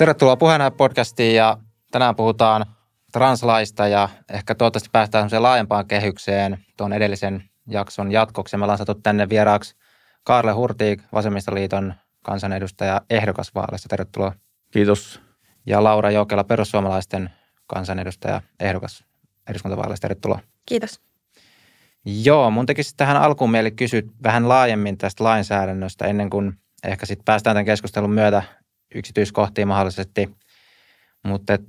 Tervetuloa puheenjohtaja podcastiin ja tänään puhutaan translaista ja ehkä toivottavasti päästään laajempaan kehykseen tuon edellisen jakson jatkoksi. Me ollaan saatu tänne vieraaksi Karle Hurtig, Vasemmistoliiton kansanedustaja ehdokasvaaleista. Tervetuloa. Kiitos. Ja Laura Jokela, perussuomalaisten kansanedustaja ehdokas eduskuntavaaleista. Tervetuloa. Kiitos. Joo, mun tekisi tähän alkuun mieli kysyä vähän laajemmin tästä lainsäädännöstä ennen kuin ehkä sitten päästään tämän keskustelun myötä yksityiskohtiin mahdollisesti, mutta et,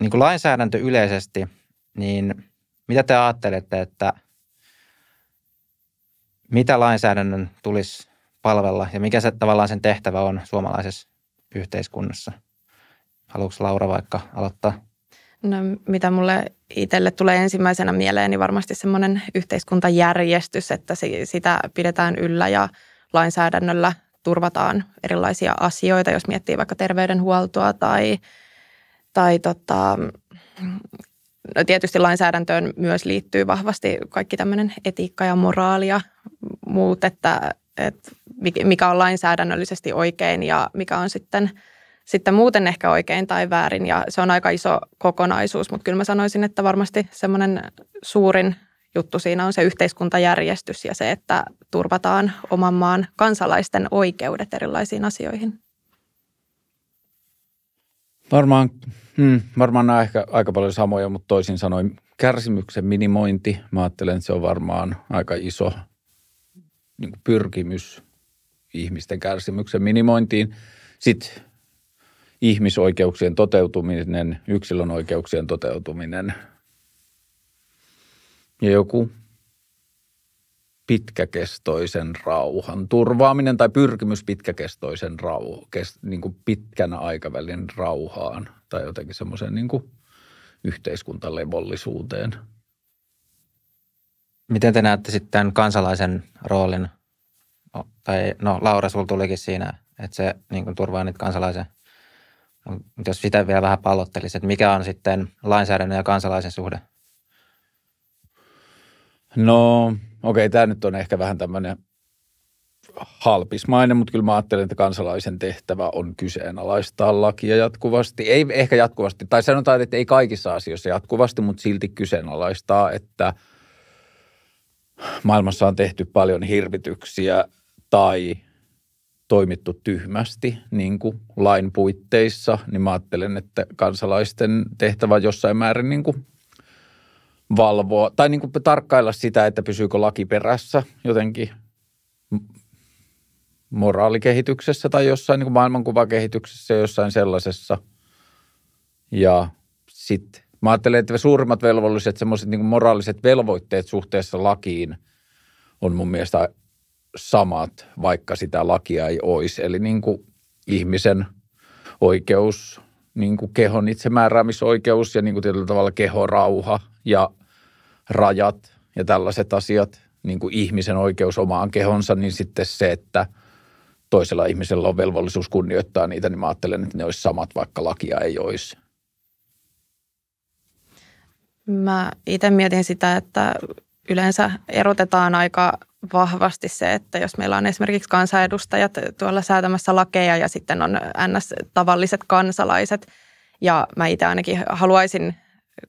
niin kuin lainsäädäntö yleisesti, niin mitä te ajattelette, että mitä lainsäädännön tulisi palvella ja mikä se tavallaan sen tehtävä on suomalaisessa yhteiskunnassa? Haluatko Laura vaikka aloittaa? No, mitä mulle itselle tulee ensimmäisenä mieleen, niin varmasti semmoinen yhteiskuntajärjestys, että se, sitä pidetään yllä ja lainsäädännöllä turvataan erilaisia asioita, jos miettii vaikka terveydenhuoltoa tai, tai tota, no tietysti lainsäädäntöön myös liittyy vahvasti kaikki tämmöinen etiikka ja moraali ja muut, että, että mikä on lainsäädännöllisesti oikein ja mikä on sitten, sitten muuten ehkä oikein tai väärin. Ja se on aika iso kokonaisuus, mutta kyllä mä sanoisin, että varmasti semmoinen suurin juttu siinä on se yhteiskuntajärjestys ja se, että turvataan oman maan kansalaisten oikeudet erilaisiin asioihin. Varmaan, hmm, varmaan nämä ehkä aika paljon samoja, mutta toisin sanoen kärsimyksen minimointi, mä ajattelen, että se on varmaan aika iso niin pyrkimys ihmisten kärsimyksen minimointiin. Sitten ihmisoikeuksien toteutuminen, yksilön oikeuksien toteutuminen – ja joku pitkäkestoisen rauhan turvaaminen tai pyrkimys pitkäkestoisen rauhan, niin kuin pitkän aikavälin rauhaan tai jotenkin semmoiseen niin yhteiskuntalevollisuuteen. Miten te näette sitten kansalaisen roolin, no, tai no Laura, sinulla tulikin siinä, että se niin kuin turvaa niitä kansalaisen, mutta jos sitä vielä vähän pallottelisi, että mikä on sitten lainsäädännön ja kansalaisen suhde – No okei, okay, tämä nyt on ehkä vähän tämmöinen halpismainen, mutta kyllä mä ajattelen, että kansalaisen tehtävä on kyseenalaistaa lakia jatkuvasti. Ei ehkä jatkuvasti, tai sanotaan, että ei kaikissa asioissa jatkuvasti, mutta silti kyseenalaistaa, että maailmassa on tehty paljon hirvityksiä tai toimittu tyhmästi niin kuin lain puitteissa, niin mä ajattelen, että kansalaisten tehtävä on jossain määrin niin kuin valvoa tai niin kuin tarkkailla sitä, että pysyykö laki perässä jotenkin moraalikehityksessä tai jossain niin kuin maailmankuvakehityksessä ja jossain sellaisessa. Ja sitten mä ajattelen, että suurimmat velvolliset, semmoiset niin moraaliset velvoitteet suhteessa lakiin on mun mielestä samat, vaikka sitä lakia ei olisi. Eli niin kuin ihmisen oikeus, niin kuin kehon itsemääräämisoikeus ja niin kuin tietyllä tavalla kehorauha – ja rajat ja tällaiset asiat, niin kuin ihmisen oikeus omaan kehonsa, niin sitten se, että toisella ihmisellä on velvollisuus kunnioittaa niitä, niin mä ajattelen, että ne olisi samat, vaikka lakia ei olisi. Mä itse mietin sitä, että yleensä erotetaan aika vahvasti se, että jos meillä on esimerkiksi kansanedustajat tuolla säätämässä lakeja ja sitten on ns. tavalliset kansalaiset. Ja mä itse ainakin haluaisin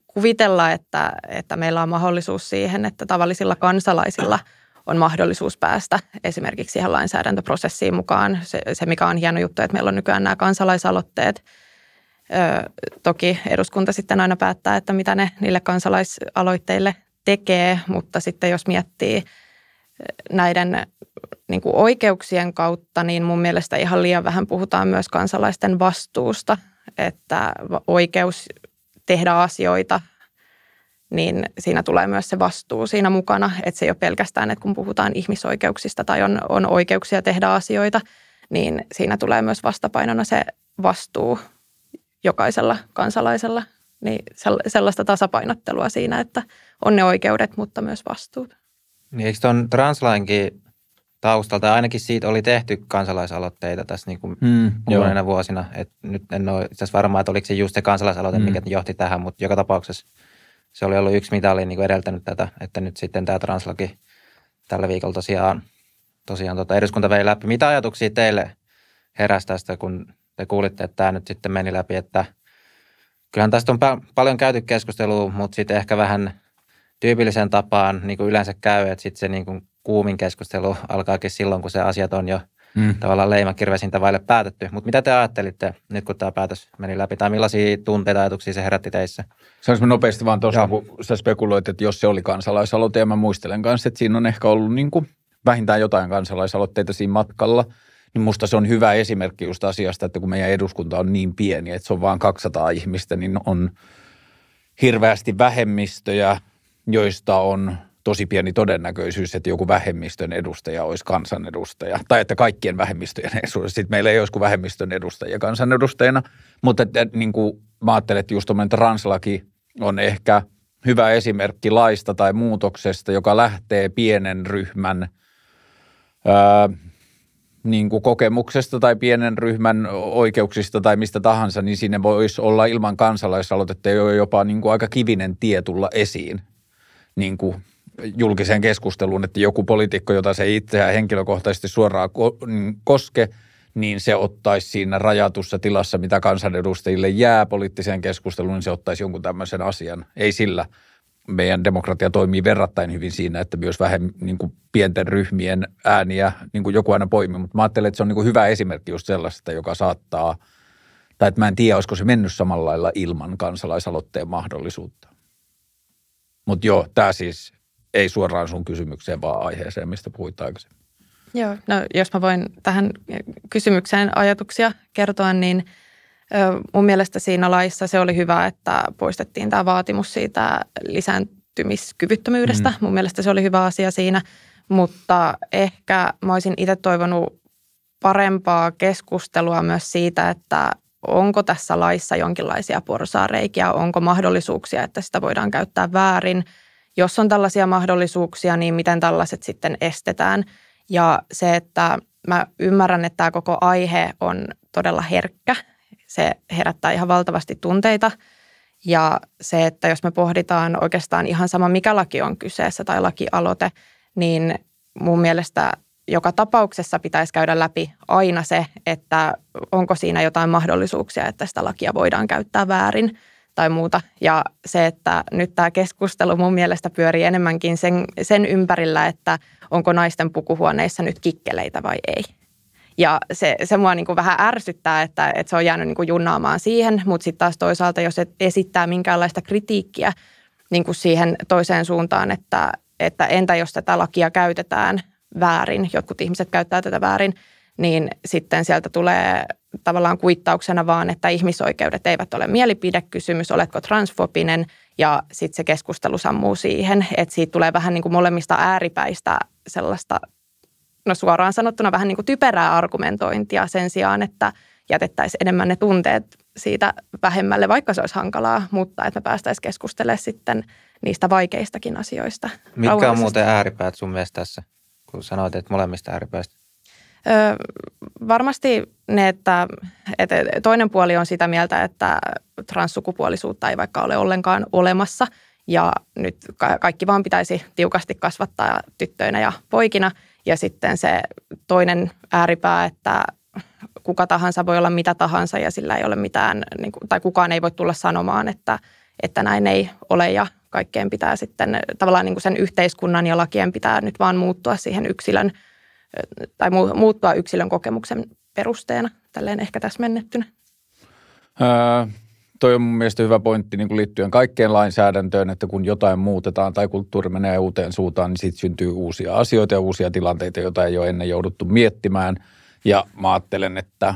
kuvitella, että, että meillä on mahdollisuus siihen, että tavallisilla kansalaisilla on mahdollisuus päästä esimerkiksi siihen lainsäädäntöprosessiin mukaan. Se, se mikä on hieno juttu, että meillä on nykyään nämä kansalaisaloitteet. Ö, toki eduskunta sitten aina päättää, että mitä ne niille kansalaisaloitteille tekee, mutta sitten jos miettii näiden niin kuin oikeuksien kautta, niin mun mielestä ihan liian vähän puhutaan myös kansalaisten vastuusta, että oikeus tehdä asioita, niin siinä tulee myös se vastuu siinä mukana, että se ei ole pelkästään, että kun puhutaan ihmisoikeuksista tai on, on oikeuksia tehdä asioita, niin siinä tulee myös vastapainona se vastuu jokaisella kansalaisella. Niin sellaista tasapainottelua siinä, että on ne oikeudet, mutta myös vastuut. Niin eikö tuon translainkin taustalta. Ja ainakin siitä oli tehty kansalaisaloitteita tässä niin kuin mm, vuosina. Et nyt en ole itse varma, että oliko se just se kansalaisaloite, mm. mikä johti tähän, mutta joka tapauksessa se oli ollut yksi, mitä oli niin kuin edeltänyt tätä, että nyt sitten tämä translaki tällä viikolla tosiaan, tosiaan tota, eduskunta vei läpi. Mitä ajatuksia teille heräsi tästä, kun te kuulitte, että tämä nyt sitten meni läpi, että kyllähän tästä on pa- paljon käyty keskustelua, mutta sitten ehkä vähän tyypilliseen tapaan niin kuin yleensä käy, että sitten se niin kuin kuumin keskustelu alkaakin silloin, kun se asiat on jo mm. tavallaan leimakirvesintä vaille päätetty. Mutta mitä te ajattelitte nyt, kun tämä päätös meni läpi, tai millaisia tunteita ajatuksia se herätti teissä? Saanko nopeasti vaan tuossa, kun sä spekuloit, että jos se oli kansalaisaloite, ja mä muistelen kanssa, että siinä on ehkä ollut niin kuin vähintään jotain kansalaisaloitteita siinä matkalla, niin musta se on hyvä esimerkki just asiasta, että kun meidän eduskunta on niin pieni, että se on vain 200 ihmistä, niin on hirveästi vähemmistöjä, joista on tosi pieni todennäköisyys, että joku vähemmistön edustaja olisi kansanedustaja. Tai että kaikkien vähemmistöjen edustaja. Sitten meillä ei olisi kuin vähemmistön edustajia kansanedustajana. Mutta että, niin kuin mä ajattelen, että just tuommoinen translaki on ehkä hyvä esimerkki laista tai muutoksesta, joka lähtee pienen ryhmän ää, niin kuin kokemuksesta tai pienen ryhmän oikeuksista tai mistä tahansa, niin sinne voisi olla ilman kansalaisaloitetta jo jopa niin kuin aika kivinen tie tulla esiin. Niin kuin julkiseen keskusteluun, että joku poliitikko, jota se itseään henkilökohtaisesti suoraan mm, koske, niin se ottaisi siinä rajatussa tilassa, mitä kansanedustajille jää poliittiseen keskusteluun, niin se ottaisi jonkun tämmöisen asian. Ei sillä. Meidän demokratia toimii verrattain hyvin siinä, että myös vähän niin kuin pienten ryhmien ääniä niin kuin joku aina poimii. Mutta mä ajattelen, että se on niin kuin hyvä esimerkki just sellaisesta, joka saattaa, tai että mä en tiedä, olisiko se mennyt samalla lailla ilman kansalaisaloitteen mahdollisuutta. Mutta joo, tämä siis ei suoraan sun kysymykseen, vaan aiheeseen, mistä puhuit aikaisemmin. Joo, no jos mä voin tähän kysymykseen ajatuksia kertoa, niin mun mielestä siinä laissa se oli hyvä, että poistettiin tämä vaatimus siitä lisääntymiskyvyttömyydestä. Mm. Mun mielestä se oli hyvä asia siinä, mutta ehkä mä olisin itse toivonut parempaa keskustelua myös siitä, että onko tässä laissa jonkinlaisia porsaareikiä, onko mahdollisuuksia, että sitä voidaan käyttää väärin – jos on tällaisia mahdollisuuksia, niin miten tällaiset sitten estetään. Ja se, että mä ymmärrän, että tämä koko aihe on todella herkkä. Se herättää ihan valtavasti tunteita. Ja se, että jos me pohditaan oikeastaan ihan sama, mikä laki on kyseessä tai lakialoite, niin mun mielestä joka tapauksessa pitäisi käydä läpi aina se, että onko siinä jotain mahdollisuuksia, että sitä lakia voidaan käyttää väärin – tai muuta. Ja se, että nyt tämä keskustelu mun mielestä pyörii enemmänkin sen, sen ympärillä, että onko naisten pukuhuoneissa nyt kikkeleitä vai ei. Ja se, se mua niin kuin vähän ärsyttää, että, että se on jäänyt niin kuin junnaamaan siihen, mutta sitten taas toisaalta, jos et esittää minkäänlaista kritiikkiä niin kuin siihen toiseen suuntaan, että, että entä jos tätä lakia käytetään väärin, jotkut ihmiset käyttää tätä väärin, niin sitten sieltä tulee tavallaan kuittauksena vaan, että ihmisoikeudet eivät ole mielipidekysymys, oletko transfobinen ja sitten se keskustelu sammuu siihen, että siitä tulee vähän niin kuin molemmista ääripäistä sellaista, no suoraan sanottuna vähän niin kuin typerää argumentointia sen sijaan, että jätettäisiin enemmän ne tunteet siitä vähemmälle, vaikka se olisi hankalaa, mutta että me päästäisiin keskustelemaan sitten niistä vaikeistakin asioista. Mitkä on muuten ääripäät sun mielestä tässä, kun sanoit, että molemmista ääripäistä? Ö, varmasti ne, että, että toinen puoli on sitä mieltä, että transsukupuolisuutta ei vaikka ole ollenkaan olemassa ja nyt kaikki vaan pitäisi tiukasti kasvattaa tyttöinä ja poikina. Ja sitten se toinen ääripää, että kuka tahansa voi olla mitä tahansa ja sillä ei ole mitään, niin tai kukaan ei voi tulla sanomaan, että, että näin ei ole ja kaikkeen pitää sitten tavallaan niin kuin sen yhteiskunnan ja lakien pitää nyt vaan muuttua siihen yksilön – tai muuttua yksilön kokemuksen perusteena, tälleen ehkä täsmennettynä. Öö, toi on mun mielestä hyvä pointti niin kuin liittyen kaikkeen lainsäädäntöön, että kun jotain muutetaan tai kulttuuri menee uuteen suuntaan, niin sitten syntyy uusia asioita ja uusia tilanteita, joita ei ole ennen jouduttu miettimään. Ja mä ajattelen, että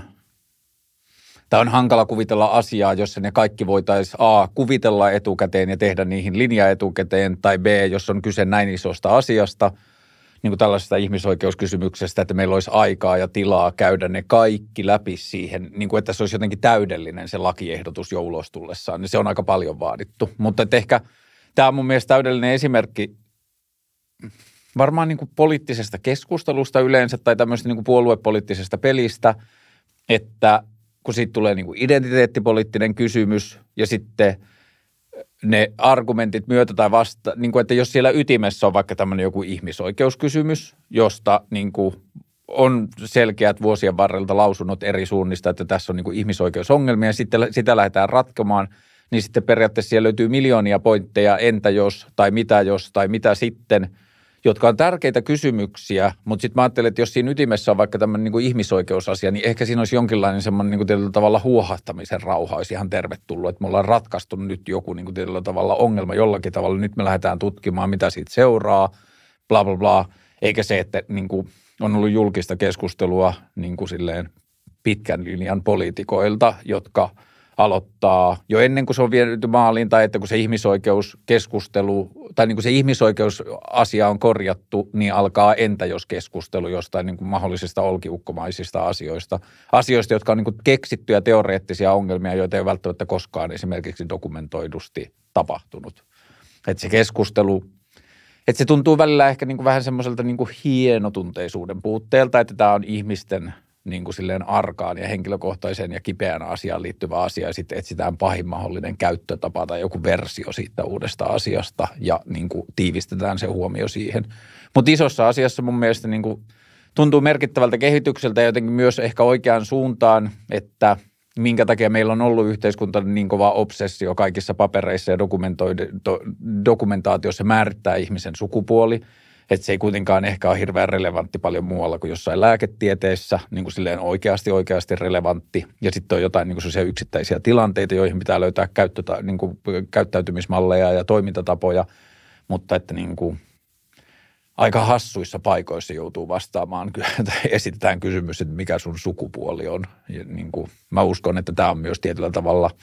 tämä on hankala kuvitella asiaa, jossa ne kaikki voitaisiin A, kuvitella etukäteen ja tehdä niihin linja etukäteen, tai B, jos on kyse näin isosta asiasta – niin kuin tällaisesta ihmisoikeuskysymyksestä, että meillä olisi aikaa ja tilaa käydä ne kaikki läpi siihen, niin kuin että se olisi jotenkin täydellinen se lakiehdotus jo ulos tullessaan, niin se on aika paljon vaadittu. Mutta että ehkä tämä on mun mielestä täydellinen esimerkki varmaan niin kuin poliittisesta keskustelusta yleensä tai tämmöistä niin kuin puoluepoliittisesta pelistä, että kun siitä tulee niin kuin identiteettipoliittinen kysymys ja sitten – ne argumentit myötä tai vasta, niin kuin, että jos siellä ytimessä on vaikka tämmöinen joku ihmisoikeuskysymys, josta niin kuin, on selkeät vuosien varrelta lausunnot eri suunnista, että tässä on niin kuin ihmisoikeusongelmia ja sitten sitä lähdetään ratkomaan, niin sitten periaatteessa siellä löytyy miljoonia pointteja, entä jos tai mitä jos tai mitä sitten – jotka on tärkeitä kysymyksiä, mutta sitten mä ajattelen, että jos siinä ytimessä on vaikka tämmöinen niin kuin ihmisoikeusasia, niin ehkä siinä olisi jonkinlainen semmoinen niin kuin tietyllä tavalla huohahtamisen rauha olisi ihan tervetullut, että me ollaan ratkaistu nyt joku niin kuin tietyllä tavalla ongelma jollakin tavalla, nyt me lähdetään tutkimaan, mitä siitä seuraa, bla bla bla, eikä se, että niin kuin on ollut julkista keskustelua niin kuin silleen pitkän linjan poliitikoilta, jotka – aloittaa jo ennen kuin se on viety maaliin tai että kun se ihmisoikeuskeskustelu tai niin kuin se ihmisoikeusasia on korjattu, niin alkaa entä jos keskustelu jostain niin kuin mahdollisista olkiukkomaisista asioista. Asioista, jotka on niin kuin keksittyjä teoreettisia ongelmia, joita ei välttämättä koskaan esimerkiksi dokumentoidusti tapahtunut. Että se keskustelu että se tuntuu välillä ehkä niin kuin vähän semmoiselta niin kuin hienotunteisuuden puutteelta, että tämä on ihmisten niin kuin silleen arkaan ja henkilökohtaiseen ja kipeään asiaan liittyvä asia ja sitten etsitään pahin mahdollinen käyttötapa tai joku versio siitä uudesta asiasta ja niin kuin tiivistetään se huomio siihen. Mutta isossa asiassa mun mielestä niin kuin tuntuu merkittävältä kehitykseltä ja jotenkin myös ehkä oikeaan suuntaan, että minkä takia meillä on ollut yhteiskunta niin kova obsessio kaikissa papereissa ja dokumentoid- dokumentaatiossa määrittää ihmisen sukupuoli – että se ei kuitenkaan ehkä ole hirveän relevantti paljon muualla kuin jossain lääketieteessä, niin kuin silleen oikeasti oikeasti relevantti. Ja sitten on jotain niin kuin yksittäisiä tilanteita, joihin pitää löytää käyttö, niin kuin käyttäytymismalleja ja toimintatapoja, mutta että niin kuin aika hassuissa paikoissa joutuu vastaamaan, esitetään kysymys, että mikä sun sukupuoli on. Ja niin kuin, mä uskon, että tämä on myös tietyllä tavalla –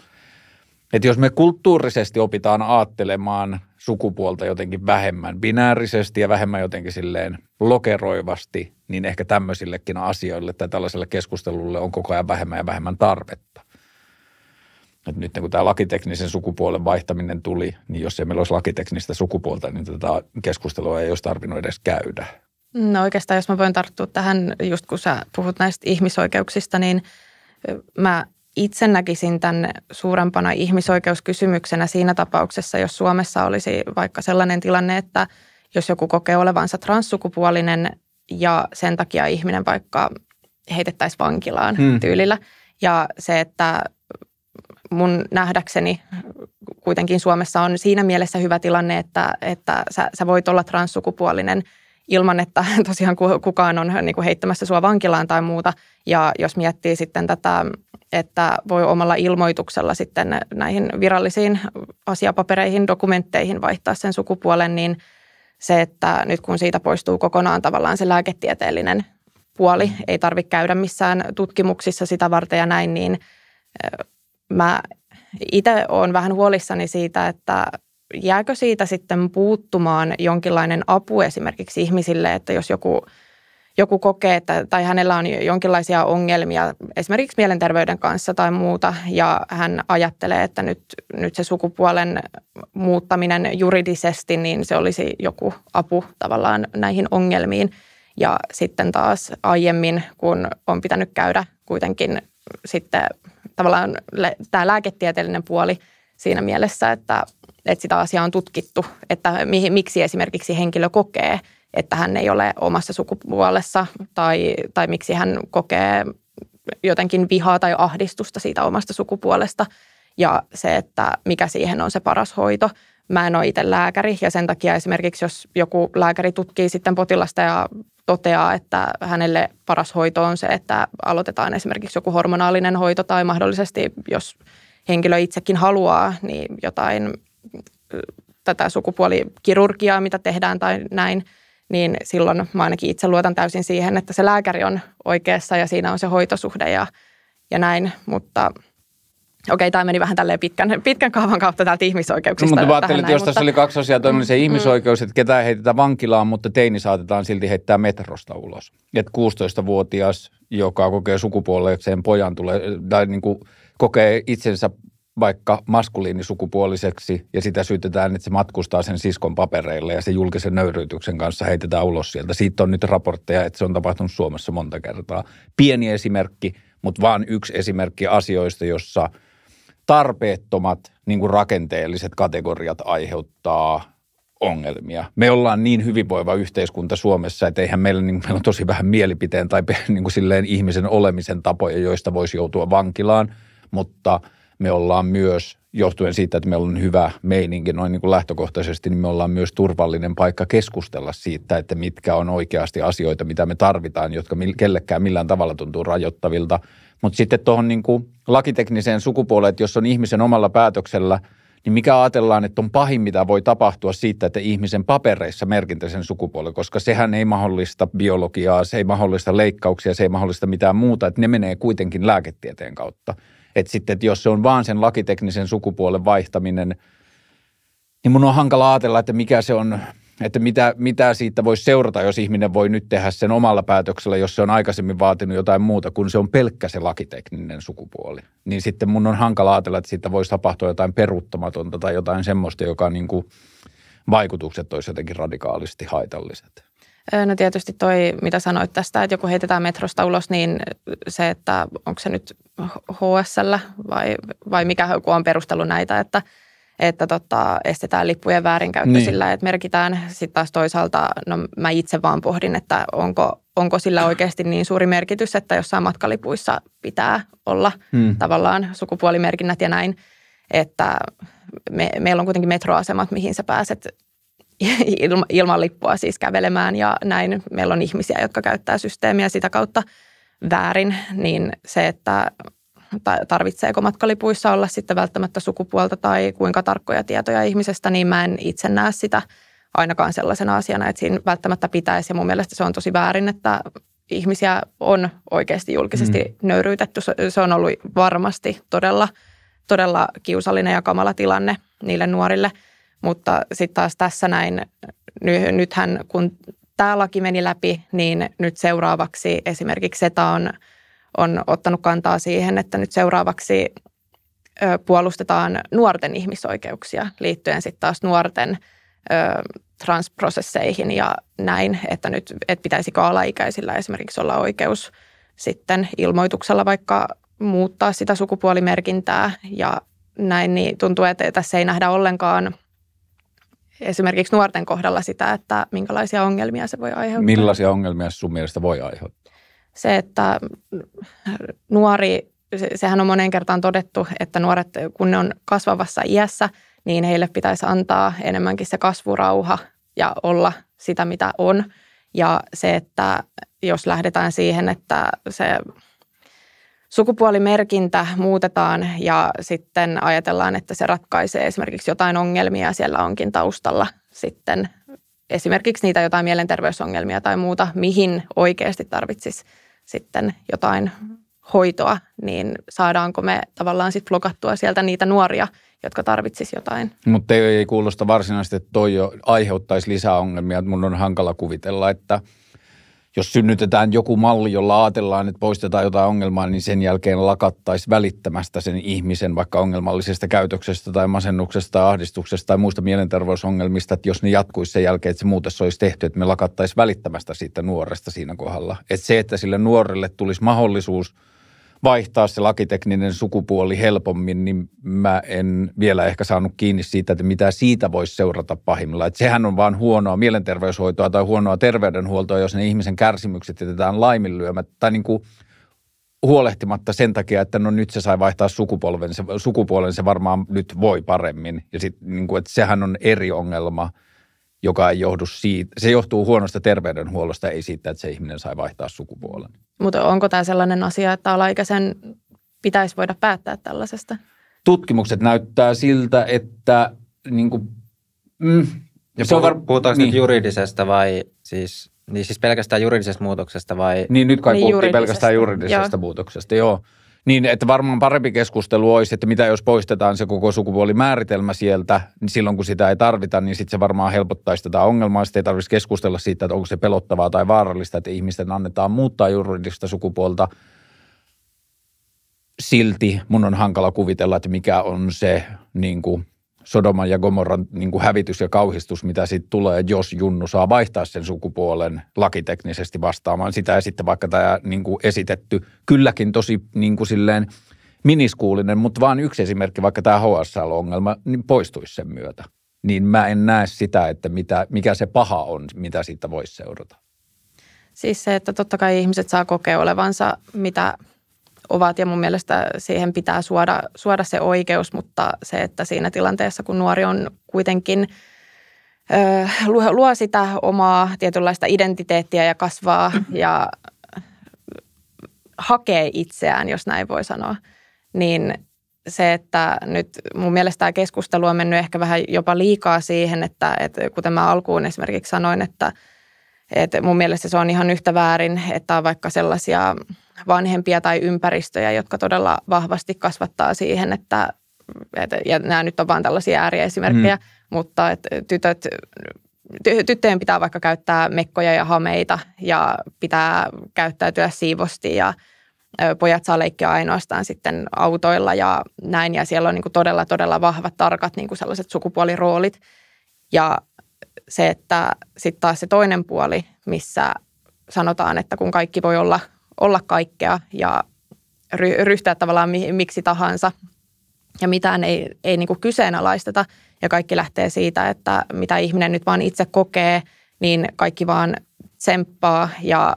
että jos me kulttuurisesti opitaan aattelemaan sukupuolta jotenkin vähemmän binäärisesti ja vähemmän jotenkin silleen lokeroivasti, niin ehkä tämmöisillekin asioille tai tällaiselle keskustelulle on koko ajan vähemmän ja vähemmän tarvetta. Et nyt kun tämä lakiteknisen sukupuolen vaihtaminen tuli, niin jos ei meillä olisi lakiteknistä sukupuolta, niin tätä keskustelua ei olisi tarvinnut edes käydä. No oikeastaan, jos mä voin tarttua tähän, just kun sä puhut näistä ihmisoikeuksista, niin mä itse näkisin tämän suurempana ihmisoikeuskysymyksenä siinä tapauksessa, jos Suomessa olisi vaikka sellainen tilanne, että jos joku kokee olevansa transsukupuolinen ja sen takia ihminen vaikka heitettäisiin vankilaan hmm. tyylillä. Ja se, että mun nähdäkseni kuitenkin Suomessa on siinä mielessä hyvä tilanne, että, että sä, sä voit olla transsukupuolinen – ilman, että tosiaan kukaan on niin kuin heittämässä sua vankilaan tai muuta. Ja jos miettii sitten tätä, että voi omalla ilmoituksella sitten näihin virallisiin asiapapereihin, dokumentteihin vaihtaa sen sukupuolen, niin se, että nyt kun siitä poistuu kokonaan tavallaan se lääketieteellinen puoli, mm. ei tarvitse käydä missään tutkimuksissa sitä varten ja näin, niin mä itse olen vähän huolissani siitä, että jääkö siitä sitten puuttumaan jonkinlainen apu esimerkiksi ihmisille, että jos joku, joku kokee että, tai hänellä on jonkinlaisia ongelmia esimerkiksi mielenterveyden kanssa tai muuta ja hän ajattelee, että nyt, nyt se sukupuolen muuttaminen juridisesti, niin se olisi joku apu tavallaan näihin ongelmiin. Ja sitten taas aiemmin, kun on pitänyt käydä kuitenkin sitten tavallaan tämä lääketieteellinen puoli siinä mielessä, että että sitä asiaa on tutkittu, että mi, miksi esimerkiksi henkilö kokee, että hän ei ole omassa sukupuolessa tai, tai miksi hän kokee jotenkin vihaa tai ahdistusta siitä omasta sukupuolesta ja se, että mikä siihen on se paras hoito. Mä en ole itse lääkäri ja sen takia esimerkiksi, jos joku lääkäri tutkii sitten potilasta ja toteaa, että hänelle paras hoito on se, että aloitetaan esimerkiksi joku hormonaalinen hoito tai mahdollisesti, jos henkilö itsekin haluaa, niin jotain tätä sukupuolikirurgiaa, mitä tehdään tai näin, niin silloin mä ainakin itse luotan täysin siihen, että se lääkäri on oikeassa ja siinä on se hoitosuhde ja, ja näin, mutta Okei, tämä meni vähän tälleen pitkän, pitkän kaavan kautta täältä no, ihmisoikeuksista. No, mutta ajattelin, että jos mutta... oli kaksi asiaa, toinen mm, se ihmisoikeus, että ketään heitetään vankilaan, mutta teini saatetaan silti heittää metrosta ulos. Että 16-vuotias, joka kokee sukupuolekseen pojan, tulee, tai niin kuin kokee itsensä vaikka maskuliinisukupuoliseksi ja sitä syytetään, että se matkustaa sen siskon papereille ja se julkisen nöyryytyksen kanssa heitetään ulos sieltä. Siitä on nyt raportteja, että se on tapahtunut Suomessa monta kertaa. Pieni esimerkki, mutta vaan yksi esimerkki asioista, jossa tarpeettomat niin kuin rakenteelliset kategoriat aiheuttaa ongelmia. Me ollaan niin hyvinvoiva yhteiskunta Suomessa, että eihän meillä, niin, meillä on tosi vähän mielipiteen tai niin kuin silleen ihmisen olemisen tapoja, joista voisi joutua vankilaan, mutta – me ollaan myös, johtuen siitä, että meillä on hyvä meininki noin niin kuin lähtökohtaisesti, niin me ollaan myös turvallinen paikka keskustella siitä, että mitkä on oikeasti asioita, mitä me tarvitaan, jotka kellekään millään tavalla tuntuu rajoittavilta. Mutta sitten tuohon niin kuin lakitekniseen sukupuoleen, että jos on ihmisen omalla päätöksellä, niin mikä ajatellaan, että on pahin, mitä voi tapahtua siitä, että ihmisen papereissa merkintä sen sukupuolen, koska sehän ei mahdollista biologiaa, se ei mahdollista leikkauksia, se ei mahdollista mitään muuta, että ne menee kuitenkin lääketieteen kautta – että sitten, että jos se on vaan sen lakiteknisen sukupuolen vaihtaminen, niin mun on hankala ajatella, että mikä se on, että mitä, mitä siitä voisi seurata, jos ihminen voi nyt tehdä sen omalla päätöksellä, jos se on aikaisemmin vaatinut jotain muuta, kun se on pelkkä se lakitekninen sukupuoli. Niin sitten mun on hankala ajatella, että siitä voisi tapahtua jotain peruuttamatonta tai jotain semmoista, joka niin kuin vaikutukset olisi jotenkin radikaalisti haitalliset. No tietysti toi, mitä sanoit tästä, että joku heitetään metrosta ulos, niin se, että onko se nyt HSL vai, vai mikä joku on perustellut näitä, että, että tota, estetään lippujen väärinkäyttö niin. sillä, että merkitään. Sitten taas toisaalta, no mä itse vaan pohdin, että onko, onko sillä oikeasti niin suuri merkitys, että jossain matkalipuissa pitää olla hmm. tavallaan sukupuolimerkinnät ja näin, että me, meillä on kuitenkin metroasemat, mihin sä pääset ilma, ilman lippua siis kävelemään ja näin meillä on ihmisiä, jotka käyttää systeemiä sitä kautta väärin, niin se, että tarvitseeko matkalipuissa olla sitten välttämättä sukupuolta tai kuinka tarkkoja tietoja ihmisestä, niin mä en itse näe sitä ainakaan sellaisena asiana, että siinä välttämättä pitäisi. Ja mun mielestä se on tosi väärin, että ihmisiä on oikeasti julkisesti mm. nöyryytetty. Se on ollut varmasti todella, todella kiusallinen ja kamala tilanne niille nuorille – mutta sitten taas tässä näin, ny, nythän kun tämä laki meni läpi, niin nyt seuraavaksi esimerkiksi SETA on, on ottanut kantaa siihen, että nyt seuraavaksi ö, puolustetaan nuorten ihmisoikeuksia liittyen sitten taas nuorten ö, transprosesseihin ja näin, että nyt että pitäisikö alaikäisillä esimerkiksi olla oikeus sitten ilmoituksella vaikka muuttaa sitä sukupuolimerkintää ja näin, niin tuntuu, että tässä ei nähdä ollenkaan – esimerkiksi nuorten kohdalla sitä, että minkälaisia ongelmia se voi aiheuttaa. Millaisia ongelmia sun mielestä voi aiheuttaa? Se, että nuori, sehän on monen kertaan todettu, että nuoret, kun ne on kasvavassa iässä, niin heille pitäisi antaa enemmänkin se kasvurauha ja olla sitä, mitä on. Ja se, että jos lähdetään siihen, että se sukupuolimerkintä muutetaan ja sitten ajatellaan, että se ratkaisee esimerkiksi jotain ongelmia. Siellä onkin taustalla sitten esimerkiksi niitä jotain mielenterveysongelmia tai muuta, mihin oikeasti tarvitsisi sitten jotain hoitoa, niin saadaanko me tavallaan sitten blokattua sieltä niitä nuoria, jotka tarvitsisi jotain. Mutta ei kuulosta varsinaisesti, että toi jo aiheuttaisi lisää ongelmia. Mun on hankala kuvitella, että – jos synnytetään joku malli, jolla ajatellaan, että poistetaan jotain ongelmaa, niin sen jälkeen lakattaisiin välittämästä sen ihmisen vaikka ongelmallisesta käytöksestä tai masennuksesta, ahdistuksesta tai muista mielenterveysongelmista, että jos ne jatkuisi sen jälkeen, että se muutos olisi tehty, että me lakattaisiin välittämästä siitä nuoresta siinä kohdalla. Että se, että sille nuorelle tulisi mahdollisuus – vaihtaa se lakitekninen sukupuoli helpommin, niin mä en vielä ehkä saanut kiinni siitä, että mitä siitä voisi seurata pahimmillaan. Että sehän on vaan huonoa mielenterveyshoitoa tai huonoa terveydenhuoltoa, jos ne ihmisen kärsimykset jätetään laiminlyömättä tai niin kuin huolehtimatta sen takia, että no nyt se sai vaihtaa sukupolven, se, sukupuolen, se varmaan nyt voi paremmin. Ja sitten niin kuin, että sehän on eri ongelma – joka ei johdu siitä, se johtuu huonosta terveydenhuollosta, ei siitä, että se ihminen sai vaihtaa sukupuolen. Mutta onko tämä sellainen asia, että alaikäisen pitäisi voida päättää tällaisesta? Tutkimukset näyttää siltä, että niin kuin, mm, ja se on var... Puhutaanko niin. nyt juridisesta vai siis, niin siis pelkästään juridisesta muutoksesta vai? Niin nyt kai niin puhuttiin juridisesta. pelkästään juridisesta joo. muutoksesta, joo. Niin, että varmaan parempi keskustelu olisi, että mitä jos poistetaan se koko sukupuolimääritelmä sieltä, niin silloin kun sitä ei tarvita, niin sitten se varmaan helpottaisi tätä ongelmaa. Sitten ei tarvitsisi keskustella siitä, että onko se pelottavaa tai vaarallista, että ihmisten annetaan muuttaa juridista sukupuolta. Silti mun on hankala kuvitella, että mikä on se niin kuin – Sodoman ja Gomorran niin kuin hävitys ja kauhistus, mitä siitä tulee, jos Junnu saa vaihtaa sen sukupuolen lakiteknisesti vastaamaan sitä. Ja sitten vaikka tämä niin kuin esitetty, kylläkin tosi niin kuin silleen miniskuulinen, mutta vaan yksi esimerkki, vaikka tämä HSL-ongelma, niin poistuisi sen myötä. Niin mä en näe sitä, että mitä, mikä se paha on, mitä siitä voisi seurata. Siis se, että totta kai ihmiset saa kokea olevansa mitä – ovat ja mun mielestä siihen pitää suoda, suoda se oikeus, mutta se, että siinä tilanteessa, kun nuori on kuitenkin ö, luo sitä omaa tietynlaista identiteettiä ja kasvaa mm-hmm. ja hakee itseään, jos näin voi sanoa, niin se, että nyt mun mielestä tämä keskustelu on mennyt ehkä vähän jopa liikaa siihen, että, että kuten mä alkuun esimerkiksi sanoin, että, että mun mielestä se on ihan yhtä väärin, että on vaikka sellaisia – vanhempia tai ympäristöjä, jotka todella vahvasti kasvattaa siihen, että et, ja nämä nyt on vain tällaisia ääriesimerkkejä, mm. mutta et tytöt, ty, tyttöjen pitää vaikka käyttää mekkoja ja hameita ja pitää käyttäytyä siivosti ja pojat saa leikkiä ainoastaan sitten autoilla ja näin. Ja siellä on niin kuin todella, todella vahvat, tarkat niin kuin sellaiset sukupuoliroolit. Ja se, että sitten taas se toinen puoli, missä sanotaan, että kun kaikki voi olla olla kaikkea ja ry- ryhtyä tavallaan mi- miksi tahansa. Ja mitään ei, ei niin kuin kyseenalaisteta ja kaikki lähtee siitä, että mitä ihminen nyt vaan itse kokee, niin kaikki vaan tsemppaa ja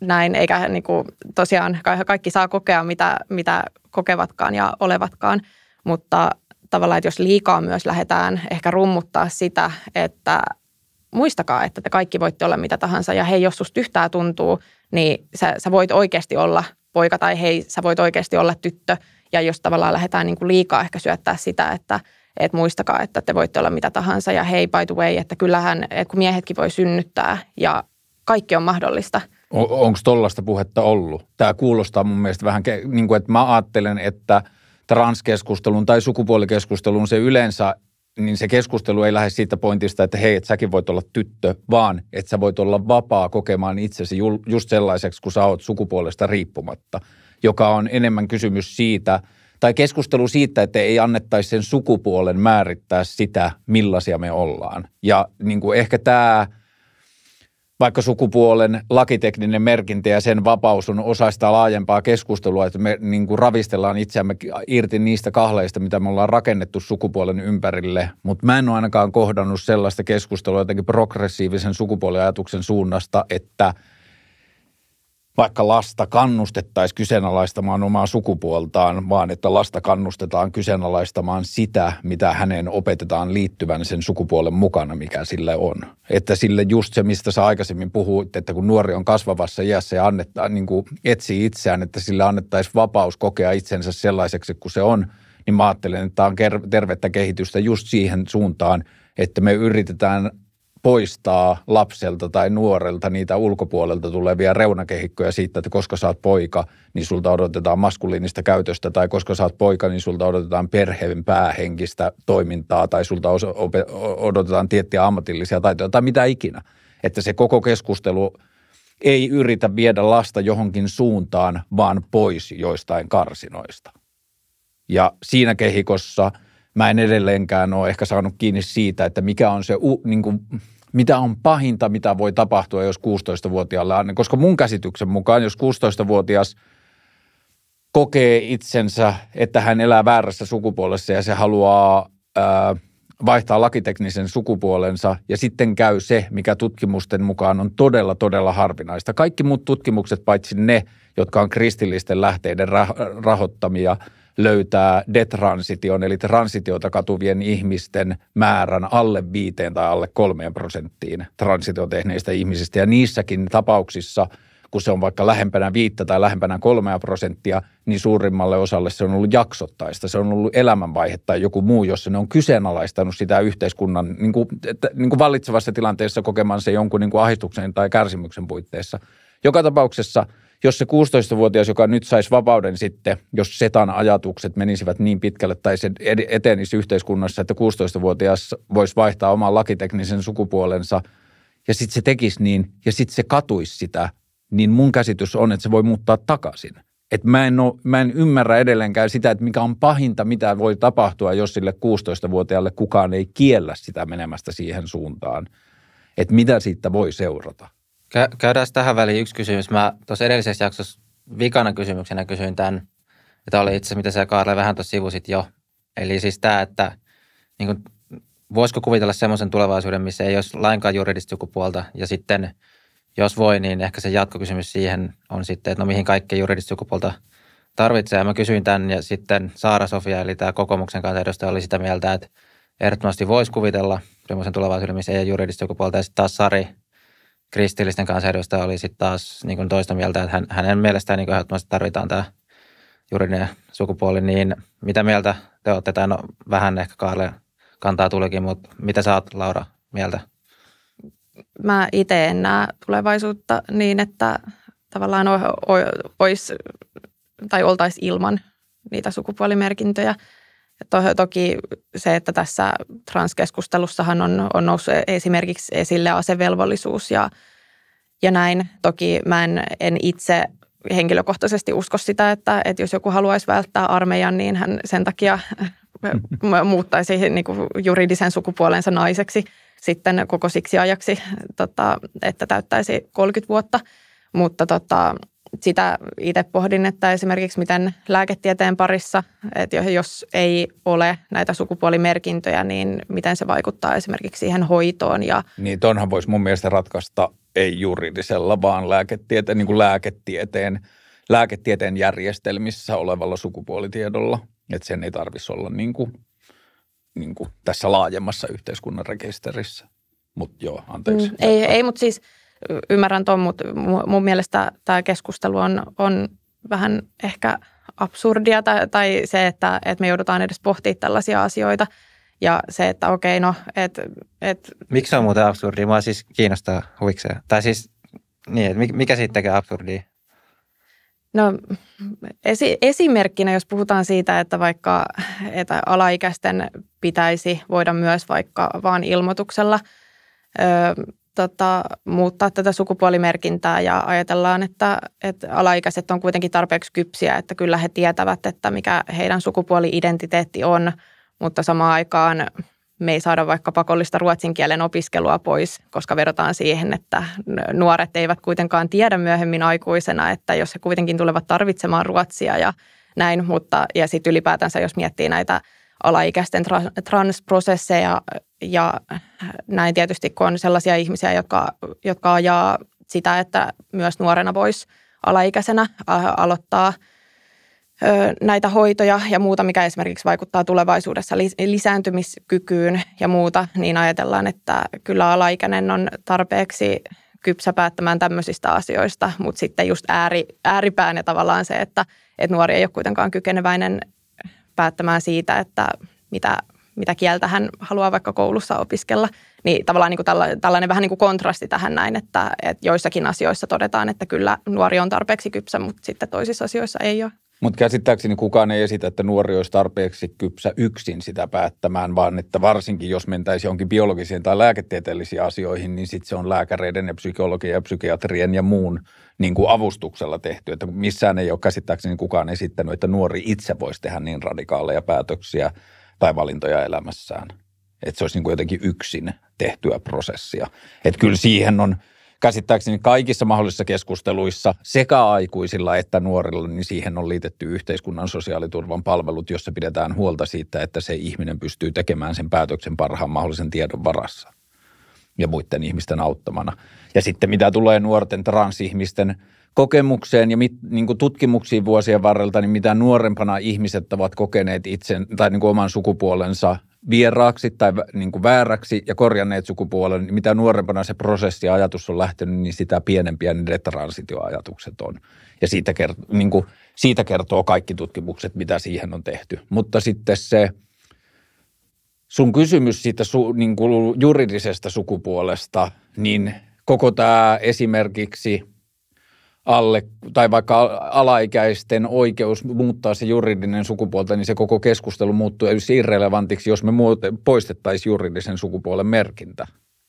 näin, eikä niin kuin, tosiaan kaikki saa kokea mitä, mitä kokevatkaan ja olevatkaan, mutta tavallaan, että jos liikaa myös lähdetään ehkä rummuttaa sitä, että muistakaa, että te kaikki voitte olla mitä tahansa ja hei, jos susta yhtään tuntuu, niin sä, sä voit oikeasti olla poika tai hei, sä voit oikeasti olla tyttö. Ja jos tavallaan lähdetään niin kuin liikaa ehkä syöttää sitä, että et muistakaa, että te voitte olla mitä tahansa ja hei, by the way, että kyllähän, et kun miehetkin voi synnyttää ja kaikki on mahdollista. On, Onko tollaista puhetta ollut? Tämä kuulostaa mun mielestä vähän, niin kuin, että mä ajattelen, että transkeskustelun tai sukupuolikeskustelun se yleensä niin se keskustelu ei lähde siitä pointista, että hei, että säkin voit olla tyttö, vaan että sä voit olla vapaa kokemaan itsesi just sellaiseksi, kun sä oot sukupuolesta riippumatta, joka on enemmän kysymys siitä, tai keskustelu siitä, että ei annettaisi sen sukupuolen määrittää sitä, millaisia me ollaan. Ja niin kuin ehkä tämä vaikka sukupuolen lakitekninen merkintä ja sen vapaus on osa sitä laajempaa keskustelua, että me niin kuin ravistellaan itseämme irti niistä kahleista, mitä me ollaan rakennettu sukupuolen ympärille. Mutta mä en ole ainakaan kohdannut sellaista keskustelua jotenkin progressiivisen sukupuoliajatuksen suunnasta, että – vaikka lasta kannustettaisiin kyseenalaistamaan omaa sukupuoltaan, vaan että lasta kannustetaan kyseenalaistamaan sitä, mitä hänen opetetaan liittyvän sen sukupuolen mukana, mikä sille on. Että sille just se, mistä sä aikaisemmin puhuit, että kun nuori on kasvavassa iässä ja annetta, niin kuin etsii itseään, että sille annettaisiin vapaus kokea itsensä sellaiseksi kuin se on, niin mä ajattelen, että tämä on tervettä kehitystä just siihen suuntaan, että me yritetään poistaa lapselta tai nuorelta niitä ulkopuolelta tulevia reunakehikkoja siitä, että koska saat poika, niin sulta odotetaan maskuliinista käytöstä, tai koska saat poika, niin sulta odotetaan perheen päähenkistä toimintaa, tai sulta odotetaan tiettyjä ammatillisia taitoja, tai mitä ikinä. Että se koko keskustelu ei yritä viedä lasta johonkin suuntaan, vaan pois joistain karsinoista. Ja siinä kehikossa – mä en edelleenkään ole ehkä saanut kiinni siitä, että mikä on se u, niin kuin mitä on pahinta, mitä voi tapahtua, jos 16-vuotiaalle annetaan. Koska mun käsityksen mukaan, jos 16-vuotias kokee itsensä, että hän elää väärässä sukupuolessa ja se haluaa ää, vaihtaa lakiteknisen sukupuolensa ja sitten käy se, mikä tutkimusten mukaan on todella, todella harvinaista. Kaikki muut tutkimukset, paitsi ne, jotka on kristillisten lähteiden rahoittamia – löytää detransition, eli transitiota katuvien ihmisten määrän alle viiteen tai alle kolmeen prosenttiin transitiotehneistä ihmisistä. Ja niissäkin tapauksissa, kun se on vaikka lähempänä viittä tai lähempänä kolmea prosenttia, niin suurimmalle osalle se on ollut jaksottaista. Se on ollut elämänvaihe tai joku muu, jossa ne on kyseenalaistanut sitä yhteiskunnan niin kuin, että, niin kuin vallitsevassa tilanteessa kokemansa jonkun niin kuin ahdistuksen tai kärsimyksen puitteissa. Joka tapauksessa – jos se 16-vuotias, joka nyt saisi vapauden sitten, jos setan ajatukset menisivät niin pitkälle tai se etenisi yhteiskunnassa, että 16-vuotias voisi vaihtaa oman lakiteknisen sukupuolensa ja sitten se tekisi niin ja sitten se katuisi sitä, niin mun käsitys on, että se voi muuttaa takaisin. Et mä, en oo, mä en ymmärrä edelleenkään sitä, että mikä on pahinta, mitä voi tapahtua, jos sille 16-vuotiaalle kukaan ei kiellä sitä menemästä siihen suuntaan. Että mitä siitä voi seurata. Käydään tähän väliin yksi kysymys. Mä tuossa edellisessä jaksossa vikana kysymyksenä kysyin tämän, että oli itse mitä sä Kaarle vähän tuossa sivusit jo. Eli siis tämä, että niin kun, voisiko kuvitella semmoisen tulevaisuuden, missä ei olisi lainkaan juridista sukupuolta, ja sitten jos voi, niin ehkä se jatkokysymys siihen on sitten, että no mihin kaikkea juridista sukupuolta tarvitsee. Ja mä kysyin tämän, ja sitten Saara Sofia, eli tämä kokoomuksen kansanedustaja, oli sitä mieltä, että ehdottomasti voisi kuvitella semmoisen tulevaisuuden, missä ei ole juridista sukupuolta, ja sitten taas Sari – kristillisten kansanedustaja oli sitten taas niin kuin toista mieltä, että hän, hänen mielestään niin ehdottomasti tarvitaan tämä juridinen sukupuoli, niin mitä mieltä te olette? tämä no, vähän ehkä Kaarle kantaa tulikin, mutta mitä sä oot, Laura, mieltä? Mä itse en näe tulevaisuutta niin, että tavallaan olisi tai oltaisiin ilman niitä sukupuolimerkintöjä – To, toki se, että tässä transkeskustelussahan on, on noussut e-, esimerkiksi esille asevelvollisuus ja, ja näin. Toki mä en, en itse henkilökohtaisesti usko sitä, että, että jos joku haluaisi välttää armeijan, niin hän sen takia muuttaisi niin kuin juridisen sukupuolensa naiseksi sitten koko siksi ajaksi, tota, että täyttäisi 30 vuotta. Mutta tota, sitä itse pohdin, että esimerkiksi miten lääketieteen parissa, että jos ei ole näitä sukupuolimerkintöjä, niin miten se vaikuttaa esimerkiksi siihen hoitoon. Ja... Niin tonhan voisi mun mielestä ratkaista ei juridisella, vaan lääketieteen, niin kuin lääketieteen, lääketieteen järjestelmissä olevalla sukupuolitiedolla. Että sen ei tarvitsisi olla niin kuin, niin kuin tässä laajemmassa yhteiskunnan rekisterissä. Mutta joo, anteeksi. Mm, ei, ei mutta siis – ymmärrän tuon, mutta mun mielestä tämä keskustelu on, on vähän ehkä absurdia tai, tai se, että, että me joudutaan edes pohtimaan tällaisia asioita. Ja se, että okei, no, että... Et... Miksi se on muuten absurdia? Mua siis kiinnostaa huikseen. Tai siis, niin, että mikä siitä tekee absurdia? No esi- esimerkkinä, jos puhutaan siitä, että vaikka että alaikäisten pitäisi voida myös vaikka vaan ilmoituksella ö, tota, muuttaa tätä sukupuolimerkintää ja ajatellaan, että, että alaikäiset on kuitenkin tarpeeksi kypsiä, että kyllä he tietävät, että mikä heidän sukupuoli-identiteetti on, mutta samaan aikaan me ei saada vaikka pakollista ruotsin kielen opiskelua pois, koska vedotaan siihen, että nuoret eivät kuitenkaan tiedä myöhemmin aikuisena, että jos he kuitenkin tulevat tarvitsemaan ruotsia ja näin, mutta ja sitten ylipäätänsä jos miettii näitä alaikäisten transprosesseja, ja näin tietysti kun on sellaisia ihmisiä, jotka, jotka ajaa sitä, että myös nuorena voisi alaikäisenä äh, aloittaa näitä hoitoja ja muuta, mikä esimerkiksi vaikuttaa tulevaisuudessa lisääntymiskykyyn ja muuta, niin ajatellaan, että kyllä alaikäinen on tarpeeksi kypsä päättämään tämmöisistä asioista, mutta sitten just ääri, ääripään ja tavallaan se, että, että nuori ei ole kuitenkaan kykeneväinen päättämään siitä, että mitä mitä kieltä hän haluaa vaikka koulussa opiskella. Niin tavallaan niin kuin tällainen, vähän niin kuin kontrasti tähän näin, että, että joissakin asioissa todetaan, että kyllä nuori on tarpeeksi kypsä, mutta sitten toisissa asioissa ei ole. Mutta käsittääkseni kukaan ei esitä, että nuori olisi tarpeeksi kypsä yksin sitä päättämään, vaan että varsinkin jos mentäisiin jonkin biologisiin tai lääketieteellisiin asioihin, niin sitten se on lääkäreiden ja psykologien ja psykiatrien ja muun niin kuin avustuksella tehty. Että missään ei ole käsittääkseni kukaan esittänyt, että nuori itse voisi tehdä niin radikaaleja päätöksiä tai valintoja elämässään. Että se olisi niin kuin jotenkin yksin tehtyä prosessia. Että kyllä siihen on käsittääkseni kaikissa mahdollisissa keskusteluissa sekä aikuisilla että nuorilla, niin siihen on liitetty yhteiskunnan sosiaaliturvan palvelut, jossa pidetään huolta siitä, että se ihminen pystyy tekemään sen päätöksen parhaan mahdollisen tiedon varassa ja muiden ihmisten auttamana. Ja sitten mitä tulee nuorten transihmisten kokemukseen ja mit, niin kuin tutkimuksiin vuosien varrelta, niin mitä nuorempana ihmiset ovat kokeneet itse tai niin kuin oman sukupuolensa vieraaksi tai niin kuin vääräksi ja korjanneet sukupuolen, niin mitä nuorempana se prosessi ja ajatus on lähtenyt, niin sitä pienempiä ne transitioajatukset on. Ja siitä, kertoo, niin kuin, siitä kertoo kaikki tutkimukset, mitä siihen on tehty. Mutta sitten se sun kysymys siitä su, niin kuin juridisesta sukupuolesta, niin koko tämä esimerkiksi – alle tai vaikka alaikäisten oikeus muuttaa se juridinen sukupuolta, niin se koko keskustelu muuttuu irrelevantiksi, jos me poistettaisiin juridisen sukupuolen merkintä.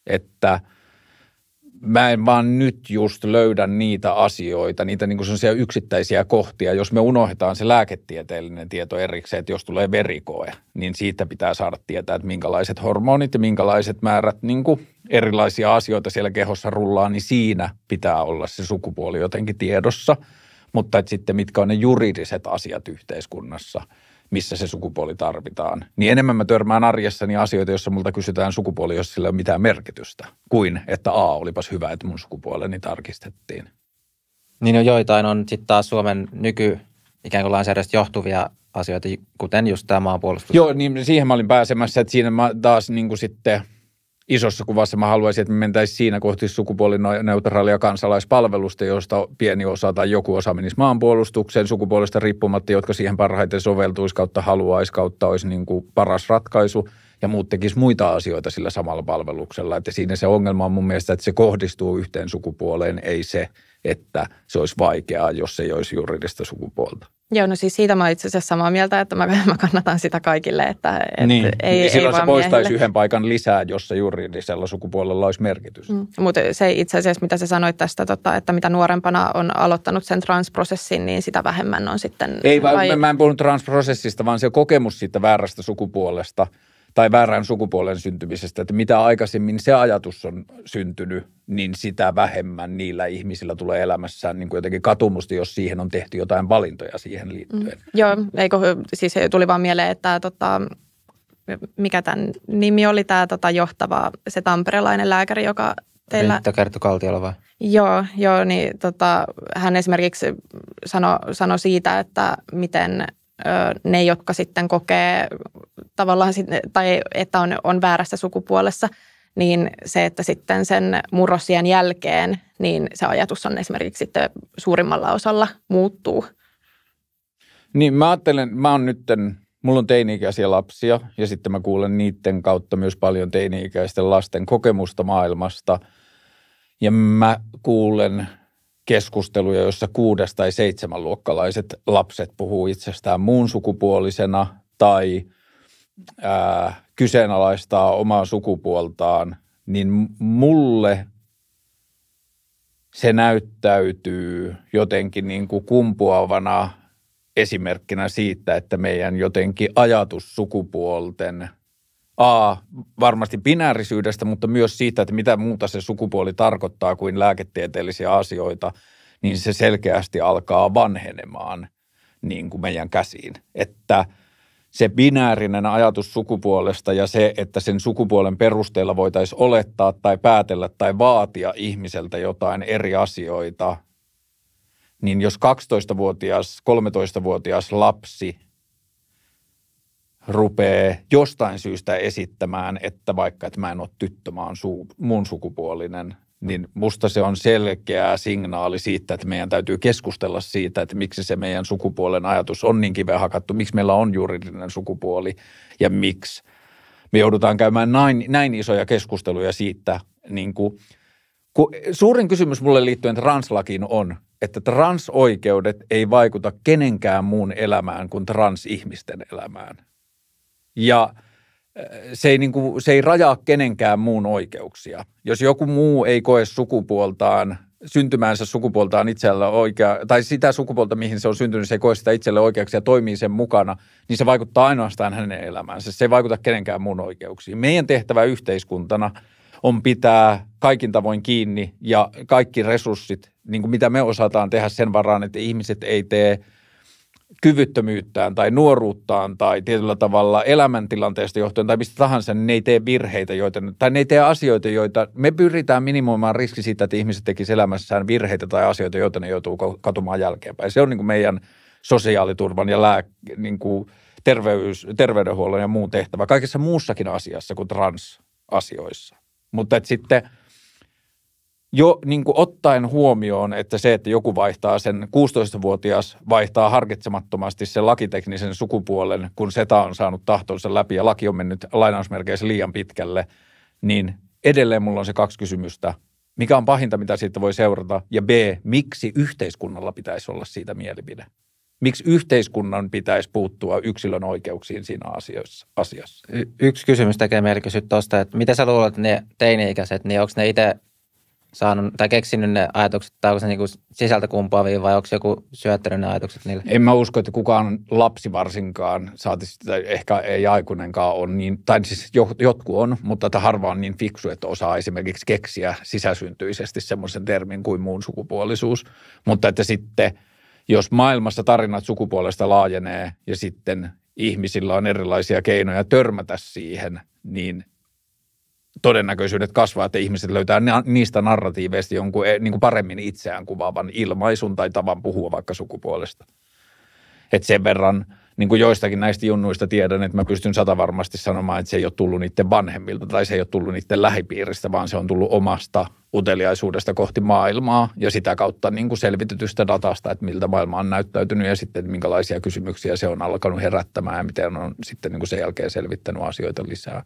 Että – mä en vaan nyt just löydä niitä asioita, niitä niin sellaisia yksittäisiä kohtia. Jos me unohdetaan se lääketieteellinen tieto erikseen, että jos tulee verikoe, niin siitä pitää saada tietää, että minkälaiset hormonit ja minkälaiset määrät niin kuin erilaisia asioita siellä kehossa rullaa, niin siinä pitää olla se sukupuoli jotenkin tiedossa. Mutta että sitten mitkä on ne juridiset asiat yhteiskunnassa – missä se sukupuoli tarvitaan. Niin enemmän mä törmään arjessani asioita, joissa multa kysytään sukupuoli, jos sillä ei ole mitään merkitystä, kuin että A, olipas hyvä, että mun sukupuoleni tarkistettiin. Niin jo joitain on sitten taas Suomen nyky ikään kuin lainsäädäntöstä johtuvia asioita, kuten just tämä maanpuolustus. Joo, niin siihen mä olin pääsemässä, että siinä mä taas niin kuin sitten – isossa kuvassa mä haluaisin, että me mentäisiin siinä kohti sukupuolineutraalia kansalaispalvelusta, josta pieni osa tai joku osa menisi maanpuolustukseen sukupuolesta riippumatta, jotka siihen parhaiten soveltuisi kautta haluaisi kautta olisi niin kuin paras ratkaisu ja muut tekisi muita asioita sillä samalla palveluksella. Että siinä se ongelma on mun mielestä, että se kohdistuu yhteen sukupuoleen, ei se, että se olisi vaikeaa, jos se ei olisi juridista sukupuolta. Joo, no siis siitä mä itse asiassa samaa mieltä, että mä, mä kannatan sitä kaikille. Että, et niin, ei, niin silloin ei se poistaisi miehille. yhden paikan lisää, jos se juridisella sukupuolella olisi merkitys. Mm, mutta se itse asiassa, mitä sä sanoit tästä, tota, että mitä nuorempana on aloittanut sen transprosessin, niin sitä vähemmän on sitten... Ei, vai... mä en puhunut transprosessista, vaan se kokemus siitä väärästä sukupuolesta – tai väärän sukupuolen syntymisestä, että mitä aikaisemmin se ajatus on syntynyt, niin sitä vähemmän niillä ihmisillä tulee elämässään niin kuin jotenkin katumusta, jos siihen on tehty jotain valintoja siihen liittyen. Mm, joo, eikö, siis tuli vaan mieleen, että tota, mikä tämän nimi oli, tämä tota, johtava, se tamperelainen lääkäri, joka teillä... Rinta Kerttu Kaltiola vai? Joo, joo niin tota, hän esimerkiksi sanoi sano siitä, että miten ne, jotka sitten kokee tavallaan, tai että on, on väärässä sukupuolessa, niin se, että sitten sen murrosien jälkeen, niin se ajatus on esimerkiksi sitten suurimmalla osalla muuttuu. Niin, mä ajattelen, mä oon nytten, mulla on teini-ikäisiä lapsia ja sitten mä kuulen niiden kautta myös paljon teini-ikäisten lasten kokemusta maailmasta. Ja mä kuulen keskusteluja, joissa kuudes- tai seitsemänluokkalaiset lapset puhuu itsestään muun sukupuolisena tai ää, kyseenalaistaa omaa sukupuoltaan, niin mulle se näyttäytyy jotenkin niin kuin kumpuavana esimerkkinä siitä, että meidän jotenkin ajatus sukupuolten – A, varmasti binäärisyydestä, mutta myös siitä, että mitä muuta se sukupuoli tarkoittaa kuin lääketieteellisiä asioita, niin se selkeästi alkaa vanhenemaan niin kuin meidän käsiin. Että se binäärinen ajatus sukupuolesta ja se, että sen sukupuolen perusteella voitaisiin olettaa tai päätellä tai vaatia ihmiseltä jotain eri asioita, niin jos 12-vuotias, 13-vuotias lapsi rupeaa jostain syystä esittämään, että vaikka että mä en ole tyttö, mä oon su- mun sukupuolinen, niin musta se on selkeä signaali siitä, että meidän täytyy keskustella siitä, että miksi se meidän sukupuolen ajatus on niin kiveen hakattu, miksi meillä on juridinen sukupuoli ja miksi. Me joudutaan käymään näin, näin isoja keskusteluja siitä. Niin kuin, kun suurin kysymys mulle liittyen translakiin on, että transoikeudet ei vaikuta kenenkään muun elämään kuin transihmisten elämään ja äh, se ei, niin kuin, se ei rajaa kenenkään muun oikeuksia. Jos joku muu ei koe sukupuoltaan, syntymäänsä sukupuoltaan itsellä oikea, tai sitä sukupuolta, mihin se on syntynyt, se ei koe sitä itselle oikeaksi ja toimii sen mukana, niin se vaikuttaa ainoastaan hänen elämäänsä. Se ei vaikuta kenenkään muun oikeuksiin. Meidän tehtävä yhteiskuntana on pitää kaikin tavoin kiinni ja kaikki resurssit, niin kuin mitä me osataan tehdä sen varaan, että ihmiset ei tee – kyvyttömyyttään tai nuoruuttaan tai tietyllä tavalla elämäntilanteesta johtuen tai mistä tahansa, niin ne ei tee virheitä, joita, tai ne ei tee asioita, joita me pyritään minimoimaan riski siitä, että ihmiset tekisivät elämässään virheitä tai asioita, joita ne joutuu katumaan jälkeenpäin. Se on niin kuin meidän sosiaaliturvan ja lää, niin kuin terveys, terveydenhuollon ja muun tehtävä, kaikessa muussakin asiassa kuin transasioissa. Mutta että sitten – jo niin kuin ottaen huomioon, että se, että joku vaihtaa sen, 16-vuotias vaihtaa harkitsemattomasti sen lakiteknisen sukupuolen, kun seta on saanut tahtonsa läpi ja laki on mennyt lainausmerkeissä liian pitkälle, niin edelleen mulla on se kaksi kysymystä. Mikä on pahinta, mitä siitä voi seurata? Ja B, miksi yhteiskunnalla pitäisi olla siitä mielipide? Miksi yhteiskunnan pitäisi puuttua yksilön oikeuksiin siinä asioissa, asiassa? Y- yksi kysymys tekee mieli kysyä tuosta, että mitä sä luulet, että ne teini-ikäiset, niin onko ne itse saanut tai keksinyt ne ajatukset, tai onko se niin sisältä kumpuavia vai onko joku syöttänyt ne ajatukset niille? En mä usko, että kukaan lapsi varsinkaan, saati sitä, ehkä ei aikuinenkaan on niin, tai siis jotkut on, mutta että harva on niin fiksu, että osaa esimerkiksi keksiä sisäsyntyisesti semmoisen termin kuin muun sukupuolisuus, mutta että sitten jos maailmassa tarinat sukupuolesta laajenee ja sitten ihmisillä on erilaisia keinoja törmätä siihen, niin todennäköisyydet kasvaa, että ihmiset löytää niistä narratiiveista jonkun eh, niin kuin paremmin itseään kuvaavan ilmaisun tai tavan puhua vaikka sukupuolesta. Et sen verran niin kuin joistakin näistä junnuista tiedän, että mä pystyn satavarmasti sanomaan, että se ei ole tullut niiden vanhemmilta tai se ei ole tullut niiden lähipiiristä, vaan se on tullut omasta uteliaisuudesta kohti maailmaa ja sitä kautta niin kuin selvitetystä datasta, että miltä maailma on näyttäytynyt ja sitten että minkälaisia kysymyksiä se on alkanut herättämään ja miten on sitten niin kuin sen jälkeen selvittänyt asioita lisää.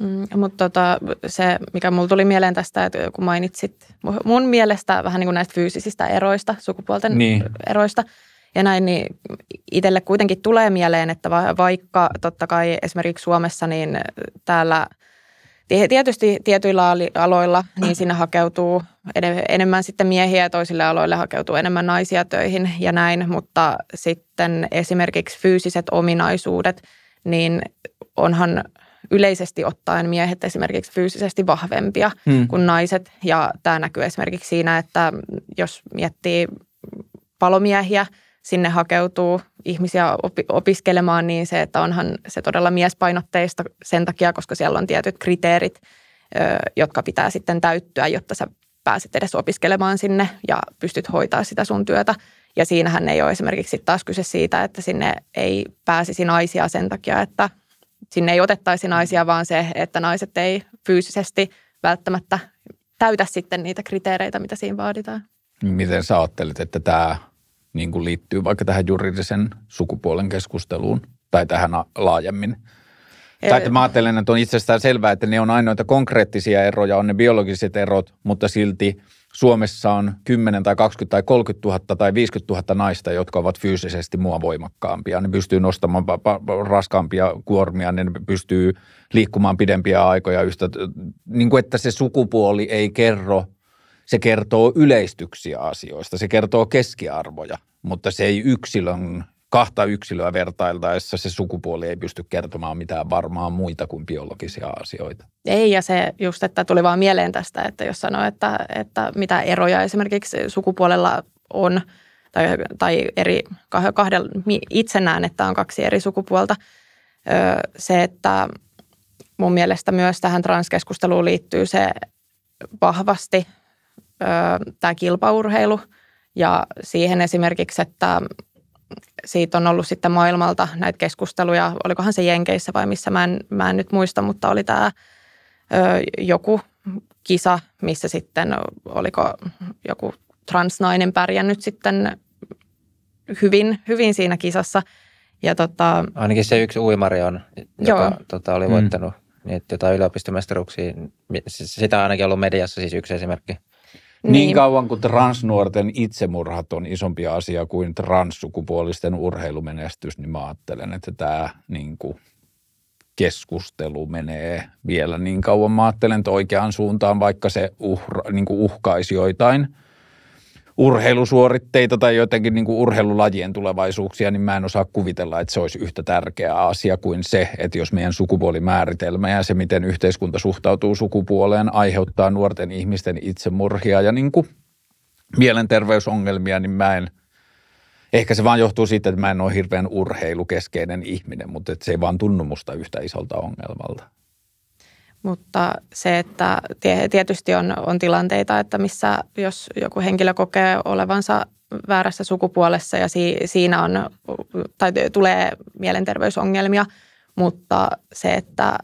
Mm, mutta tota, se, mikä mulla tuli mieleen tästä, että kun mainitsit mun mielestä vähän niin kuin näistä fyysisistä eroista, sukupuolten niin. eroista ja näin, niin itselle kuitenkin tulee mieleen, että vaikka totta kai esimerkiksi Suomessa, niin täällä tietysti tietyillä aloilla, niin sinne hakeutuu enemmän sitten miehiä ja toisille aloille hakeutuu enemmän naisia töihin ja näin, mutta sitten esimerkiksi fyysiset ominaisuudet, niin onhan – yleisesti ottaen miehet esimerkiksi fyysisesti vahvempia hmm. kuin naiset. Ja tämä näkyy esimerkiksi siinä, että jos miettii palomiehiä, sinne hakeutuu ihmisiä opi- opiskelemaan, niin se, että onhan se todella miespainotteista sen takia, koska siellä on tietyt kriteerit, jotka pitää sitten täyttyä, jotta sä pääset edes opiskelemaan sinne ja pystyt hoitaa sitä sun työtä. Ja siinähän ei ole esimerkiksi taas kyse siitä, että sinne ei pääsisi naisia sen takia, että sinne ei otettaisi naisia, vaan se, että naiset ei fyysisesti välttämättä täytä sitten niitä kriteereitä, mitä siinä vaaditaan. Miten sä ajattelet, että tämä niin kuin liittyy vaikka tähän juridisen sukupuolen keskusteluun tai tähän laajemmin? Eli... Tai että mä ajattelen, että on itsestään selvää, että ne on ainoita konkreettisia eroja, on ne biologiset erot, mutta silti – Suomessa on 10 tai 20 tai 30 000 tai 50 000 naista, jotka ovat fyysisesti mua voimakkaampia. Ne pystyy nostamaan raskaampia kuormia, ne pystyy liikkumaan pidempiä aikoja yhtä. Niin kuin että se sukupuoli ei kerro, se kertoo yleistyksiä asioista, se kertoo keskiarvoja, mutta se ei yksilön kahta yksilöä vertailtaessa se sukupuoli ei pysty kertomaan mitään varmaan muita kuin biologisia asioita. Ei, ja se just, että tuli vaan mieleen tästä, että jos sanoo, että, että mitä eroja esimerkiksi sukupuolella on, tai, tai eri itse itsenään, että on kaksi eri sukupuolta, se, että mun mielestä myös tähän transkeskusteluun liittyy se vahvasti tämä kilpaurheilu ja siihen esimerkiksi, että siitä on ollut sitten maailmalta näitä keskusteluja, olikohan se Jenkeissä vai missä, mä en, mä en nyt muista, mutta oli tämä joku kisa, missä sitten oliko joku transnainen pärjännyt sitten hyvin, hyvin siinä kisassa. Ja tota, Ainakin se yksi uimari on, joka joo. tota, oli mm. voittanut mm. niitä jotain yliopistomestaruuksia. Sitä on ainakin ollut mediassa siis yksi esimerkki. Niin, niin kauan kuin transnuorten itsemurhat on isompi asia kuin transsukupuolisten urheilumenestys, niin mä ajattelen, että tämä niin kuin keskustelu menee vielä niin kauan. Mä ajattelen, että oikeaan suuntaan, vaikka se uhra, niin kuin uhkaisi joitain – urheilusuoritteita tai jotenkin niin kuin urheilulajien tulevaisuuksia, niin mä en osaa kuvitella, että se olisi yhtä tärkeä asia kuin se, että jos meidän sukupuolimääritelmä ja se, miten yhteiskunta suhtautuu sukupuoleen, aiheuttaa nuorten ihmisten itsemurhia ja niin kuin mielenterveysongelmia, niin mä en, ehkä se vaan johtuu siitä, että mä en ole hirveän urheilukeskeinen ihminen, mutta se ei vaan tunnu musta yhtä isolta ongelmalta. Mutta se, että tietysti on, on tilanteita, että missä jos joku henkilö kokee olevansa väärässä sukupuolessa ja si, siinä on, tai tulee mielenterveysongelmia, mutta se, että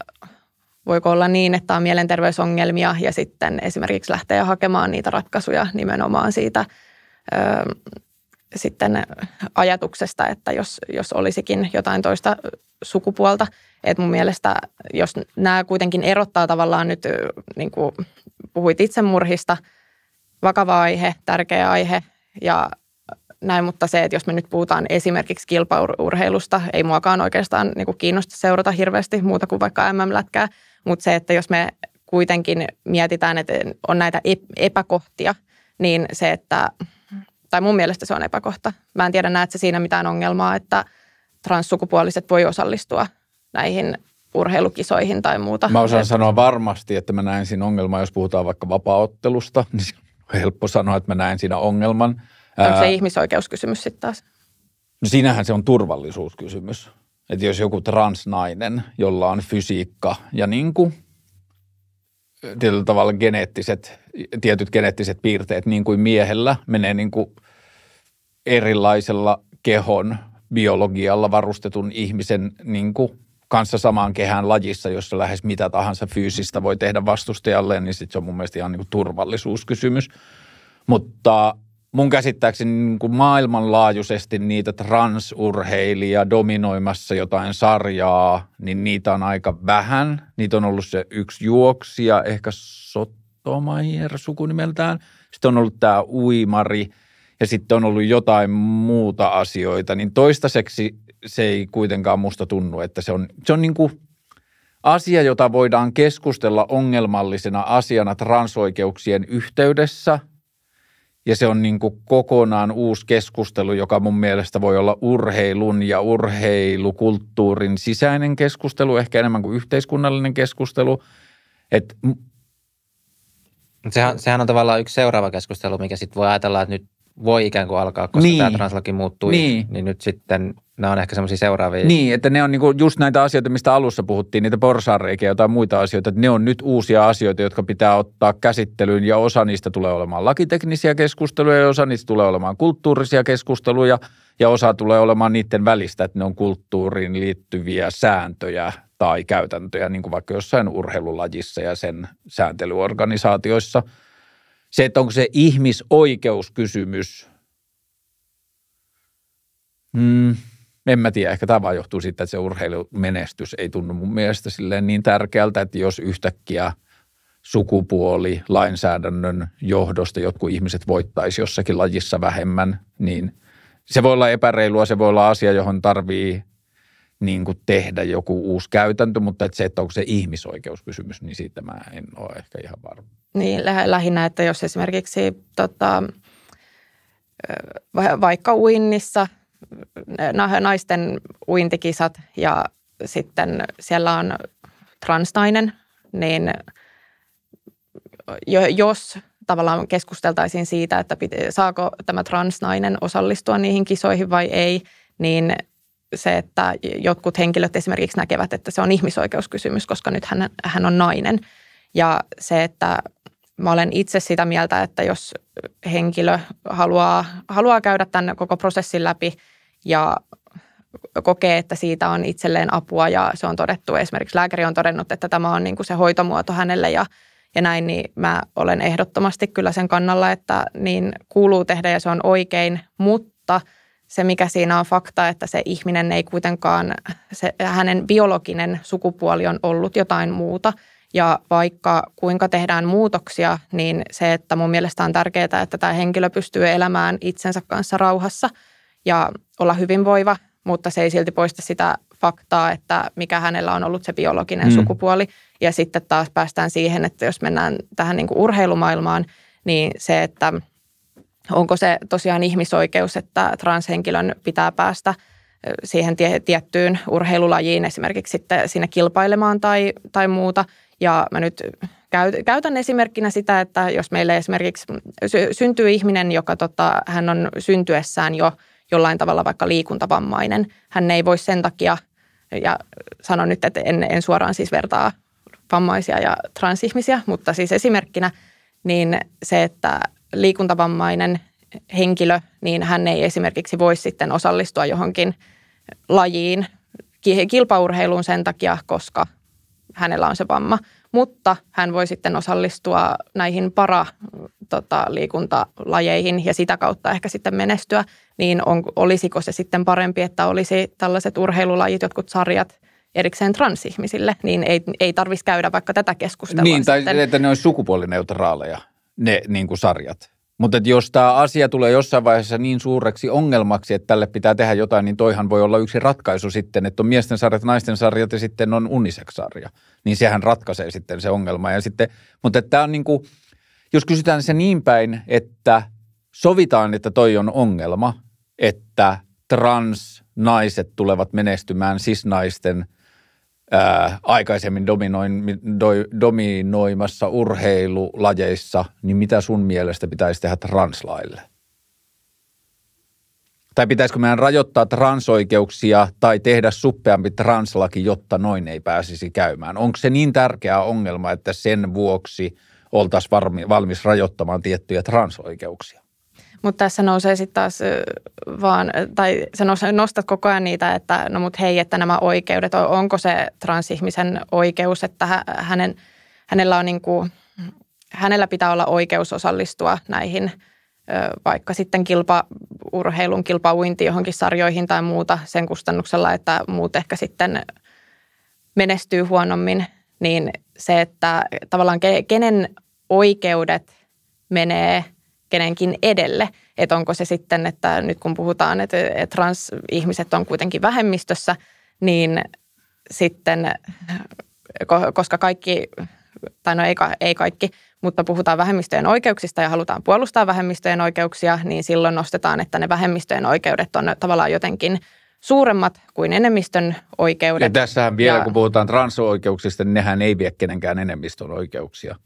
voiko olla niin, että on mielenterveysongelmia ja sitten esimerkiksi lähtee hakemaan niitä ratkaisuja nimenomaan siitä sitten ajatuksesta, että jos, jos olisikin jotain toista sukupuolta. Et mun mielestä, jos nämä kuitenkin erottaa tavallaan nyt, niin kuin puhuit itsemurhista, vakava aihe, tärkeä aihe ja näin, mutta se, että jos me nyt puhutaan esimerkiksi kilpaurheilusta, ei muakaan oikeastaan niin kuin kiinnosta seurata hirveästi muuta kuin vaikka MM-lätkää, mutta se, että jos me kuitenkin mietitään, että on näitä epäkohtia, niin se, että tai mun mielestä se on epäkohta. Mä en tiedä, näet se siinä mitään ongelmaa, että transsukupuoliset voi osallistua näihin urheilukisoihin tai muuta. Mä osaan sanoa varmasti, että mä näen siinä ongelmaa, jos puhutaan vaikka vapaaottelusta, niin on helppo sanoa, että mä näen siinä ongelman. Onko se Ää... ihmisoikeuskysymys sitten taas? No siinähän se on turvallisuuskysymys. Että jos joku transnainen, jolla on fysiikka ja niin kuin tietyllä tavalla geneettiset, tietyt geneettiset piirteet niin kuin miehellä menee niin kuin erilaisella kehon biologialla varustetun ihmisen niin kuin kanssa samaan kehään lajissa, jossa lähes mitä tahansa fyysistä voi tehdä vastustajalle, niin sit se on mun mielestä ihan niin kuin turvallisuuskysymys. Mutta mun käsittääkseni niin kuin maailmanlaajuisesti niitä transurheilija dominoimassa jotain sarjaa, niin niitä on aika vähän. Niitä on ollut se yksi juoksija, ehkä Sottomajer sukunimeltään. Sitten on ollut tämä uimari ja sitten on ollut jotain muuta asioita. Niin toistaiseksi se ei kuitenkaan musta tunnu, että se on, se on niin kuin asia, jota voidaan keskustella ongelmallisena asiana transoikeuksien yhteydessä – ja se on niin kuin kokonaan uusi keskustelu, joka mun mielestä voi olla urheilun ja urheilukulttuurin sisäinen keskustelu, ehkä enemmän kuin yhteiskunnallinen keskustelu. Et... Sehän, sehän on tavallaan yksi seuraava keskustelu, mikä sitten voi ajatella, että nyt voi ikään kuin alkaa, koska niin. tämä translaki muuttui, niin. niin nyt sitten nämä on ehkä semmoisia seuraavia. Niin, että ne on niinku just näitä asioita, mistä alussa puhuttiin, niitä porsareikia ja jotain muita asioita, että ne on nyt uusia asioita, jotka pitää ottaa käsittelyyn ja osa niistä tulee olemaan lakiteknisiä keskusteluja ja osa niistä tulee olemaan kulttuurisia keskusteluja ja osa tulee olemaan niiden välistä, että ne on kulttuuriin liittyviä sääntöjä tai käytäntöjä, niin kuin vaikka jossain urheilulajissa ja sen sääntelyorganisaatioissa – se, että onko se ihmisoikeuskysymys, mm, en mä tiedä, ehkä tämä vaan johtuu siitä, että se urheilumenestys ei tunnu mun mielestä silleen niin tärkeältä, että jos yhtäkkiä sukupuoli lainsäädännön johdosta jotkut ihmiset voittaisi jossakin lajissa vähemmän, niin se voi olla epäreilua, se voi olla asia, johon tarvii niin kuin tehdä joku uusi käytäntö, mutta että se, että onko se ihmisoikeuskysymys, niin siitä mä en ole ehkä ihan varma. Niin, lä- lähinnä, että jos esimerkiksi tota, vaikka uinnissa, naisten uintikisat ja sitten siellä on transnainen, niin jos tavallaan keskusteltaisiin siitä, että saako tämä transnainen osallistua niihin kisoihin vai ei, niin se, että jotkut henkilöt esimerkiksi näkevät, että se on ihmisoikeuskysymys, koska nyt hän, hän on nainen. Ja se, että Mä olen itse sitä mieltä, että jos henkilö haluaa, haluaa käydä tämän koko prosessin läpi ja kokee, että siitä on itselleen apua ja se on todettu, esimerkiksi lääkäri on todennut, että tämä on niin kuin se hoitomuoto hänelle ja, ja näin, niin mä olen ehdottomasti kyllä sen kannalla, että niin kuuluu tehdä ja se on oikein, mutta se mikä siinä on fakta, että se ihminen ei kuitenkaan, se, hänen biologinen sukupuoli on ollut jotain muuta – ja vaikka kuinka tehdään muutoksia, niin se, että mun mielestä on tärkeää, että tämä henkilö pystyy elämään itsensä kanssa rauhassa ja olla hyvinvoiva, mutta se ei silti poista sitä faktaa, että mikä hänellä on ollut se biologinen mm. sukupuoli. Ja sitten taas päästään siihen, että jos mennään tähän niin kuin urheilumaailmaan, niin se, että onko se tosiaan ihmisoikeus, että transhenkilön pitää päästä siihen tiettyyn urheilulajiin esimerkiksi sitten sinne kilpailemaan tai, tai muuta – ja mä nyt käytän esimerkkinä sitä, että jos meille esimerkiksi syntyy ihminen, joka tota, hän on syntyessään jo jollain tavalla vaikka liikuntavammainen, hän ei voi sen takia, ja sanon nyt, että en, en suoraan siis vertaa vammaisia ja transihmisiä, mutta siis esimerkkinä, niin se, että liikuntavammainen henkilö, niin hän ei esimerkiksi voi sitten osallistua johonkin lajiin, kilpaurheiluun sen takia, koska – hänellä on se vamma, mutta hän voi sitten osallistua näihin para tota, ja sitä kautta ehkä sitten menestyä, niin on, olisiko se sitten parempi, että olisi tällaiset urheilulajit, jotkut sarjat erikseen transihmisille, niin ei, ei tarvitsisi käydä vaikka tätä keskustelua. Niin, sitten. tai että ne on sukupuolineutraaleja, ne niin kuin sarjat. Mutta jos tämä asia tulee jossain vaiheessa niin suureksi ongelmaksi, että tälle pitää tehdä jotain, niin toihan voi olla yksi ratkaisu sitten, että on miesten sarjat, naisten sarjat ja sitten on unisex-sarja. Niin sehän ratkaisee sitten se ongelma. Ja sitten, mutta tämä on niin kuin, jos kysytään se niin päin, että sovitaan, että toi on ongelma, että transnaiset tulevat menestymään sisnaisten – ää, aikaisemmin dominoin, do, dominoimassa urheilulajeissa, niin mitä sun mielestä pitäisi tehdä translaille? Tai pitäisikö meidän rajoittaa transoikeuksia tai tehdä suppeampi translaki, jotta noin ei pääsisi käymään? Onko se niin tärkeä ongelma, että sen vuoksi oltaisiin valmis rajoittamaan tiettyjä transoikeuksia? Mutta tässä nousee sitten taas vaan, tai sä nostat koko ajan niitä, että no mut hei, että nämä oikeudet, onko se transihmisen oikeus, että hänen, hänellä on niinku, hänellä pitää olla oikeus osallistua näihin vaikka sitten kilpaurheilun, kilpauinti johonkin sarjoihin tai muuta sen kustannuksella, että muut ehkä sitten menestyy huonommin, niin se, että tavallaan kenen oikeudet menee – kenenkin edelle. Että onko se sitten, että nyt kun puhutaan, että transihmiset on kuitenkin vähemmistössä, niin sitten, koska kaikki, tai no ei, ei kaikki, mutta puhutaan vähemmistöjen oikeuksista ja halutaan puolustaa vähemmistöjen oikeuksia, niin silloin nostetaan, että ne vähemmistöjen oikeudet on tavallaan jotenkin suuremmat kuin enemmistön oikeudet. Ja tässähän vielä, ja, kun puhutaan transoikeuksista, niin nehän ei vie kenenkään enemmistön oikeuksia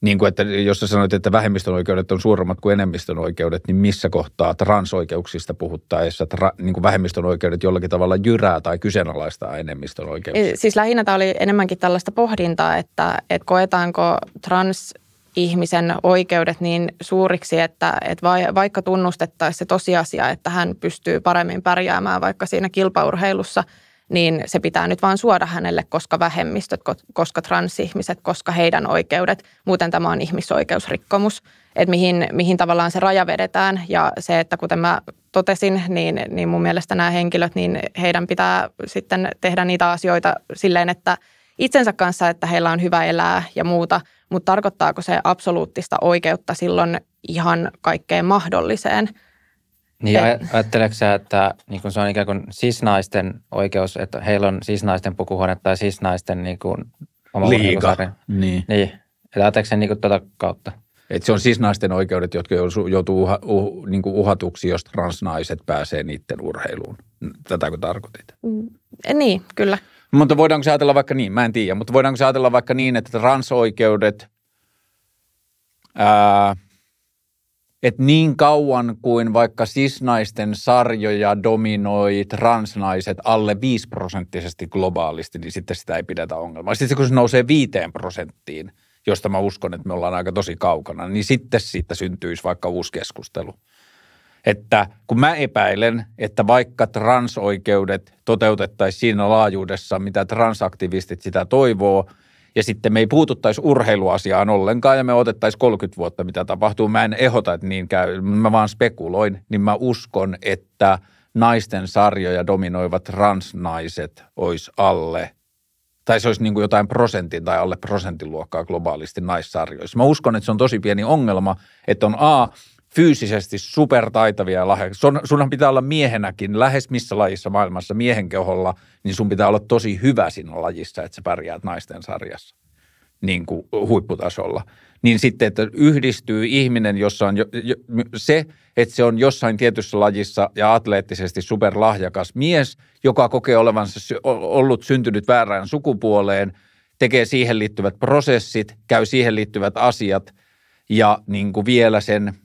niin kuin, että jos sä sanoit, että vähemmistön oikeudet on suuremmat kuin enemmistön oikeudet, niin missä kohtaa transoikeuksista puhuttaessa tra, niin kuin vähemmistön oikeudet jollakin tavalla jyrää tai kyseenalaistaa enemmistön oikeuksia? Siis lähinnä tämä oli enemmänkin tällaista pohdintaa, että, että koetaanko trans ihmisen oikeudet niin suuriksi, että, että vaikka tunnustettaisiin se tosiasia, että hän pystyy paremmin pärjäämään vaikka siinä kilpaurheilussa – niin se pitää nyt vaan suoda hänelle, koska vähemmistöt, koska transihmiset, koska heidän oikeudet. Muuten tämä on ihmisoikeusrikkomus, että mihin, mihin tavallaan se raja vedetään ja se, että kuten mä totesin, niin, niin mun mielestä nämä henkilöt, niin heidän pitää sitten tehdä niitä asioita silleen, että itsensä kanssa, että heillä on hyvä elää ja muuta, mutta tarkoittaako se absoluuttista oikeutta silloin ihan kaikkeen mahdolliseen – niin ajatteleeko sä, että niin kun se on ikään kuin sisnaisten oikeus, että heillä on sisnaisten pukuhuone tai sisnaisten niin kuin oma Liiga. Niin. niin. Että ajatteleeko sen niin tuota kautta? Että se on sisnaisten oikeudet, jotka joutuu uha, uh, niin kuin uhatuksi, jos transnaiset pääsee niiden urheiluun. Tätäkö tarkoitit? Mm, niin, kyllä. Mutta voidaanko se ajatella vaikka niin, mä en tiedä, mutta voidaanko se ajatella vaikka niin, että transoikeudet – ää, et niin kauan kuin vaikka sisnaisten sarjoja dominoi transnaiset alle 5 prosenttisesti globaalisti, niin sitten sitä ei pidetä ongelmaa. Sitten kun se nousee 5 prosenttiin, josta mä uskon, että me ollaan aika tosi kaukana, niin sitten siitä syntyisi vaikka uusi keskustelu. Että kun mä epäilen, että vaikka transoikeudet toteutettaisiin siinä laajuudessa, mitä transaktivistit sitä toivoo – ja sitten me ei puututtaisi urheiluasiaan ollenkaan ja me otettaisiin 30 vuotta, mitä tapahtuu. Mä en ehota, että niin käy, mä vaan spekuloin, niin mä uskon, että naisten sarjoja dominoivat transnaiset olisi alle – tai se olisi niin kuin jotain prosentin tai alle prosentin luokkaa globaalisti naissarjoissa. Mä uskon, että se on tosi pieni ongelma, että on A, fyysisesti supertaitavia lahjakkuuksia. Sun, sunhan pitää olla miehenäkin lähes missä lajissa maailmassa miehen keholla, niin sun pitää olla tosi hyvä siinä lajissa, että sä pärjäät naisten sarjassa niin kuin huipputasolla. Niin sitten, että yhdistyy ihminen, jossa on jo, jo, se, että se on jossain tietyssä lajissa ja atleettisesti superlahjakas mies, joka kokee olevansa ollut syntynyt väärään sukupuoleen, tekee siihen liittyvät prosessit, käy siihen liittyvät asiat ja niin kuin vielä sen –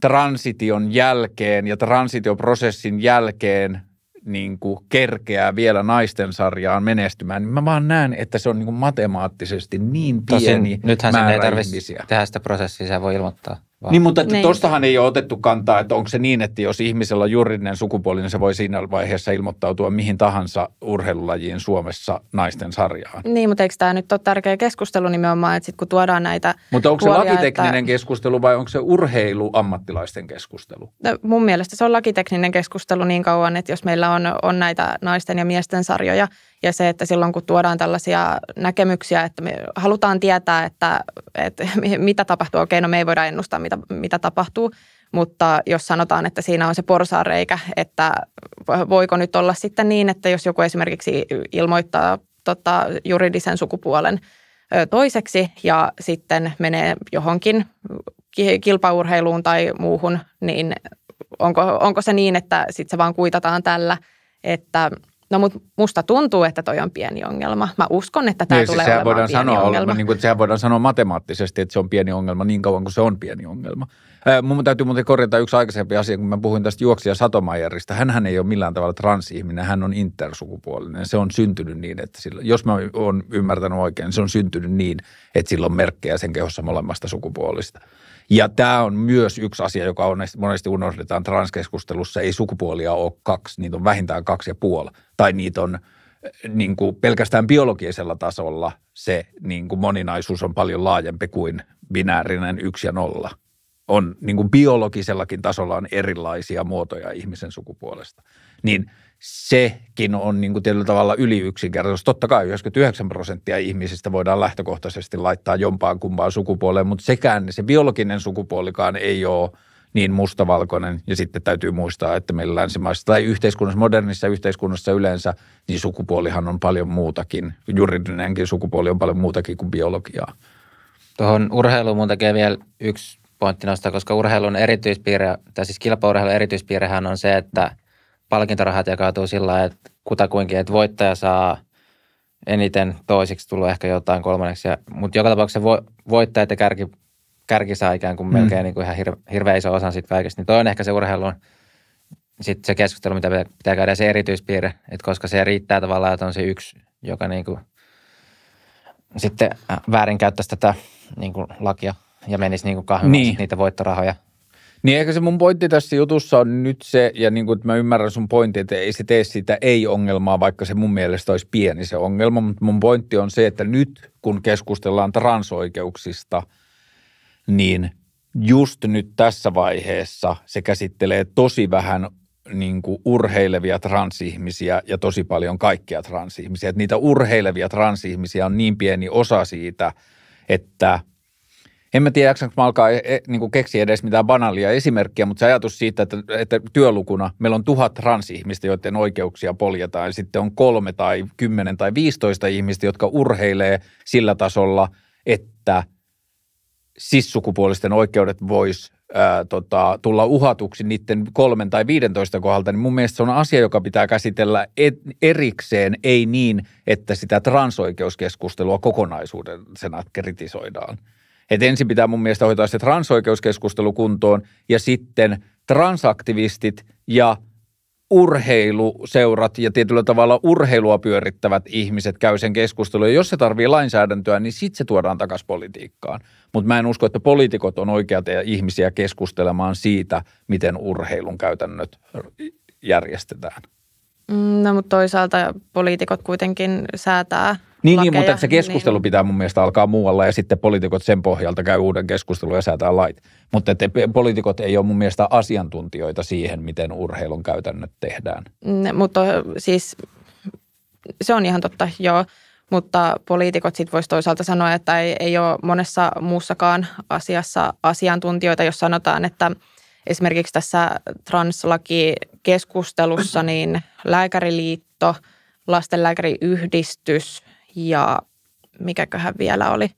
transition jälkeen ja transitioprosessin jälkeen niin kuin kerkeää vielä naisten sarjaan menestymään, niin mä vaan näen, että se on niin kuin matemaattisesti niin pieni Tosin, nythän sen ei tarvitse tehdä sitä prosessia, se voi ilmoittaa. Vaan. Niin, mutta tuostahan niin. ei ole otettu kantaa, että onko se niin, että jos ihmisellä on juridinen sukupuoli, niin se voi siinä vaiheessa ilmoittautua mihin tahansa urheilulajiin Suomessa naisten sarjaan. Niin, mutta eikö tämä nyt ole tärkeä keskustelu nimenomaan, että sitten kun tuodaan näitä Mutta onko se lakitekninen että... keskustelu vai onko se urheiluammattilaisten keskustelu? No, mun mielestä se on lakitekninen keskustelu niin kauan, että jos meillä on, on näitä naisten ja miesten sarjoja, ja se, että silloin kun tuodaan tällaisia näkemyksiä, että me halutaan tietää, että, että mitä tapahtuu. Okei, no me ei voida ennustaa, mitä, mitä tapahtuu. Mutta jos sanotaan, että siinä on se porsaareikä, että voiko nyt olla sitten niin, että jos joku esimerkiksi ilmoittaa tota, juridisen sukupuolen toiseksi ja sitten menee johonkin kilpaurheiluun tai muuhun, niin onko, onko se niin, että sitten se vaan kuitataan tällä, että – No mutta musta tuntuu, että toi on pieni ongelma. Mä uskon, että tämä niin, siis tulee siis olemaan voidaan pieni sanoa, ongelma. Niin kuin, sehän voidaan sanoa matemaattisesti, että se on pieni ongelma niin kauan kuin se on pieni ongelma. mun täytyy muuten korjata yksi aikaisempi asia, kun mä puhuin tästä juoksija Satomajerista. Hänhän ei ole millään tavalla transihminen, hän on intersukupuolinen. Se on syntynyt niin, että sillä, jos mä oon ymmärtänyt oikein, niin se on syntynyt niin, että sillä on merkkejä sen kehossa molemmasta sukupuolista – ja tämä on myös yksi asia, joka on monesti unohdetaan transkeskustelussa. Ei sukupuolia ole kaksi, niitä on vähintään kaksi ja puoli. Tai niitä on eh, niin kuin pelkästään biologisella tasolla se niin kuin moninaisuus on paljon laajempi kuin binäärinen yksi ja nolla. On niin kuin biologisellakin tasolla on erilaisia muotoja ihmisen sukupuolesta. Niin – sekin on niin kuin tietyllä tavalla yliyksinkertaisuus. Totta kai 99 prosenttia ihmisistä voidaan lähtökohtaisesti laittaa jompaan kumpaan sukupuoleen, mutta sekään se biologinen sukupuolikaan ei ole niin mustavalkoinen. Ja sitten täytyy muistaa, että meillä länsimaissa tai yhteiskunnassa, modernissa yhteiskunnassa yleensä, niin sukupuolihan on paljon muutakin. Juridinenkin sukupuoli on paljon muutakin kuin biologiaa. Tuohon urheiluun mun tekee vielä yksi pointti nostaa, koska urheilun erityispiirre, tai siis kilpaurheilun erityispiirrehän on se, että – palkintorahat jakautuu sillä lailla, että kutakuinkin, että voittaja saa eniten toiseksi tulee ehkä jotain kolmanneksi. Ja, mutta joka tapauksessa vo, voittajat ja kärki, kärki saa ikään kuin mm. melkein niin kuin ihan hirveän iso osan siitä kaikesta. Niin toi on ehkä se urheilun sitten se keskustelu, mitä pitää, pitää käydä, se erityispiirre, että koska se riittää tavallaan, että on se yksi, joka niin kuin, sitten äh, väärinkäyttäisi tätä niin kuin, lakia ja menisi niin kuin kahden niin. niitä voittorahoja niin ehkä se mun pointti tässä jutussa on nyt se, ja niin kuin, että mä ymmärrän sun pointti, että ei se tee sitä ei-ongelmaa, vaikka se mun mielestä olisi pieni se ongelma, mutta mun pointti on se, että nyt kun keskustellaan transoikeuksista, niin just nyt tässä vaiheessa se käsittelee tosi vähän niin kuin urheilevia transihmisiä ja tosi paljon kaikkia transihmisiä. Että niitä urheilevia transihmisiä on niin pieni osa siitä, että – en mä tiedä, jaksanko mä alkaa e, niin keksiä edes mitään banaalia esimerkkiä, mutta se ajatus siitä, että, että työlukuna meillä on tuhat transihmistä, joiden oikeuksia poljetaan, ja sitten on kolme tai kymmenen tai viisitoista ihmistä, jotka urheilee sillä tasolla, että sissukupuolisten oikeudet vois ää, tota, tulla uhatuksi niiden kolmen tai 15 kohdalta, niin mun mielestä se on asia, joka pitää käsitellä erikseen, ei niin, että sitä transoikeuskeskustelua kokonaisuudessaan kritisoidaan. Että ensin pitää mun mielestä hoitaa se transoikeuskeskustelu kuntoon ja sitten transaktivistit ja urheiluseurat ja tietyllä tavalla urheilua pyörittävät ihmiset käy sen keskustelun. Ja jos se tarvii lainsäädäntöä, niin sitten se tuodaan takaisin politiikkaan. Mutta mä en usko, että poliitikot on oikeita ihmisiä keskustelemaan siitä, miten urheilun käytännöt järjestetään. Mm, no, mutta toisaalta poliitikot kuitenkin säätää niin, lakeja, niin mutta se keskustelu niin, niin, pitää mun mielestä alkaa muualla ja sitten poliitikot sen pohjalta käy uuden keskustelun ja säätää lait. Mutta te, poliitikot ei ole mun mielestä asiantuntijoita siihen, miten urheilun käytännöt tehdään. Ne, mm, mutta siis se on ihan totta, joo. Mutta poliitikot sitten voisi toisaalta sanoa, että ei, ei ole monessa muussakaan asiassa asiantuntijoita, jos sanotaan, että esimerkiksi tässä translakikeskustelussa niin lääkäriliitto – lastenlääkäriyhdistys ja mikäköhän vielä oli.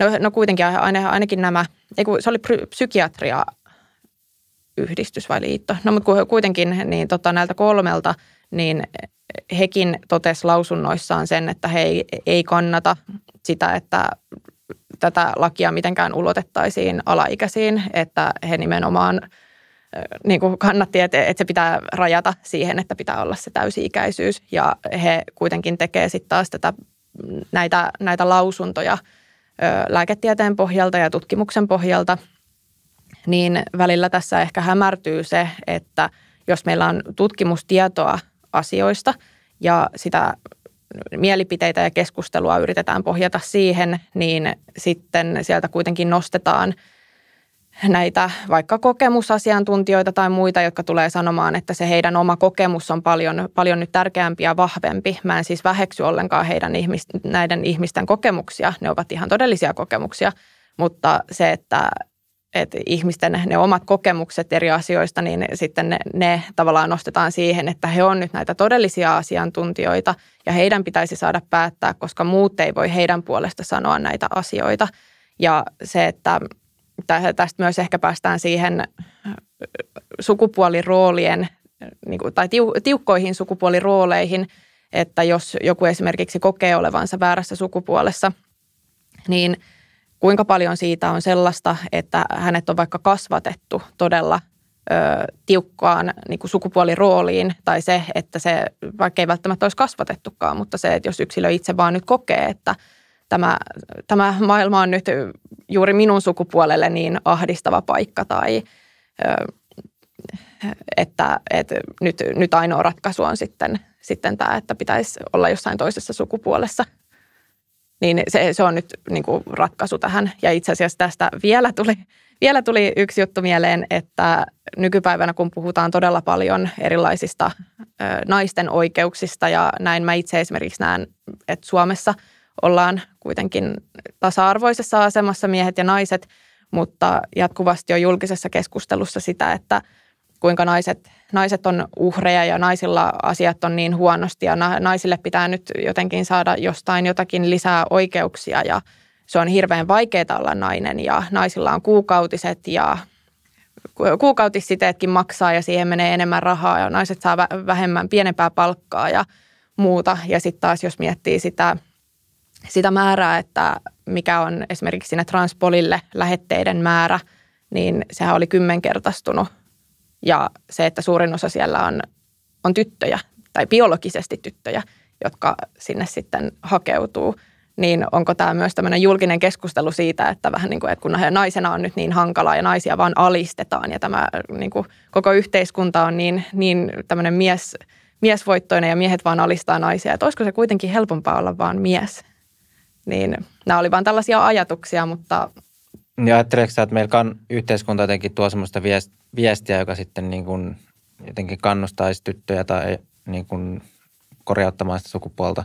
No, no kuitenkin aina, ainakin nämä, ei kun, se oli psykiatria yhdistys vai liitto. No mutta kuitenkin niin tota, näiltä kolmelta, niin hekin totesi lausunnoissaan sen, että he ei, ei kannata sitä, että tätä lakia mitenkään ulotettaisiin alaikäisiin, että he nimenomaan – niin kuin kannatti, että, että se pitää rajata siihen, että pitää olla se täysi-ikäisyys. Ja he kuitenkin tekee sitten taas tätä, näitä, näitä lausuntoja lääketieteen pohjalta ja tutkimuksen pohjalta, niin välillä tässä ehkä hämärtyy se, että jos meillä on tutkimustietoa asioista ja sitä mielipiteitä ja keskustelua yritetään pohjata siihen, niin sitten sieltä kuitenkin nostetaan – näitä vaikka kokemusasiantuntijoita tai muita, jotka tulee sanomaan, että se heidän oma kokemus on paljon, paljon nyt tärkeämpi ja vahvempi. Mä en siis väheksy ollenkaan heidän ihmis, näiden ihmisten kokemuksia, ne ovat ihan todellisia kokemuksia, mutta se, että, että ihmisten ne omat kokemukset eri asioista, niin sitten ne, ne tavallaan nostetaan siihen, että he on nyt näitä todellisia asiantuntijoita ja heidän pitäisi saada päättää, koska muut ei voi heidän puolesta sanoa näitä asioita. Ja se, että tästä myös ehkä päästään siihen äh, sukupuoliroolien niin tai tiukkoihin sukupuolirooleihin, että jos joku esimerkiksi kokee olevansa väärässä sukupuolessa, niin kuinka paljon siitä on sellaista, että hänet on vaikka kasvatettu todella tiukkaan niin kuin sukupuolirooliin, tai se, että se, vaikka ei välttämättä olisi kasvatettukaan, mutta se, että jos yksilö itse vaan nyt kokee, että – tämä, tämä maailma on nyt juuri minun sukupuolelle niin ahdistava paikka tai että, että nyt, nyt ainoa ratkaisu on sitten, sitten tämä, että pitäisi olla jossain toisessa sukupuolessa. Niin se, se on nyt niin kuin ratkaisu tähän. Ja itse asiassa tästä vielä tuli, vielä tuli yksi juttu mieleen, että nykypäivänä kun puhutaan todella paljon erilaisista ö, naisten oikeuksista ja näin mä itse esimerkiksi näen, että Suomessa – ollaan kuitenkin tasa-arvoisessa asemassa miehet ja naiset, mutta jatkuvasti on julkisessa keskustelussa sitä, että kuinka naiset, naiset on uhreja ja naisilla asiat on niin huonosti ja naisille pitää nyt jotenkin saada jostain jotakin lisää oikeuksia ja se on hirveän vaikeaa olla nainen ja naisilla on kuukautiset ja kuukautissiteetkin maksaa ja siihen menee enemmän rahaa ja naiset saa vähemmän pienempää palkkaa ja muuta. Ja sitten taas jos miettii sitä sitä määrää, että mikä on esimerkiksi sinne transpolille lähetteiden määrä, niin sehän oli kymmenkertaistunut. Ja se, että suurin osa siellä on, on tyttöjä tai biologisesti tyttöjä, jotka sinne sitten hakeutuu, niin onko tämä myös tämmöinen julkinen keskustelu siitä, että vähän niin kuin, että kun naisena on nyt niin hankalaa ja naisia vaan alistetaan ja tämä niin kuin, koko yhteiskunta on niin, niin tämmöinen mies, miesvoittoinen ja miehet vaan alistaa naisia, että olisiko se kuitenkin helpompaa olla vaan mies niin nämä oli vain tällaisia ajatuksia, mutta... Niin ajatteleeko sä, että meillä on yhteiskunta jotenkin tuo sellaista viestiä, joka sitten niin kuin jotenkin kannustaisi tyttöjä tai niin kuin korjauttamaan sitä sukupuolta?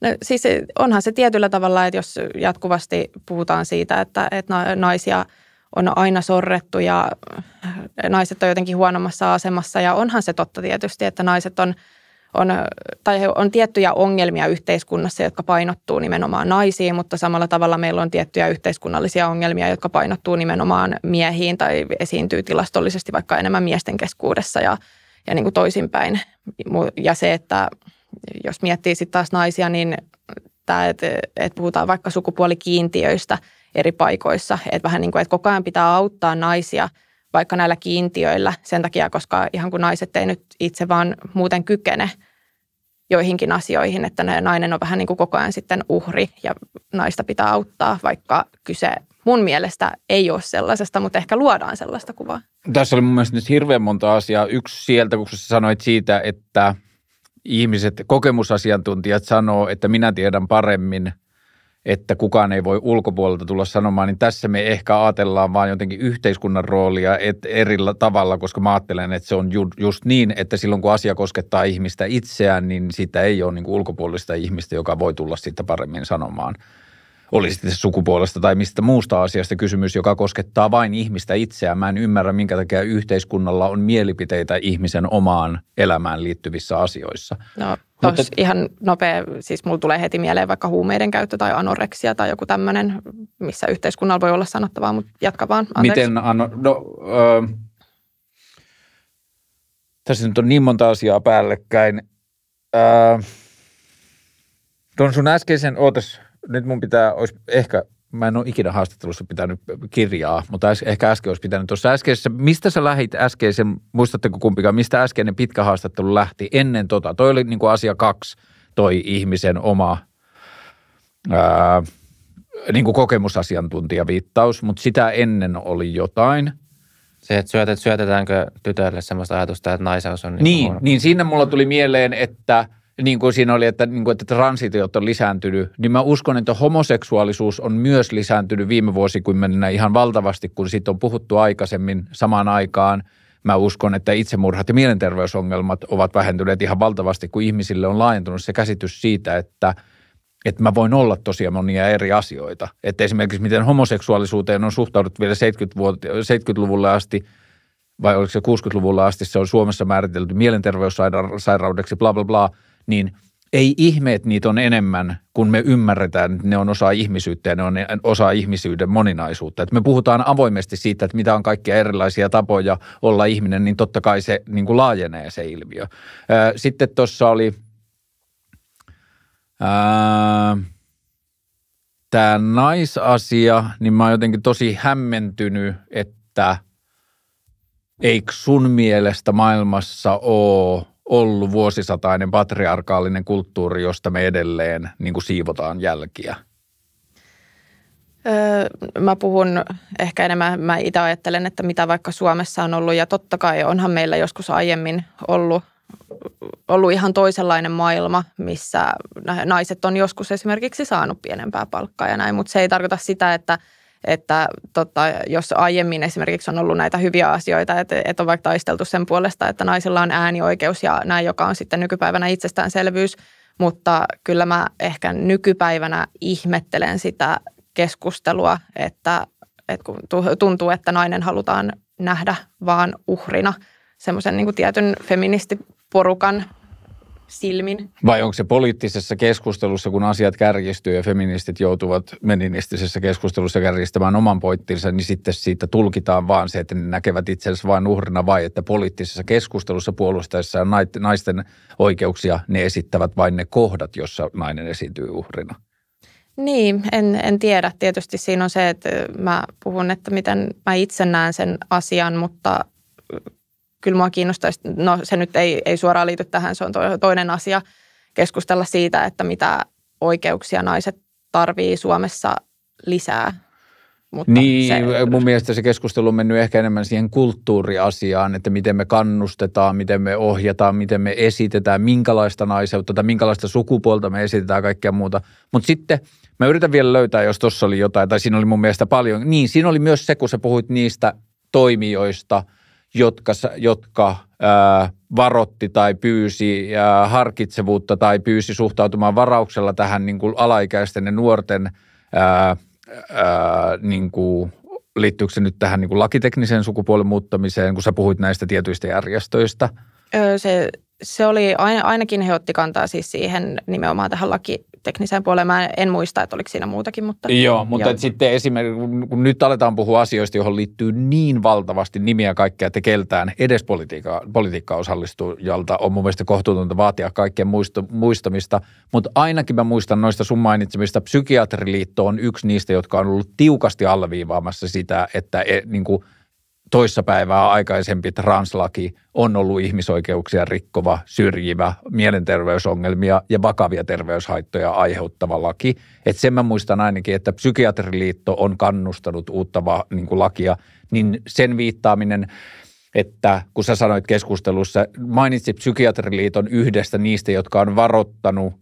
No siis onhan se tietyllä tavalla, että jos jatkuvasti puhutaan siitä, että, että naisia on aina sorrettu ja naiset on jotenkin huonommassa asemassa ja onhan se totta tietysti, että naiset on – on, tai on tiettyjä ongelmia yhteiskunnassa, jotka painottuu nimenomaan naisiin, mutta samalla tavalla meillä on tiettyjä yhteiskunnallisia ongelmia, jotka painottuu nimenomaan miehiin tai esiintyy tilastollisesti vaikka enemmän miesten keskuudessa ja, ja niin kuin toisinpäin. Ja se, että jos miettii sitten taas naisia, niin tämä, että, että puhutaan vaikka sukupuolikiintiöistä eri paikoissa, että vähän niin kuin, että koko ajan pitää auttaa naisia – vaikka näillä kiintiöillä sen takia, koska ihan kun naiset ei nyt itse vaan muuten kykene joihinkin asioihin, että nainen on vähän niin kuin koko ajan sitten uhri ja naista pitää auttaa, vaikka kyse mun mielestä ei ole sellaisesta, mutta ehkä luodaan sellaista kuvaa. Tässä oli mun mielestä nyt hirveän monta asiaa. Yksi sieltä, kun sä sanoit siitä, että ihmiset, kokemusasiantuntijat sanoo, että minä tiedän paremmin – että kukaan ei voi ulkopuolelta tulla sanomaan, niin tässä me ehkä ajatellaan vaan jotenkin yhteiskunnan roolia et eri tavalla, koska mä ajattelen, että se on ju, just niin, että silloin kun asia koskettaa ihmistä itseään, niin sitä ei ole niin kuin ulkopuolista ihmistä, joka voi tulla siitä paremmin sanomaan oli sitten sukupuolesta tai mistä muusta asiasta kysymys, joka koskettaa vain ihmistä itseään. Mä en ymmärrä, minkä takia yhteiskunnalla on mielipiteitä ihmisen omaan elämään liittyvissä asioissa. No, Mutta, ihan nopea, siis mulla tulee heti mieleen vaikka huumeiden käyttö tai anoreksia tai joku tämmöinen, missä yhteiskunnalla voi olla sanottavaa, mutta jatka vaan. Anteeksi. Miten, ano, no, öö, tässä nyt on niin monta asiaa päällekkäin. Öö, tuon sun äskeisen, ootas, nyt mun pitää, olisi ehkä mä en ole ikinä haastattelussa pitänyt kirjaa, mutta ehkä äsken olisi pitänyt tuossa äskeisessä. Mistä sä lähit äskeisen, muistatteko kumpikaan, mistä äskeinen pitkä haastattelu lähti ennen tota? Toi oli niin kuin asia kaksi, toi ihmisen oma ää, niin kuin kokemusasiantuntijaviittaus, mutta sitä ennen oli jotain. Se, että syötet, syötetäänkö tytölle sellaista ajatusta, että naisaus on... Niinku niin, niin, niin siinä mulla tuli mieleen, että – niin kuin siinä oli, että, niin kuin, että transitiot on lisääntynyt, niin mä uskon, että homoseksuaalisuus on myös lisääntynyt viime vuosikymmeninä ihan valtavasti, kun siitä on puhuttu aikaisemmin samaan aikaan. Mä uskon, että itsemurhat ja mielenterveysongelmat ovat vähentyneet ihan valtavasti, kun ihmisille on laajentunut se käsitys siitä, että – että mä voin olla tosiaan monia eri asioita. Että esimerkiksi miten homoseksuaalisuuteen on suhtauduttu vielä 70-luvulle asti, vai oliko se 60-luvulla asti, se on Suomessa määritelty mielenterveyssairaudeksi, bla bla bla – niin ei ihme, että niitä on enemmän, kun me ymmärretään, että ne on osa ihmisyyttä ja ne on osa ihmisyyden moninaisuutta. Että me puhutaan avoimesti siitä, että mitä on kaikkia erilaisia tapoja olla ihminen, niin totta kai se niin kuin laajenee se ilmiö. Sitten tuossa oli tämä naisasia, niin mä oon jotenkin tosi hämmentynyt, että eikö sun mielestä maailmassa ole ollut vuosisatainen patriarkaalinen kulttuuri, josta me edelleen niin kuin siivotaan jälkiä? Öö, mä puhun ehkä enemmän, mä itse ajattelen, että mitä vaikka Suomessa on ollut ja totta kai onhan meillä joskus aiemmin ollut ollut ihan toisenlainen maailma, missä naiset on joskus esimerkiksi saanut pienempää palkkaa ja näin, mutta se ei tarkoita sitä, että – että tota, jos aiemmin esimerkiksi on ollut näitä hyviä asioita, että, että on vaikka taisteltu sen puolesta, että naisilla on äänioikeus ja näin, joka on sitten nykypäivänä itsestäänselvyys, mutta kyllä mä ehkä nykypäivänä ihmettelen sitä keskustelua, että, että kun tuntuu, että nainen halutaan nähdä vaan uhrina semmoisen niin tietyn feministiporukan silmin. Vai onko se poliittisessa keskustelussa, kun asiat kärjistyy ja feministit joutuvat meninistisessä keskustelussa kärjistämään oman poittinsa, niin sitten siitä tulkitaan vaan se, että ne näkevät itsensä vain uhrina vai että poliittisessa keskustelussa puolustaessaan naisten oikeuksia ne esittävät vain ne kohdat, jossa nainen esiintyy uhrina? Niin, en, en tiedä. Tietysti siinä on se, että mä puhun, että miten mä itse näen sen asian, mutta kyllä mua kiinnostaisi, no se nyt ei, ei suoraan liity tähän, se on toinen asia, keskustella siitä, että mitä oikeuksia naiset tarvii Suomessa lisää. Mutta niin, se... mun mielestä se keskustelu on mennyt ehkä enemmän siihen kulttuuriasiaan, että miten me kannustetaan, miten me ohjataan, miten me esitetään, minkälaista naiseutta tai minkälaista sukupuolta me esitetään kaikkea muuta. Mutta sitten mä yritän vielä löytää, jos tuossa oli jotain, tai siinä oli mun mielestä paljon. Niin, siinä oli myös se, kun sä puhuit niistä toimijoista – jotka, jotka ää, varotti tai pyysi ää, harkitsevuutta tai pyysi suhtautumaan varauksella tähän niin kuin alaikäisten ja nuorten, ää, ää, niin kuin, liittyykö se nyt tähän niin kuin lakitekniseen sukupuolen muuttamiseen, kun sä puhuit näistä tietyistä järjestöistä? Öö, se, se oli, ainakin he otti kantaa siis siihen nimenomaan tähän laki, tekniseen puoleen. Mä en muista, että oliko siinä muutakin. Mutta, joo, mutta joo. sitten esimerkiksi kun nyt aletaan puhua asioista, johon liittyy niin valtavasti nimiä kaikkea, että keltään edes politiikkaa, politiikkaa osallistujalta on mun mielestä kohtuutonta vaatia kaikkien muisto, muistamista. Mutta ainakin mä muistan noista sun mainitsemista, Psykiatriliitto on yksi niistä, jotka on ollut tiukasti alleviivaamassa sitä, että e, niin kuin – toissapäivää aikaisempi translaki on ollut ihmisoikeuksia rikkova, syrjivä, mielenterveysongelmia ja vakavia terveyshaittoja aiheuttava laki. Et sen mä muistan ainakin, että Psykiatriliitto on kannustanut uutta va, niin kuin lakia, niin sen viittaaminen että kun sä sanoit keskustelussa, mainitsit Psykiatriliiton yhdestä niistä, jotka on varottanut –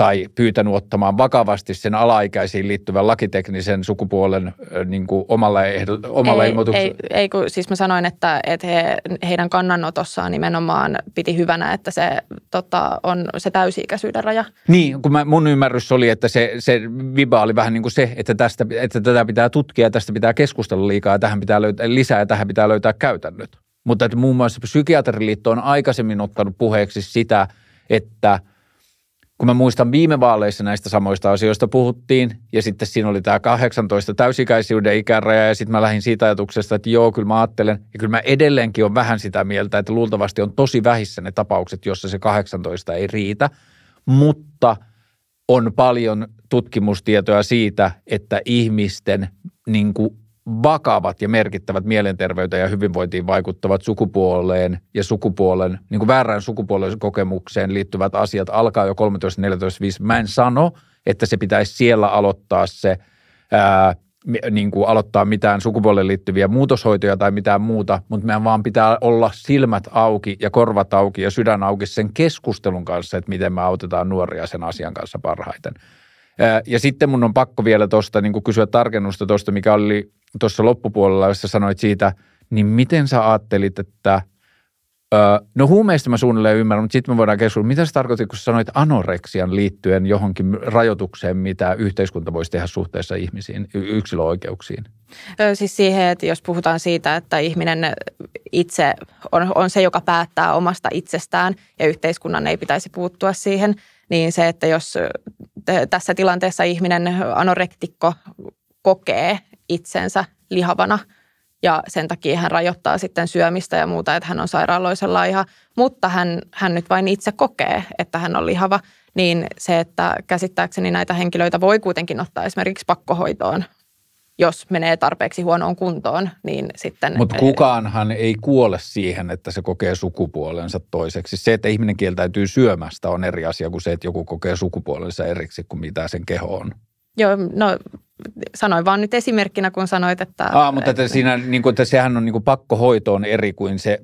tai pyytänyt ottamaan vakavasti sen alaikäisiin liittyvän lakiteknisen sukupuolen niin kuin omalla, ehdo, omalla ei, ilmoituksella? Ei, ei kun, siis mä sanoin, että, että he, heidän kannanotossaan nimenomaan piti hyvänä, että se tota, on se täysi-ikäisyyden raja. Niin, kun mä, mun ymmärrys oli, että se, se viba oli vähän niin kuin se, että, tästä, että tätä pitää tutkia, tästä pitää keskustella liikaa, tähän pitää löytää lisää ja tähän pitää löytää käytännöt. Mutta että muun muassa Psykiatriliitto on aikaisemmin ottanut puheeksi sitä, että – kun mä muistan viime vaaleissa näistä samoista asioista puhuttiin, ja sitten siinä oli tämä 18 täysikäisyyden ikäraja, ja sitten mä lähdin siitä ajatuksesta, että joo, kyllä mä ajattelen, ja kyllä mä edelleenkin on vähän sitä mieltä, että luultavasti on tosi vähissä ne tapaukset, jossa se 18 ei riitä, mutta on paljon tutkimustietoja siitä, että ihmisten niin kuin vakavat ja merkittävät mielenterveyteen ja hyvinvointiin vaikuttavat sukupuoleen ja sukupuolen, niin kuin väärään sukupuolen kokemukseen liittyvät asiat alkaa jo 13, 14, 5. Mä en sano, että se pitäisi siellä aloittaa se, ää, niin kuin aloittaa mitään sukupuoleen liittyviä muutoshoitoja tai mitään muuta, mutta meidän vaan pitää olla silmät auki ja korvat auki ja sydän auki sen keskustelun kanssa, että miten me autetaan nuoria sen asian kanssa parhaiten. Ja sitten mun on pakko vielä tuosta niin kysyä tarkennusta tuosta, mikä oli tuossa loppupuolella, jossa sanoit siitä, niin miten sä ajattelit, että No huumeista mä suunnilleen ymmärrän, mutta sitten me voidaan keskustella, mitä se tarkoitti, kun sanoit anoreksian liittyen johonkin rajoitukseen, mitä yhteiskunta voisi tehdä suhteessa ihmisiin, yksilöoikeuksiin? Siis siihen, että jos puhutaan siitä, että ihminen itse on, on se, joka päättää omasta itsestään ja yhteiskunnan ei pitäisi puuttua siihen – niin se, että jos tässä tilanteessa ihminen anorektikko kokee itsensä lihavana ja sen takia hän rajoittaa sitten syömistä ja muuta, että hän on sairaaloisella ihan, mutta hän, hän nyt vain itse kokee, että hän on lihava, niin se, että käsittääkseni näitä henkilöitä voi kuitenkin ottaa esimerkiksi pakkohoitoon jos menee tarpeeksi huonoon kuntoon, niin sitten... Mutta eh, kukaanhan ei kuole siihen, että se kokee sukupuolensa toiseksi. Se, että ihminen kieltäytyy syömästä on eri asia kuin se, että joku kokee sukupuolensa eriksi kuin mitä sen keho on. Joo, no sanoin vaan nyt esimerkkinä, kun sanoit, että... Aa, mutta että, että siinä, niin kuin, että sehän on niin kuin pakkohoito on eri kuin se,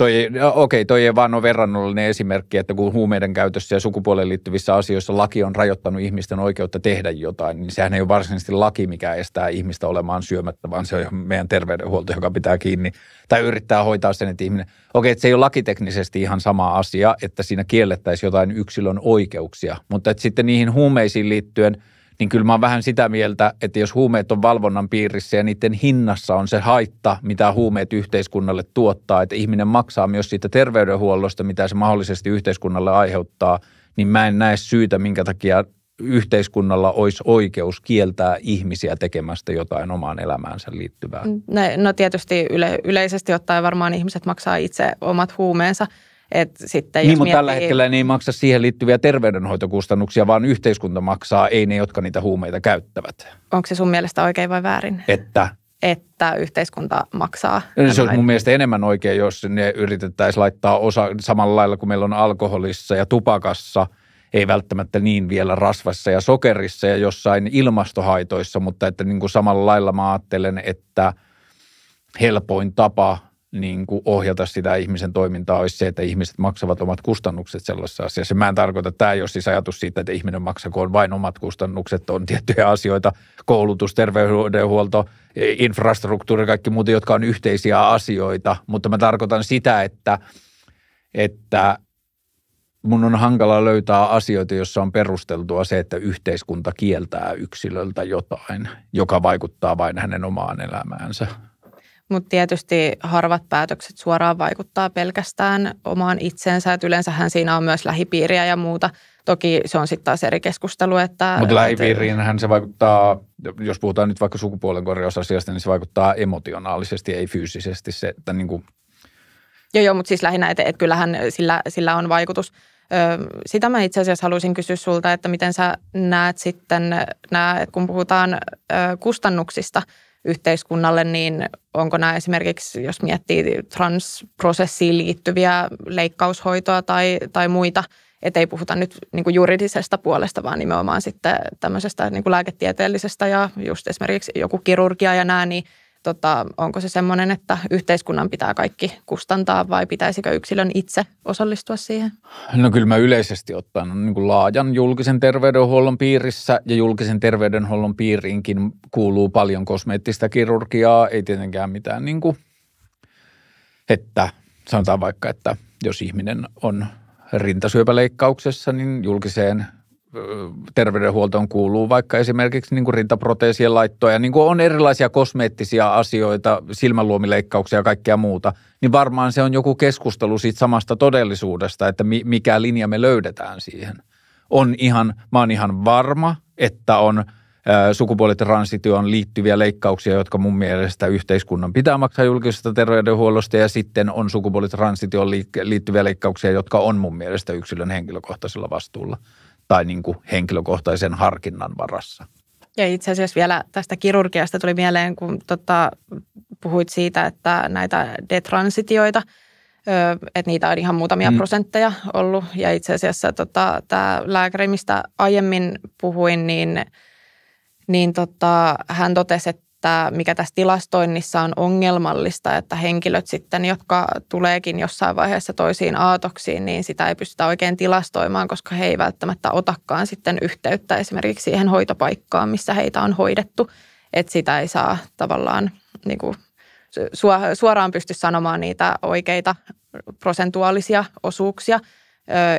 Toi, okei, toi ei vaan ole verrannollinen esimerkki, että kun huumeiden käytössä ja sukupuoleen liittyvissä asioissa laki on rajoittanut ihmisten oikeutta tehdä jotain, niin sehän ei ole varsinaisesti laki, mikä estää ihmistä olemaan syömättä, vaan se on meidän terveydenhuolto, joka pitää kiinni tai yrittää hoitaa sen, että ihminen, okei, että se ei ole lakiteknisesti ihan sama asia, että siinä kiellettäisiin jotain yksilön oikeuksia, mutta että sitten niihin huumeisiin liittyen – niin kyllä mä oon vähän sitä mieltä, että jos huumeet on valvonnan piirissä ja niiden hinnassa on se haitta, mitä huumeet yhteiskunnalle tuottaa, että ihminen maksaa myös siitä terveydenhuollosta, mitä se mahdollisesti yhteiskunnalle aiheuttaa, niin mä en näe syytä, minkä takia yhteiskunnalla olisi oikeus kieltää ihmisiä tekemästä jotain omaan elämäänsä liittyvää? Mm, no, no tietysti yle, yleisesti ottaen varmaan ihmiset maksaa itse omat huumeensa, et sitten, niin, jos niin, mutta miettii... tällä hetkellä ne ei maksa siihen liittyviä terveydenhoitokustannuksia, vaan yhteiskunta maksaa, ei ne, jotka niitä huumeita käyttävät. Onko se sun mielestä oikein vai väärin? Että? Että yhteiskunta maksaa. No, se olisi mun mielestä enemmän oikein, jos ne yritettäisiin laittaa osa samalla lailla kuin meillä on alkoholissa ja tupakassa – ei välttämättä niin vielä rasvassa ja sokerissa ja jossain ilmastohaitoissa, mutta että niin kuin samalla lailla mä ajattelen, että helpoin tapa niin kuin ohjata sitä ihmisen toimintaa olisi se, että ihmiset maksavat omat kustannukset sellaisessa asiassa. Mä en tarkoita, että tämä ei ole siis ajatus siitä, että ihminen maksakoon vain omat kustannukset. On tiettyjä asioita, koulutus, terveydenhuolto, e, infrastruktuuri, kaikki muuta, jotka on yhteisiä asioita. Mutta mä tarkoitan sitä, että, että mun on hankala löytää asioita, jossa on perusteltua se, että yhteiskunta kieltää yksilöltä jotain, joka vaikuttaa vain hänen omaan elämäänsä. Mutta tietysti harvat päätökset suoraan vaikuttaa pelkästään omaan itseensä, että yleensähän siinä on myös lähipiiriä ja muuta. Toki se on sitten taas eri keskustelu. Että, Mutta lähipiiriinhän se vaikuttaa, jos puhutaan nyt vaikka sukupuolen korjausasiasta, niin se vaikuttaa emotionaalisesti, ei fyysisesti se, että niin kuin Joo, joo, mutta siis lähinnä, että et kyllähän sillä, sillä on vaikutus. Ö, sitä mä itse asiassa haluaisin kysyä sulta, että miten sä näet sitten, näet kun puhutaan ö, kustannuksista – yhteiskunnalle, niin onko nämä esimerkiksi, jos miettii transprosessiin liittyviä leikkaushoitoa tai, tai muita, että ei puhuta nyt niin kuin juridisesta puolesta, vaan nimenomaan sitten tämmöisestä niin kuin lääketieteellisestä ja just esimerkiksi joku kirurgia ja nämä, niin tota, onko se semmoinen, että yhteiskunnan pitää kaikki kustantaa vai pitäisikö yksilön itse osallistua siihen? No kyllä mä yleisesti ottaen on niin kuin laajan julkisen terveydenhuollon piirissä ja julkisen terveydenhuollon piiriinkin kuuluu paljon kosmeettista kirurgiaa, ei tietenkään mitään niin kuin, että sanotaan vaikka, että jos ihminen on rintasyöpäleikkauksessa, niin julkiseen terveydenhuoltoon kuuluu vaikka esimerkiksi niin kuin rintaproteesien laittoa ja niin kuin on erilaisia kosmeettisia asioita, silmäluomileikkauksia ja kaikkea muuta, niin varmaan se on joku keskustelu siitä samasta todellisuudesta, että mikä linja me löydetään siihen. On ihan, mä oon ihan varma, että on sukupuolitransitioon liittyviä leikkauksia, jotka mun mielestä yhteiskunnan pitää maksaa julkisesta terveydenhuollosta ja sitten on sukupuolitransitioon liittyviä leikkauksia, jotka on mun mielestä yksilön henkilökohtaisella vastuulla – tai niin kuin henkilökohtaisen harkinnan varassa. Ja itse asiassa vielä tästä kirurgiasta tuli mieleen, kun tota, puhuit siitä, että näitä detransitioita, että niitä on ihan muutamia mm. prosentteja ollut. Ja itse asiassa tota, tämä lääkäri, mistä aiemmin puhuin, niin, niin tota, hän totesi, että että mikä tässä tilastoinnissa on ongelmallista, että henkilöt sitten, jotka tuleekin jossain vaiheessa toisiin aatoksiin, niin sitä ei pystytä oikein tilastoimaan, koska he ei välttämättä otakaan sitten yhteyttä esimerkiksi siihen hoitopaikkaan, missä heitä on hoidettu. Että sitä ei saa tavallaan niin kuin, suoraan pysty sanomaan niitä oikeita prosentuaalisia osuuksia –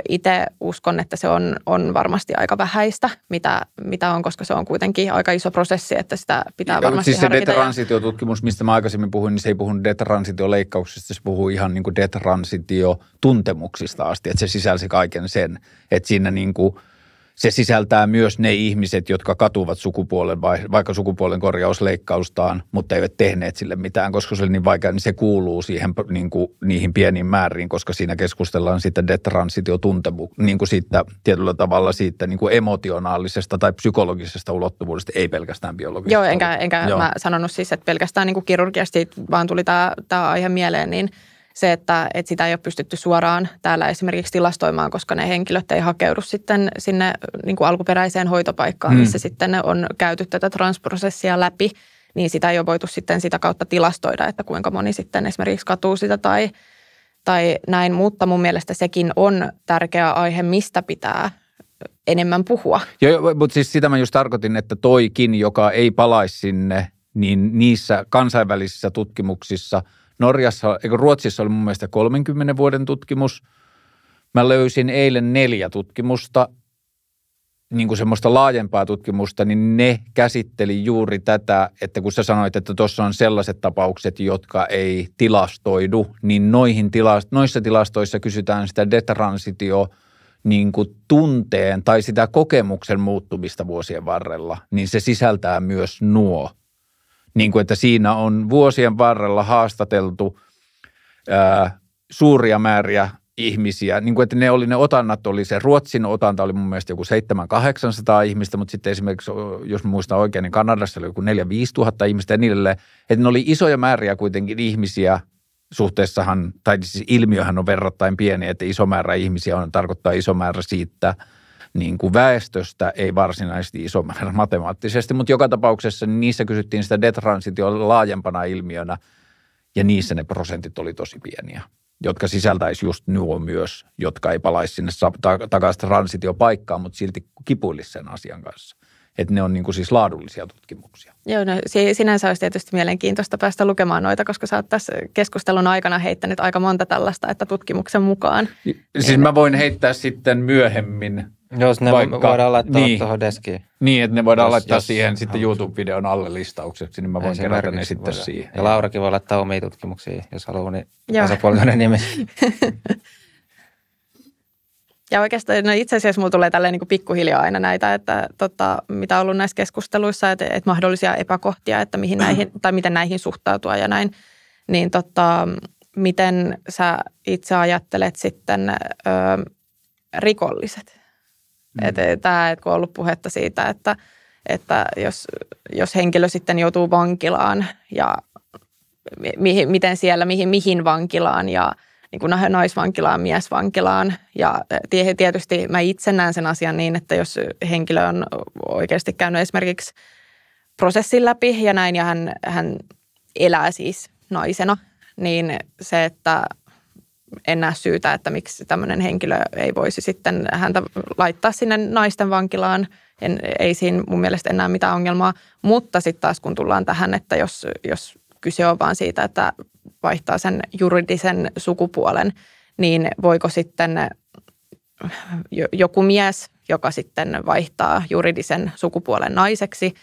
itse uskon, että se on, on varmasti aika vähäistä, mitä, mitä on, koska se on kuitenkin aika iso prosessi, että sitä pitää ja, varmasti siis se detransitiotutkimus, mistä mä aikaisemmin puhuin, niin se ei puhu detransitioleikkauksista, se puhuu ihan niin kuin detransitiotuntemuksista asti, että se sisälsi kaiken sen, että siinä niin kuin – se sisältää myös ne ihmiset, jotka katuvat sukupuolen, vaikka sukupuolen korjausleikkaustaan, mutta eivät tehneet sille mitään, koska se oli niin vaikea, niin se kuuluu siihen, niin kuin, niihin pieniin määriin, koska siinä keskustellaan siitä detransitiotuntemu, niin kuin siitä tietyllä tavalla siitä niin kuin emotionaalisesta tai psykologisesta ulottuvuudesta, ei pelkästään biologisesta. Joo, enkä, enkä Joo. mä sanonut siis, että pelkästään niin kuin kirurgiasta vaan tuli tämä aihe mieleen, niin – se, että, että sitä ei ole pystytty suoraan täällä esimerkiksi tilastoimaan, koska ne henkilöt ei hakeudu sitten sinne niin kuin alkuperäiseen hoitopaikkaan, mm. missä sitten on käyty tätä transprosessia läpi, niin sitä ei ole voitu sitten sitä kautta tilastoida, että kuinka moni sitten esimerkiksi katuu sitä tai, tai näin. Mutta mun mielestä sekin on tärkeä aihe, mistä pitää enemmän puhua. Joo, mutta siis sitä mä just tarkoitin, että toikin, joka ei palaisi sinne, niin niissä kansainvälisissä tutkimuksissa – Norjassa, eikö Ruotsissa oli mun mielestä 30 vuoden tutkimus. Mä löysin eilen neljä tutkimusta, niin kuin semmoista laajempaa tutkimusta, niin ne käsitteli juuri tätä, että kun sä sanoit, että tuossa on sellaiset tapaukset, jotka ei tilastoidu, niin noihin tilast, noissa tilastoissa kysytään sitä detransitio niin kuin tunteen tai sitä kokemuksen muuttumista vuosien varrella, niin se sisältää myös nuo – niin kuin, että siinä on vuosien varrella haastateltu ää, suuria määriä ihmisiä, niin kuin, että ne oli ne otannat, oli se Ruotsin otanta oli mun mielestä joku 700-800 ihmistä, mutta sitten esimerkiksi, jos muistan oikein, niin Kanadassa oli joku 4-5 tuhatta ihmistä ja niille, että ne oli isoja määriä kuitenkin ihmisiä suhteessahan, tai siis ilmiöhän on verrattain pieni, että iso määrä ihmisiä on, tarkoittaa iso määrä siitä – niin kuin väestöstä, ei varsinaisesti iso määrä matemaattisesti, mutta joka tapauksessa niissä kysyttiin sitä detransitio laajempana ilmiönä ja niissä ne prosentit oli tosi pieniä jotka sisältäisi just nuo myös, jotka ei palaisi sinne takaisin transitiopaikkaan, mutta silti kipuilisi sen asian kanssa. Että ne on niin kuin siis laadullisia tutkimuksia. Joo, no sinänsä olisi tietysti mielenkiintoista päästä lukemaan noita, koska sä oot tässä keskustelun aikana heittänyt aika monta tällaista, että tutkimuksen mukaan. Siis niin. mä voin heittää sitten myöhemmin jos ne vaikka, voidaan laittaa niin, tuohon deskiin. Niin, että ne voidaan jos, laittaa jos, siihen jos, sitten YouTube-videon alle listaukseksi, niin mä voin kerätä ne sitten voidaan. siihen. Ja Laurakin voi laittaa omia tutkimuksia, jos haluaa, niin osapuolinen nimi. Ja oikeastaan no itse asiassa mulla tulee tälleen niin pikkuhiljaa aina näitä, että tota, mitä on ollut näissä keskusteluissa, että, että mahdollisia epäkohtia, että mihin näihin, tai miten näihin suhtautua ja näin. Niin tota, miten sä itse ajattelet sitten ö, rikolliset? Mm. Et, tämä, et kun on ollut puhetta siitä, että, että jos, jos henkilö sitten joutuu vankilaan ja mi, miten siellä, mihin, mihin vankilaan ja niin kuin naisvankilaan, miesvankilaan. Ja e, tietysti mä itse näen sen asian niin, että jos henkilö on oikeasti käynyt esimerkiksi prosessin läpi ja näin, ja hän, hän elää siis naisena, niin se, että en näe syytä, että miksi tämmöinen henkilö ei voisi sitten häntä laittaa sinne naisten vankilaan. En, ei siinä mun mielestä enää mitään ongelmaa, mutta sitten taas kun tullaan tähän, että jos, jos kyse on vaan siitä, että vaihtaa sen juridisen sukupuolen, niin voiko sitten joku mies, joka sitten vaihtaa juridisen sukupuolen naiseksi,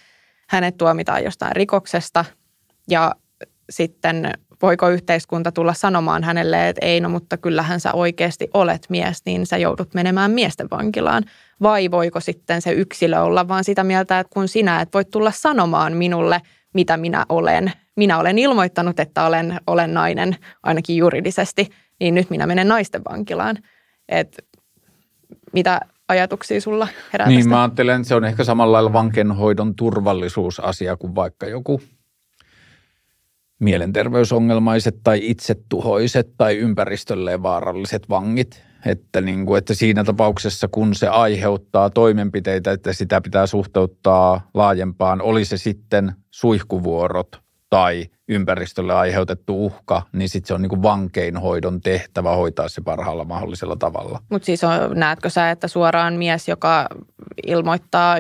hänet tuomitaan jostain rikoksesta ja sitten voiko yhteiskunta tulla sanomaan hänelle, että ei, no mutta kyllähän sä oikeasti olet mies, niin sä joudut menemään miesten vankilaan. Vai voiko sitten se yksilö olla vaan sitä mieltä, että kun sinä et voi tulla sanomaan minulle, mitä minä olen. Minä olen ilmoittanut, että olen, olen nainen, ainakin juridisesti, niin nyt minä menen naisten vankilaan. Et mitä ajatuksia sulla herää Niin, tästä? mä ajattelen, että se on ehkä samalla lailla vankenhoidon turvallisuusasia kuin vaikka joku mielenterveysongelmaiset tai itsetuhoiset tai ympäristölle vaaralliset vangit. Että, niin kuin, että siinä tapauksessa, kun se aiheuttaa toimenpiteitä, että sitä pitää suhteuttaa laajempaan, oli se sitten suihkuvuorot tai – ympäristölle aiheutettu uhka, niin sitten se on niin kuin vankeinhoidon tehtävä hoitaa se parhaalla mahdollisella tavalla. Mutta siis on, näetkö sä, että suoraan mies, joka ilmoittaa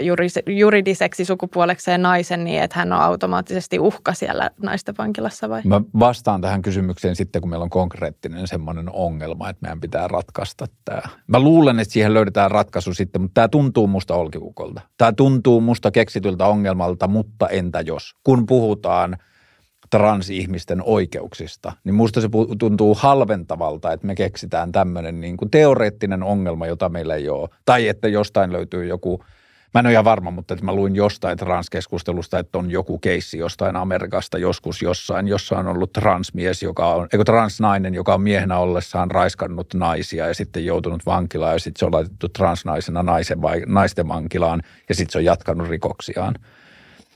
juridiseksi sukupuolekseen naisen, niin että hän on automaattisesti uhka siellä naisten vankilassa vai? Mä vastaan tähän kysymykseen sitten, kun meillä on konkreettinen semmoinen ongelma, että meidän pitää ratkaista tämä. Mä luulen, että siihen löydetään ratkaisu sitten, mutta tämä tuntuu musta olkiukolta. Tämä tuntuu musta keksityltä ongelmalta, mutta entä jos? Kun puhutaan – transihmisten oikeuksista, niin musta se tuntuu halventavalta, että me keksitään tämmöinen niin kuin teoreettinen ongelma, jota meillä ei ole. Tai että jostain löytyy joku, mä en ole ihan varma, mutta että mä luin jostain transkeskustelusta, että on joku keissi jostain Amerikasta joskus jossain, jossa on ollut transmies, joka on, eikö transnainen, joka on miehenä ollessaan raiskannut naisia ja sitten joutunut vankilaan ja sitten se on laitettu transnaisena naisen vai, naisten vankilaan ja sitten se on jatkanut rikoksiaan.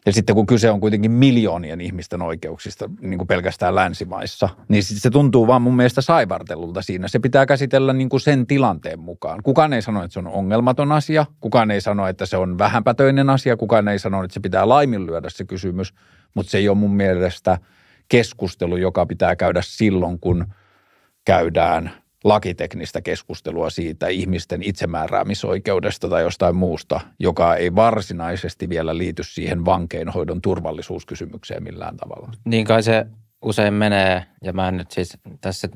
Ja sitten kun kyse on kuitenkin miljoonien ihmisten oikeuksista niin kuin pelkästään länsimaissa, niin se tuntuu vaan mun mielestä saivartelulta siinä. Se pitää käsitellä niin kuin sen tilanteen mukaan. Kukaan ei sano, että se on ongelmaton asia, kukaan ei sano, että se on vähänpätöinen asia, kukaan ei sano, että se pitää laiminlyödä se kysymys, mutta se ei ole mun mielestä keskustelu, joka pitää käydä silloin, kun käydään – lakiteknistä keskustelua siitä ihmisten itsemääräämisoikeudesta tai jostain muusta, joka ei varsinaisesti vielä liity siihen vankeinhoidon turvallisuuskysymykseen millään tavalla. Niin kai se usein menee, ja mä en nyt siis tässä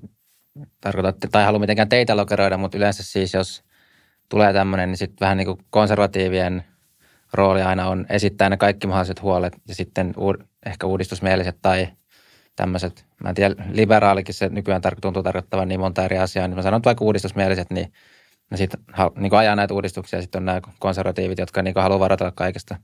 tarkoita, tai halua mitenkään teitä lokeroida, mutta yleensä siis jos tulee tämmöinen, niin sitten vähän niin kuin konservatiivien rooli aina on esittää ne kaikki mahdolliset huolet ja sitten uud- ehkä uudistusmieliset tai – tämmöiset, mä en tiedä, liberaalikin se nykyään tarko, tuntuu tarkoittavan niin monta eri asiaa, niin mä sanon, että vaikka uudistusmieliset, niin ne sitten niin ajaa näitä uudistuksia, sitten on nämä konservatiivit, jotka niin haluaa varoitella kaikesta.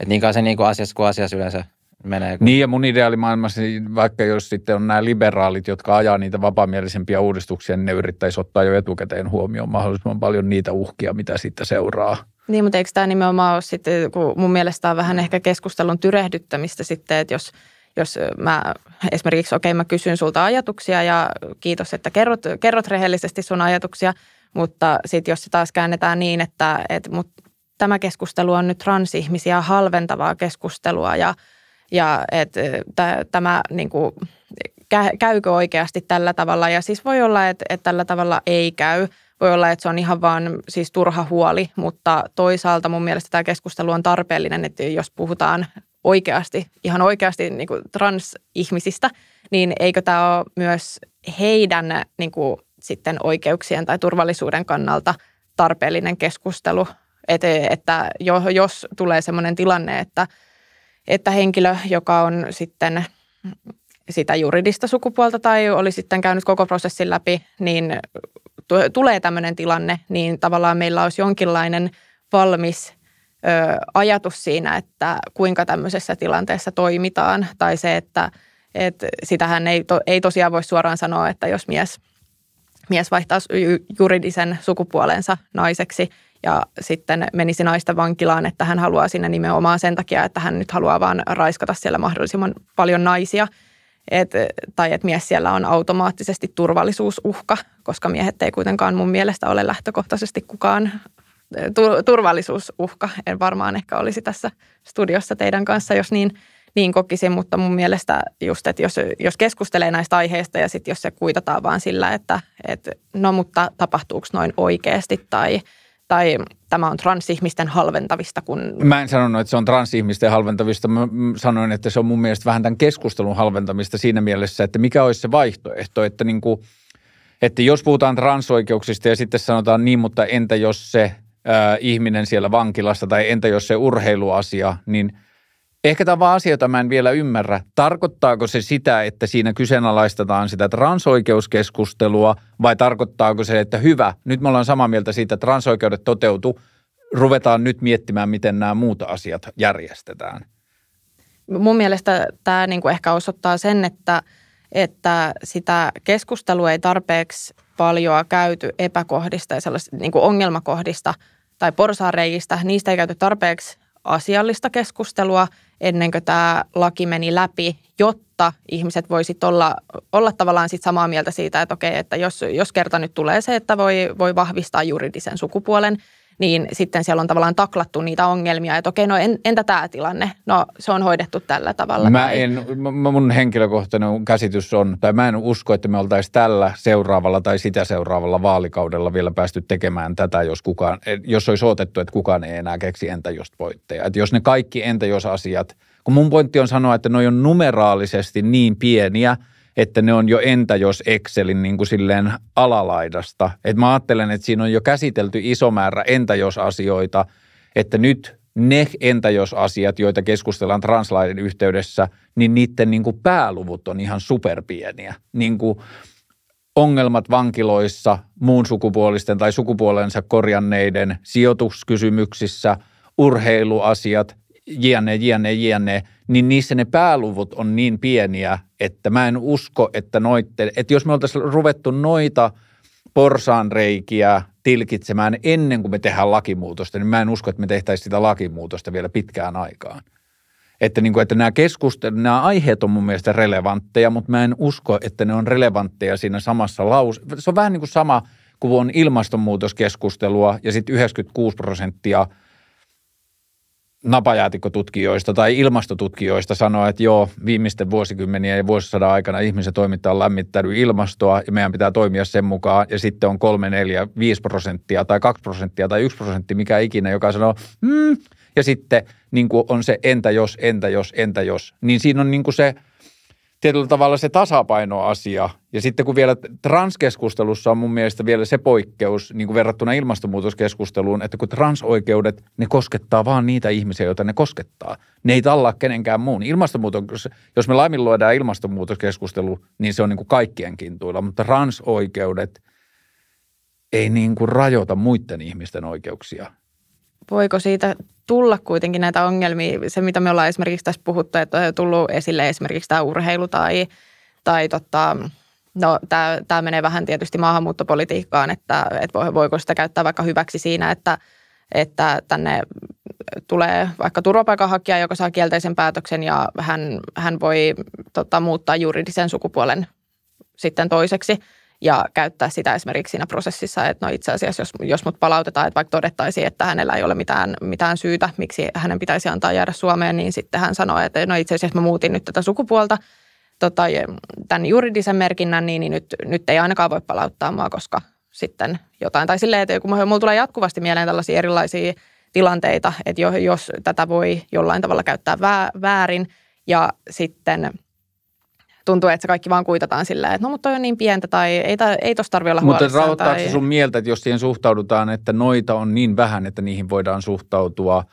että niin kauan se niin kuin asiassa kuin asiassa yleensä menee. Kun... Niin ja mun ideaalimaailmassa, niin vaikka jos sitten on nämä liberaalit, jotka ajaa niitä vapaamielisempiä uudistuksia, niin ne yrittäisi ottaa jo etukäteen huomioon mahdollisimman paljon niitä uhkia, mitä siitä seuraa. Niin, mutta eikö tämä nimenomaan ole sitten, kun mun mielestä on vähän ehkä keskustelun tyrehdyttämistä sitten, että jos – jos mä esimerkiksi, okei, okay, mä kysyn sulta ajatuksia ja kiitos, että kerrot, kerrot rehellisesti sun ajatuksia, mutta sitten jos se taas käännetään niin, että et, mut, tämä keskustelu on nyt transihmisiä halventavaa keskustelua ja, ja että t- tämä niin kuin, käykö oikeasti tällä tavalla ja siis voi olla, että, että tällä tavalla ei käy. Voi olla, että se on ihan vaan siis turha huoli, mutta toisaalta mun mielestä tämä keskustelu on tarpeellinen, että jos puhutaan oikeasti, ihan oikeasti niin kuin transihmisistä, niin eikö tämä ole myös heidän niin kuin, sitten oikeuksien tai turvallisuuden kannalta tarpeellinen keskustelu? Et, että jos tulee sellainen tilanne, että, että henkilö, joka on sitten sitä juridista sukupuolta tai oli sitten käynyt koko prosessin läpi, niin tulee tämmöinen tilanne, niin tavallaan meillä olisi jonkinlainen valmis ö, ajatus siinä, että kuinka tämmöisessä tilanteessa toimitaan tai se, että et sitähän ei, to, ei tosiaan voi suoraan sanoa, että jos mies, mies vaihtaa juridisen sukupuolensa naiseksi ja sitten menisi naista vankilaan, että hän haluaa sinne nimenomaan sen takia, että hän nyt haluaa vaan raiskata siellä mahdollisimman paljon naisia – et, tai että mies siellä on automaattisesti turvallisuusuhka, koska miehet ei kuitenkaan mun mielestä ole lähtökohtaisesti kukaan turvallisuusuhka. En varmaan ehkä olisi tässä studiossa teidän kanssa, jos niin, niin kokisin, mutta mun mielestä just, että jos, jos keskustelee näistä aiheista ja sitten jos se kuitataan vaan sillä, että et, no mutta tapahtuuko noin oikeasti tai tai tämä on transihmisten halventavista. Kun... Mä en sanonut, että se on transihmisten halventavista. Mä sanoin, että se on mun mielestä vähän tämän keskustelun halventamista siinä mielessä, että mikä olisi se vaihtoehto, että, niin kuin, että jos puhutaan transoikeuksista ja sitten sanotaan niin, mutta entä jos se – ihminen siellä vankilassa, tai entä jos se urheiluasia, niin ehkä tämä on vaan asia, jota mä en vielä ymmärrä. Tarkoittaako se sitä, että siinä kyseenalaistetaan sitä transoikeuskeskustelua, vai tarkoittaako se, että hyvä, nyt me ollaan samaa mieltä siitä, että transoikeudet toteutuu, ruvetaan nyt miettimään, miten nämä muut asiat järjestetään? Mun mielestä tämä niinku ehkä osoittaa sen, että, että sitä keskustelua ei tarpeeksi paljon käyty epäkohdista ja sellaisista niin ongelmakohdista – tai porsaareijistä, niistä ei käyty tarpeeksi asiallista keskustelua ennen kuin tämä laki meni läpi, jotta ihmiset voisivat olla, olla tavallaan sit samaa mieltä siitä, että okei, että jos, jos kerta nyt tulee se, että voi, voi vahvistaa juridisen sukupuolen – niin sitten siellä on tavallaan taklattu niitä ongelmia, että okei, no en, entä tämä tilanne? No se on hoidettu tällä tavalla. Mä tai... en, mun henkilökohtainen käsitys on, tai mä en usko, että me oltaisiin tällä seuraavalla tai sitä seuraavalla vaalikaudella vielä päästy tekemään tätä, jos kukaan, jos olisi otettu, että kukaan ei enää keksi entä jos voitteja. Että jos ne kaikki entä jos asiat, kun mun pointti on sanoa, että ne on numeraalisesti niin pieniä – että ne on jo entä jos Excelin niin kuin silleen alalaidasta. Et mä ajattelen, että siinä on jo käsitelty iso määrä entä jos asioita, että nyt ne entä jos asiat, joita keskustellaan translaiden yhteydessä, niin niiden niin kuin pääluvut on ihan superpieniä. Niin kuin ongelmat vankiloissa, muun sukupuolisten tai sukupuolensa korjanneiden sijoituskysymyksissä, urheiluasiat, jne, jne, jne, niin niissä ne pääluvut on niin pieniä, että mä en usko, että noitte, että jos me oltaisiin ruvettu noita porsaanreikiä tilkitsemään ennen kuin me tehdään lakimuutosta, niin mä en usko, että me tehtäisiin sitä lakimuutosta vielä pitkään aikaan. Että, niin kuin, että nämä keskustel- nämä aiheet on mun mielestä relevantteja, mutta mä en usko, että ne on relevantteja siinä samassa lause. Se on vähän niin kuin sama, kun on ilmastonmuutoskeskustelua ja sitten 96 prosenttia – napajäätikkotutkijoista tai ilmastotutkijoista sanoa, että joo, viimeisten vuosikymmeniä ja vuosisadan aikana ihmisen toiminta on lämmittänyt ilmastoa ja meidän pitää toimia sen mukaan. Ja sitten on 3, 4, 5 prosenttia tai 2 prosenttia tai 1 prosentti, mikä ikinä, joka sanoo, mm. ja sitten niin kuin on se entä jos, entä jos, entä jos. Niin siinä on niin kuin se – tietyllä tavalla se tasapainoasia. Ja sitten kun vielä transkeskustelussa on mun mielestä vielä se poikkeus niin kuin verrattuna ilmastonmuutoskeskusteluun, että kun transoikeudet, ne koskettaa vaan niitä ihmisiä, joita ne koskettaa. Ne ei tallaa kenenkään muun. Ilmastonmuutos, jos me laiminluodaan ilmastonmuutoskeskustelu, niin se on niin kuin kaikkien kintuilla, mutta transoikeudet ei niin kuin rajoita muiden ihmisten oikeuksia. Voiko siitä tulla kuitenkin näitä ongelmia. Se, mitä me ollaan esimerkiksi tässä puhuttu, että on tullut esille esimerkiksi tämä urheilu tai, tai tota, no, tämä, tämä menee vähän tietysti maahanmuuttopolitiikkaan, että, että voiko sitä käyttää vaikka hyväksi siinä, että, että tänne tulee vaikka turvapaikanhakija, joka saa kielteisen päätöksen ja hän, hän voi tota, muuttaa juridisen sukupuolen sitten toiseksi – ja käyttää sitä esimerkiksi siinä prosessissa, että no itse asiassa jos, jos mut palautetaan, että vaikka todettaisiin, että hänellä ei ole mitään, mitään syytä, miksi hänen pitäisi antaa jäädä Suomeen, niin sitten hän sanoo, että no itse asiassa mä muutin nyt tätä sukupuolta, tota, tämän juridisen merkinnän, niin, niin nyt, nyt ei ainakaan voi palauttaa mua, koska sitten jotain. Tai silleen, että kun mulla tulee jatkuvasti mieleen tällaisia erilaisia tilanteita, että jos tätä voi jollain tavalla käyttää väärin ja sitten – tuntuu, että se kaikki vaan kuitataan silleen, että no mutta toi on niin pientä tai ei, ta, ei tosta tarvitse olla Mutta rauhoittaako tai... sun mieltä, että jos siihen suhtaudutaan, että noita on niin vähän, että niihin voidaan suhtautua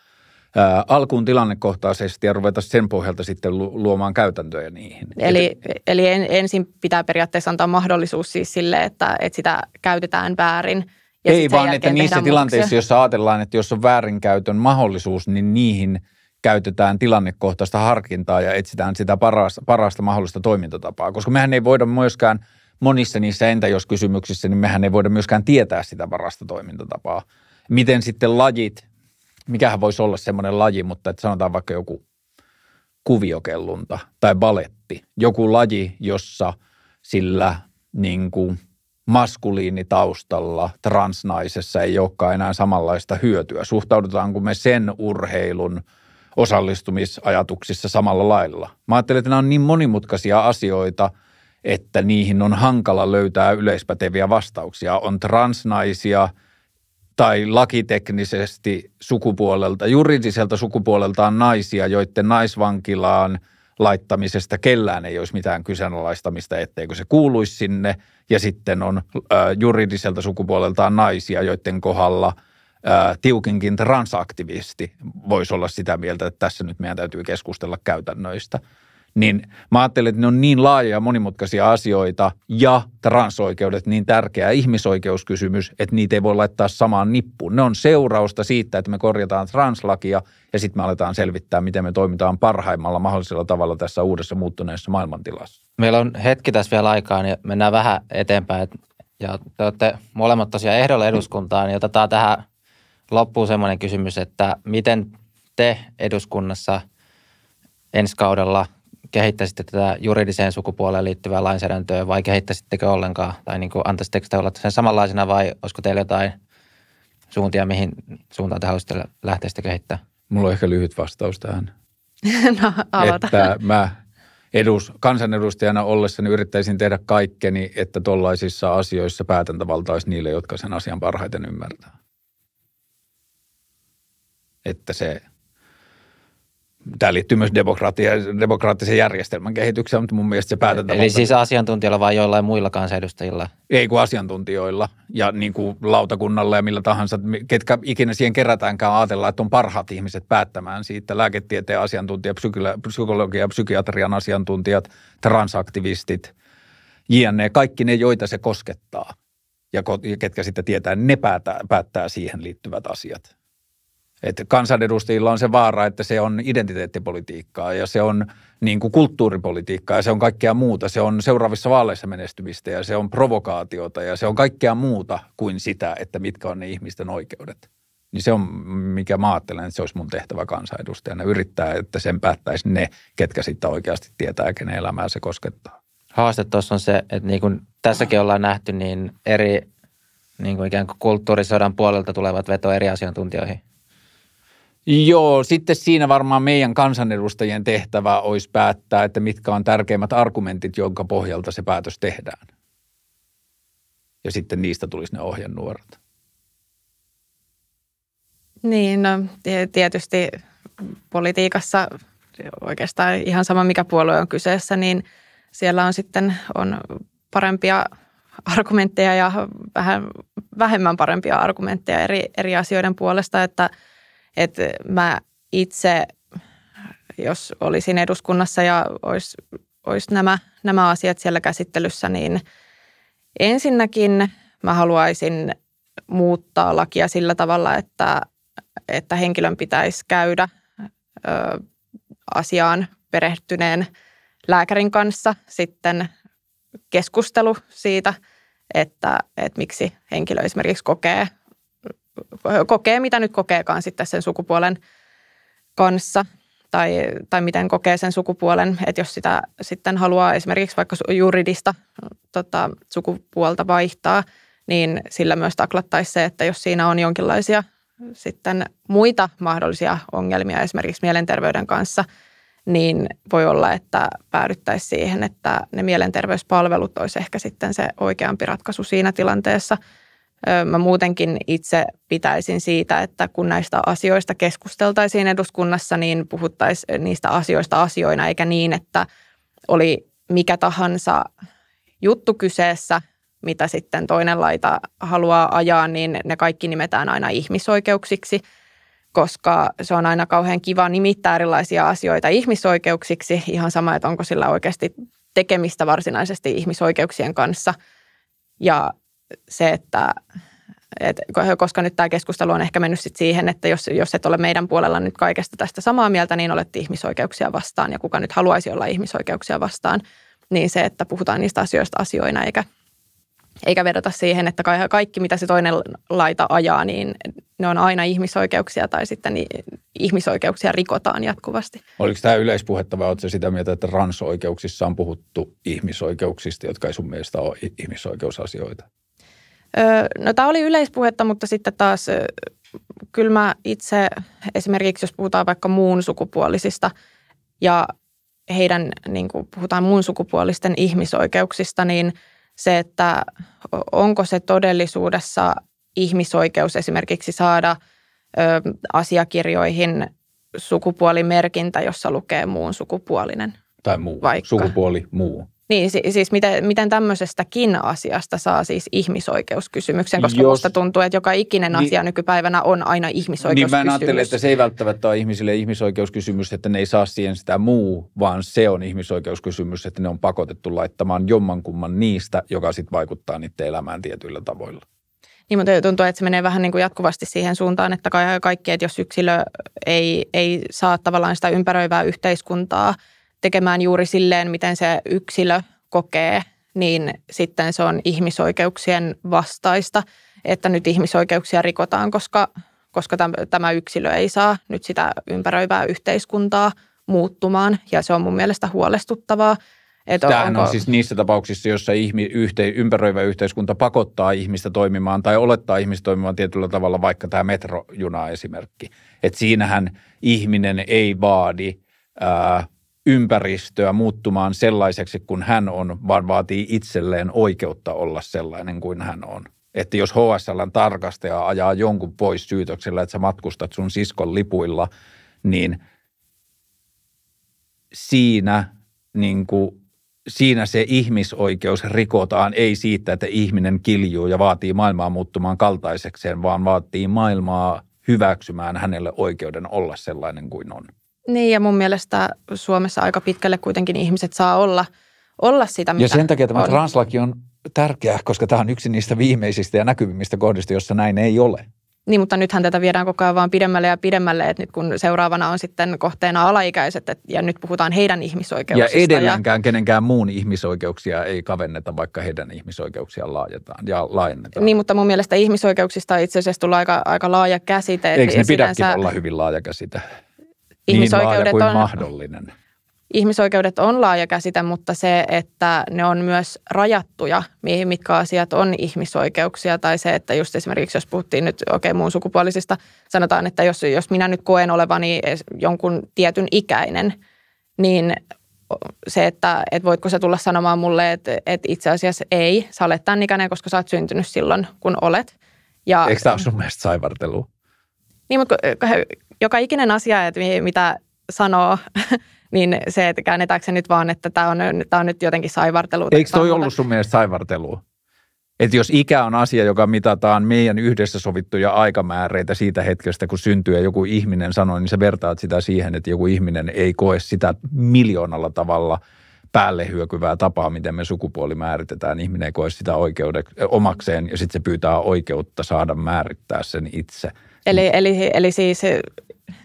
ää, alkuun tilannekohtaisesti ja ruveta sen pohjalta sitten lu- luomaan käytäntöjä niihin? Eli, Et... eli en, ensin pitää periaatteessa antaa mahdollisuus siis sille, että, että sitä käytetään väärin. Ja ei vaan, että niissä tilanteissa, jos ajatellaan, että jos on väärinkäytön mahdollisuus, niin niihin – käytetään tilannekohtaista harkintaa ja etsitään sitä parasta, parasta mahdollista toimintatapaa, koska mehän ei voida myöskään monissa niissä entä jos kysymyksissä, niin mehän ei voida myöskään tietää sitä parasta toimintatapaa. Miten sitten lajit, mikähän voisi olla semmoinen laji, mutta että sanotaan vaikka joku kuviokellunta tai baletti, joku laji, jossa sillä niin kuin maskuliinitaustalla transnaisessa ei olekaan enää samanlaista hyötyä. Suhtaudutaanko me sen urheilun – osallistumisajatuksissa samalla lailla. Mä ajattelen, että nämä on niin monimutkaisia asioita, että niihin on hankala löytää yleispäteviä vastauksia. On transnaisia tai lakiteknisesti sukupuolelta, juridiselta sukupuoleltaan naisia, joiden naisvankilaan laittamisesta kellään ei olisi mitään kyseenalaistamista, etteikö se kuuluisi sinne. Ja sitten on ö, juridiselta sukupuoleltaan naisia, joiden kohdalla – Äh, tiukinkin transaktivisti voisi olla sitä mieltä, että tässä nyt meidän täytyy keskustella käytännöistä. Niin mä ajattelen, että ne on niin laajoja ja monimutkaisia asioita ja transoikeudet niin tärkeä ihmisoikeuskysymys, että niitä ei voi laittaa samaan nippuun. Ne on seurausta siitä, että me korjataan translakia ja sitten me aletaan selvittää, miten me toimitaan parhaimmalla mahdollisella tavalla tässä uudessa muuttuneessa maailmantilassa. Meillä on hetki tässä vielä aikaa, niin mennään vähän eteenpäin. Ja te olette molemmat tosiaan ehdolla eduskuntaan, niin otetaan tähän loppuun semmoinen kysymys, että miten te eduskunnassa ensi kaudella kehittäisitte tätä juridiseen sukupuoleen liittyvää lainsäädäntöä vai kehittäisittekö ollenkaan? Tai niin antaisitteko te olla sen samanlaisena vai olisiko teillä jotain suuntia, mihin suuntaan te haluaisitte lähteä sitä kehittämään? Mulla on ehkä lyhyt vastaus tähän. no, Että mä edus, kansanedustajana ollessani yrittäisin tehdä kaikkeni, että tollaisissa asioissa päätäntävalta olisi niille, jotka sen asian parhaiten ymmärtää että se Tämä liittyy myös demokraattisen järjestelmän kehitykseen, mutta mun mielestä se päätetään. Eli siis asiantuntijoilla vai joillain muilla kansanedustajilla? Ei kuin asiantuntijoilla ja niin kuin lautakunnalla ja millä tahansa, ketkä ikinä siihen kerätäänkään ajatellaan, että on parhaat ihmiset päättämään siitä. Lääketieteen asiantuntija, psykologia, psykiatrian asiantuntijat, transaktivistit, jne. Kaikki ne, joita se koskettaa ja ketkä sitten tietää, ne päättää, päättää siihen liittyvät asiat. Että kansanedustajilla on se vaara, että se on identiteettipolitiikkaa ja se on niin kuin kulttuuripolitiikkaa ja se on kaikkea muuta. Se on seuraavissa vaaleissa menestymistä ja se on provokaatiota ja se on kaikkea muuta kuin sitä, että mitkä on ne ihmisten oikeudet. Niin se on, mikä mä ajattelen, että se olisi mun tehtävä kansanedustajana yrittää, että sen päättäisi ne, ketkä sitten oikeasti tietää, kenen elämää se koskettaa. Haaste tuossa on se, että niin kuin tässäkin ollaan nähty, niin eri niin kuin ikään kuin kulttuurisodan puolelta tulevat veto eri asiantuntijoihin. Joo, sitten siinä varmaan meidän kansanedustajien tehtävä olisi päättää, että mitkä on tärkeimmät argumentit, jonka pohjalta se päätös tehdään. Ja sitten niistä tulisi ne ohjenuorat. Niin, no tietysti politiikassa oikeastaan ihan sama mikä puolue on kyseessä, niin siellä on sitten on parempia argumentteja ja vähän vähemmän parempia argumentteja eri, eri asioiden puolesta, että – että mä itse, jos olisin eduskunnassa ja olisi, olis nämä, nämä asiat siellä käsittelyssä, niin ensinnäkin mä haluaisin muuttaa lakia sillä tavalla, että, että henkilön pitäisi käydä ö, asiaan perehtyneen lääkärin kanssa sitten keskustelu siitä, että, että miksi henkilö esimerkiksi kokee kokee, mitä nyt kokeekaan sitten sen sukupuolen kanssa tai, tai miten kokee sen sukupuolen, että jos sitä sitten haluaa esimerkiksi vaikka juridista tota, sukupuolta vaihtaa, niin sillä myös taklattaisi, se, että jos siinä on jonkinlaisia sitten muita mahdollisia ongelmia esimerkiksi mielenterveyden kanssa, niin voi olla, että päädyttäisiin siihen, että ne mielenterveyspalvelut olisi ehkä sitten se oikeampi ratkaisu siinä tilanteessa – Mä muutenkin itse pitäisin siitä, että kun näistä asioista keskusteltaisiin eduskunnassa, niin puhuttaisiin niistä asioista asioina, eikä niin, että oli mikä tahansa juttu kyseessä, mitä sitten toinen laita haluaa ajaa, niin ne kaikki nimetään aina ihmisoikeuksiksi, koska se on aina kauhean kiva nimittää erilaisia asioita ihmisoikeuksiksi, ihan sama, että onko sillä oikeasti tekemistä varsinaisesti ihmisoikeuksien kanssa. Ja se, että et, koska nyt tämä keskustelu on ehkä mennyt sit siihen, että jos, jos et ole meidän puolella nyt kaikesta tästä samaa mieltä, niin olet ihmisoikeuksia vastaan ja kuka nyt haluaisi olla ihmisoikeuksia vastaan, niin se, että puhutaan niistä asioista asioina eikä, eikä vedota siihen, että kaikki mitä se toinen laita ajaa, niin ne on aina ihmisoikeuksia tai sitten ihmisoikeuksia rikotaan jatkuvasti. Oliko tämä yleispuhetta vai oletko sitä mieltä, että ransoikeuksissa on puhuttu ihmisoikeuksista, jotka ei sun mielestä ole ihmisoikeusasioita? No tämä oli yleispuhetta, mutta sitten taas kyllä mä itse esimerkiksi, jos puhutaan vaikka muun sukupuolisista ja heidän, niin kuin puhutaan muun sukupuolisten ihmisoikeuksista, niin se, että onko se todellisuudessa ihmisoikeus esimerkiksi saada ö, asiakirjoihin sukupuolimerkintä, jossa lukee muun sukupuolinen. Tai muu, vaikka. sukupuoli muu. Niin, siis miten, miten tämmöisestäkin asiasta saa siis ihmisoikeuskysymyksen, koska Jos, musta tuntuu, että joka ikinen niin, asia nykypäivänä on aina ihmisoikeuskysymys. Niin mä ajattelen, että se ei välttämättä ole ihmisille ihmisoikeuskysymys, että ne ei saa siihen sitä muu, vaan se on ihmisoikeuskysymys, että ne on pakotettu laittamaan jommankumman niistä, joka sitten vaikuttaa niiden elämään tietyillä tavoilla. Niin, mutta tuntuu, että se menee vähän niin kuin jatkuvasti siihen suuntaan, että kaikki, että jos yksilö ei, ei saa tavallaan sitä ympäröivää yhteiskuntaa – tekemään juuri silleen, miten se yksilö kokee, niin sitten se on ihmisoikeuksien vastaista, että nyt ihmisoikeuksia rikotaan, koska, koska tämä yksilö ei saa nyt sitä ympäröivää yhteiskuntaa muuttumaan ja se on mun mielestä huolestuttavaa. Että Tämähän onko... on siis niissä tapauksissa, jossa ihmi, yhte, ympäröivä yhteiskunta pakottaa ihmistä toimimaan tai olettaa ihmistä toimimaan tietyllä tavalla, vaikka tämä metrojuna esimerkki. Että siinähän ihminen ei vaadi ää, ympäristöä muuttumaan sellaiseksi kuin hän on, vaan vaatii itselleen oikeutta olla sellainen kuin hän on. Että jos HSLn tarkastaja ajaa jonkun pois syytöksellä, että sä matkustat sun siskon lipuilla, niin siinä, niin kuin, siinä se ihmisoikeus rikotaan, ei siitä, että ihminen kiljuu ja vaatii maailmaa muuttumaan kaltaisekseen, vaan vaatii maailmaa hyväksymään hänelle oikeuden olla sellainen kuin on. Niin ja mun mielestä Suomessa aika pitkälle kuitenkin ihmiset saa olla, olla sitä, mitä Ja sen takia tämä on. translaki on tärkeä, koska tämä on yksi niistä viimeisistä ja näkyvimmistä kohdista, jossa näin ei ole. Niin, mutta nythän tätä viedään koko ajan vaan pidemmälle ja pidemmälle, että nyt kun seuraavana on sitten kohteena alaikäiset että, ja nyt puhutaan heidän ihmisoikeuksista. Ja edelläänkään ja... kenenkään muun ihmisoikeuksia ei kavenneta, vaikka heidän ihmisoikeuksiaan laajetaan ja laajennetaan. Niin, mutta mun mielestä ihmisoikeuksista itse asiassa tulee aika, aika laaja käsite. Eikö ne sinänsä... pidäkin olla hyvin laaja käsite? ihmisoikeudet niin laaja kuin on, mahdollinen. Ihmisoikeudet on laaja käsite, mutta se, että ne on myös rajattuja, mihin mitkä asiat on ihmisoikeuksia. Tai se, että just esimerkiksi jos puhuttiin nyt okei okay, muun sukupuolisista, sanotaan, että jos, jos minä nyt koen olevani jonkun tietyn ikäinen, niin se, että, että voitko sä tulla sanomaan mulle, että, että itse asiassa ei, sä olet tämän ikäinen, koska sä oot syntynyt silloin, kun olet. Ja, Eikö tämä ole sun mielestä saivartelua? Niin, mutta joka ikinen asia, että mitä sanoo, niin se, että käännetäänkö se nyt vaan, että tämä on, tämä on nyt jotenkin saivartelu. Eikö toi ollut sun mielestä saivartelu? Että jos ikä on asia, joka mitataan meidän yhdessä sovittuja aikamääreitä siitä hetkestä, kun syntyy ja joku ihminen sanoo, niin sä vertaat sitä siihen, että joku ihminen ei koe sitä miljoonalla tavalla päälle hyökyvää tapaa, miten me sukupuoli määritetään. Ihminen ei koe sitä oikeudek- omakseen ja sitten se pyytää oikeutta saada määrittää sen itse. Eli, eli, eli siis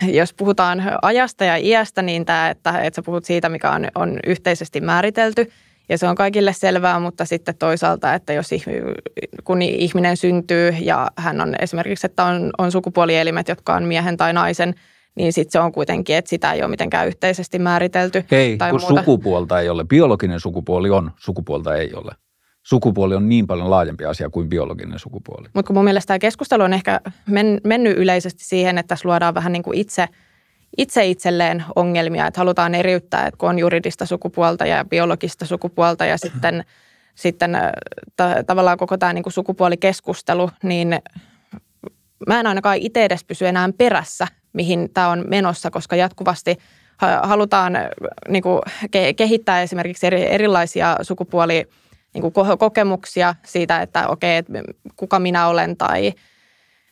jos puhutaan ajasta ja iästä, niin tämä, että, että sä puhut siitä, mikä on, on yhteisesti määritelty, ja se on kaikille selvää, mutta sitten toisaalta, että jos kun ihminen syntyy ja hän on esimerkiksi, että on, on sukupuolielimet, jotka on miehen tai naisen, niin sitten se on kuitenkin, että sitä ei ole mitenkään yhteisesti määritelty. Ei, tai kun muuta. sukupuolta ei ole. Biologinen sukupuoli on, sukupuolta ei ole sukupuoli on niin paljon laajempi asia kuin biologinen sukupuoli. Mutta kun mun mielestä tämä keskustelu on ehkä men, mennyt yleisesti siihen, että tässä luodaan vähän niin kuin itse, itse itselleen ongelmia, että halutaan eriyttää, että kun on juridista sukupuolta ja biologista sukupuolta ja sitten, sitten äh, ta, tavallaan koko tämä niin kuin sukupuolikeskustelu, niin mä en ainakaan itse edes pysy enää perässä, mihin tämä on menossa, koska jatkuvasti halutaan äh, niin kuin, kehittää esimerkiksi erilaisia sukupuolia niin kuin kokemuksia siitä, että okei, että kuka minä olen tai,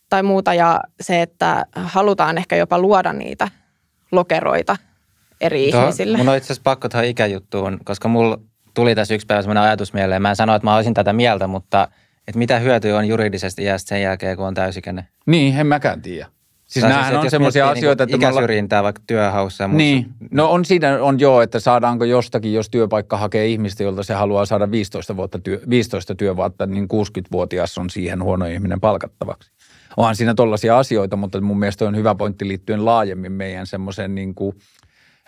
tai muuta. Ja se, että halutaan ehkä jopa luoda niitä lokeroita eri Tuo, ihmisille. Mun on itse asiassa pakko tuohon ikäjuttuun, koska mulla tuli tässä yksi päivä sellainen ajatus mieleen. Mä en sano, että mä olisin tätä mieltä, mutta että mitä hyötyä on juridisesti iästä sen jälkeen, kun on täysikäinen? Niin, en mäkään tiedä. Siis näähän on semmoisia asioita, niin että... Niinku ikäsyrjintää vaikka työhaussa ja muussa. Niin. No on siinä, on joo, että saadaanko jostakin, jos työpaikka hakee ihmistä, jolta se haluaa saada 15, vuotta työ, 15 työvuotta, niin 60-vuotias on siihen huono ihminen palkattavaksi. Onhan siinä tollaisia asioita, mutta mun mielestä on hyvä pointti liittyen laajemmin meidän semmoiseen niin kuin,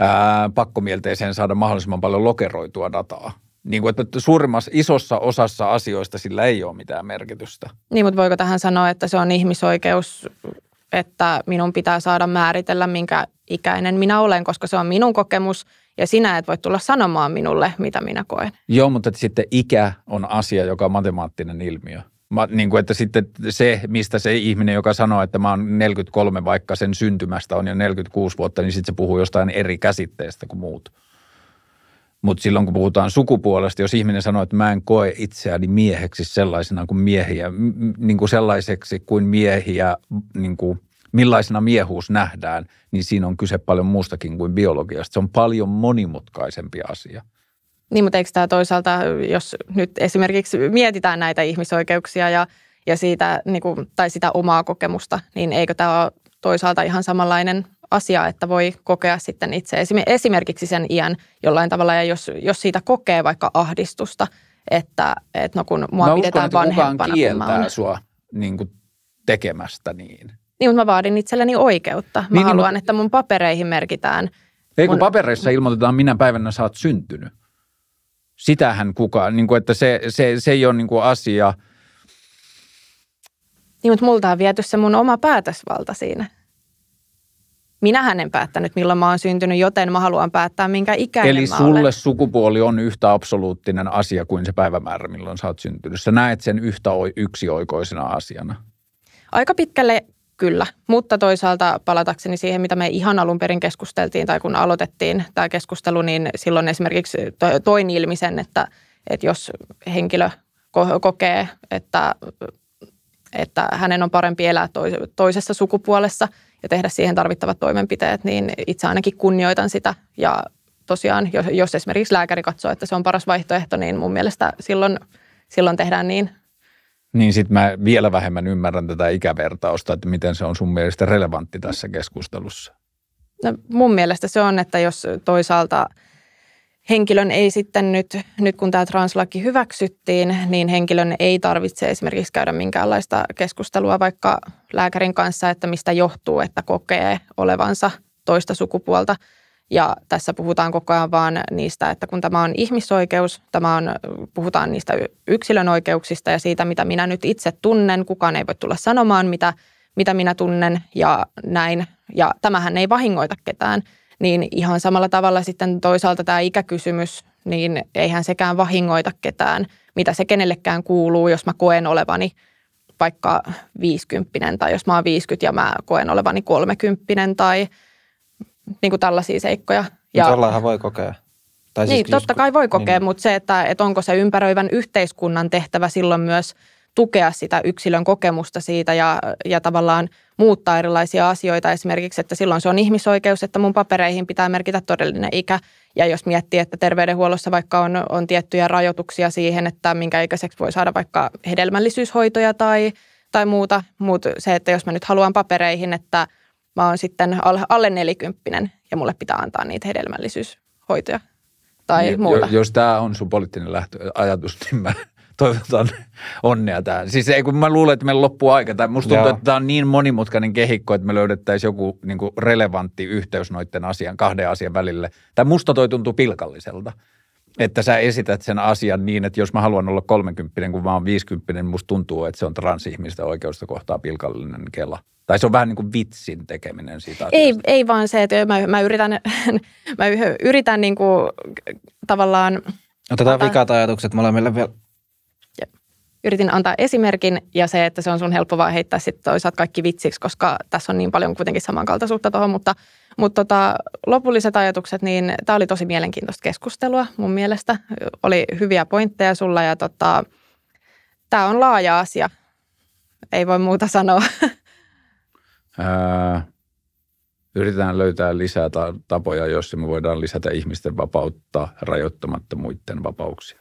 ää, pakkomielteeseen saada mahdollisimman paljon lokeroitua dataa. Niin kuin, että suurimmassa isossa osassa asioista sillä ei ole mitään merkitystä. Niin, mutta voiko tähän sanoa, että se on ihmisoikeus että minun pitää saada määritellä, minkä ikäinen minä olen, koska se on minun kokemus ja sinä et voi tulla sanomaan minulle, mitä minä koen. Joo, mutta sitten ikä on asia, joka on matemaattinen ilmiö. Mä, niin kuin, että sitten se, mistä se ihminen, joka sanoo, että mä oon 43, vaikka sen syntymästä on jo 46 vuotta, niin sitten se puhuu jostain eri käsitteestä kuin muut. Mutta silloin kun puhutaan sukupuolesta, jos ihminen sanoo, että mä en koe itseäni mieheksi sellaisena kuin miehiä, niin kuin sellaiseksi kuin miehiä, niin kuin millaisena miehuus nähdään, niin siinä on kyse paljon muustakin kuin biologiasta. Se on paljon monimutkaisempi asia. Niin, mutta eikö tämä toisaalta, jos nyt esimerkiksi mietitään näitä ihmisoikeuksia ja, ja siitä, niin kuin, tai sitä omaa kokemusta, niin eikö tämä ole toisaalta ihan samanlainen asia, että voi kokea sitten itse esimerkiksi sen iän jollain tavalla. Ja jos, jos siitä kokee vaikka ahdistusta, että, että no kun mua mä pidetään uskon, vanhempana. kieltää kun mä sua niin kuin tekemästä niin. Niin, mutta mä vaadin itselleni oikeutta. Mä niin, niin haluan, niin, että mun papereihin merkitään. Ei, kun mun... papereissa ilmoitetaan, minä päivänä sä oot syntynyt. Sitähän kukaan, niin kuin, että se, se, se ei ole niin kuin asia – niin, mutta multa on viety se mun oma päätösvalta siinä minähän en päättänyt, milloin mä oon syntynyt, joten mä haluan päättää, minkä ikäinen Eli mä sulle olen. sukupuoli on yhtä absoluuttinen asia kuin se päivämäärä, milloin sä oot syntynyt. Sä näet sen yhtä yksioikoisena asiana. Aika pitkälle kyllä, mutta toisaalta palatakseni siihen, mitä me ihan alun perin keskusteltiin tai kun aloitettiin tämä keskustelu, niin silloin esimerkiksi toin ilmi sen, että, että jos henkilö kokee, että, että hänen on parempi elää toisessa sukupuolessa – ja tehdä siihen tarvittavat toimenpiteet, niin itse ainakin kunnioitan sitä ja tosiaan, jos, jos esimerkiksi lääkäri katsoo, että se on paras vaihtoehto, niin mun mielestä silloin, silloin tehdään niin. Niin sitten mä vielä vähemmän ymmärrän tätä ikävertausta, että miten se on sun mielestä relevantti tässä keskustelussa. No, mun mielestä se on, että jos toisaalta – henkilön ei sitten nyt, nyt kun tämä translaki hyväksyttiin, niin henkilön ei tarvitse esimerkiksi käydä minkäänlaista keskustelua vaikka lääkärin kanssa, että mistä johtuu, että kokee olevansa toista sukupuolta. Ja tässä puhutaan koko ajan vaan niistä, että kun tämä on ihmisoikeus, tämä on, puhutaan niistä yksilön oikeuksista ja siitä, mitä minä nyt itse tunnen. Kukaan ei voi tulla sanomaan, mitä, mitä minä tunnen ja näin. Ja tämähän ei vahingoita ketään – niin ihan samalla tavalla sitten toisaalta tämä ikäkysymys, niin eihän sekään vahingoita ketään, mitä se kenellekään kuuluu, jos mä koen olevani vaikka 50 tai jos mä oon 50 ja mä koen olevani 30 tai niin kuin tällaisia seikkoja. Ja, Tollainhan voi kokea. Tai siis niin, totta kai voi kokea, niin. mutta se, että, että onko se ympäröivän yhteiskunnan tehtävä silloin myös – tukea sitä yksilön kokemusta siitä ja, ja tavallaan muuttaa erilaisia asioita. Esimerkiksi, että silloin se on ihmisoikeus, että mun papereihin pitää merkitä todellinen ikä. Ja jos miettii, että terveydenhuollossa vaikka on, on tiettyjä rajoituksia siihen, että minkä ikäiseksi voi saada vaikka hedelmällisyyshoitoja tai, tai muuta, mutta se, että jos mä nyt haluan papereihin, että mä oon sitten alle nelikymppinen ja mulle pitää antaa niitä hedelmällisyyshoitoja tai niin, muuta. Jos, jos tämä on sun poliittinen lähtö, ajatus, niin mä toivotan onnea tähän. Siis ei, kun mä luulen, että meillä loppuu aika. Tai musta tuntuu, Joo. että tämä on niin monimutkainen kehikko, että me löydettäisiin joku niin kuin relevantti yhteys noiden asian, kahden asian välille. Tai musta toi tuntuu pilkalliselta. Että sä esität sen asian niin, että jos mä haluan olla 30, kun mä oon 50, niin musta tuntuu, että se on transihmistä oikeusta kohtaa pilkallinen kela. Tai se on vähän niin kuin vitsin tekeminen siitä Ei, ei vaan se, että mä, mä yritän, mä yritän niin kuin tavallaan... Otetaan tätä vikat ajatukset molemmille vielä yritin antaa esimerkin ja se, että se on sun helppo vaan heittää sitten toisaalta kaikki vitsiksi, koska tässä on niin paljon kuitenkin samankaltaisuutta tuohon, mutta, mutta tota, lopulliset ajatukset, niin tämä oli tosi mielenkiintoista keskustelua mun mielestä. Oli hyviä pointteja sulla ja tota, tämä on laaja asia. Ei voi muuta sanoa. Ää, yritetään löytää lisää ta- tapoja, joissa me voidaan lisätä ihmisten vapautta rajoittamatta muiden vapauksia.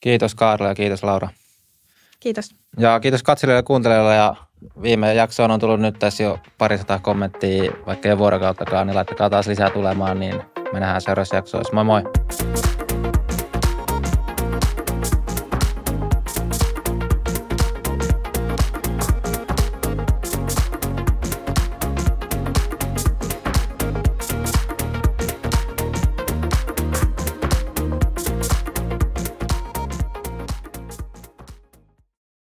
Kiitos Kaarla ja kiitos Laura. Kiitos. Ja kiitos katsojille ja kuuntelijoille ja viime jaksoon on tullut nyt tässä jo parisataa kommenttia, vaikka ei vuorokauttakaan, niin laittakaa taas lisää tulemaan, niin me nähdään seuraavassa jaksoissa. Moi moi!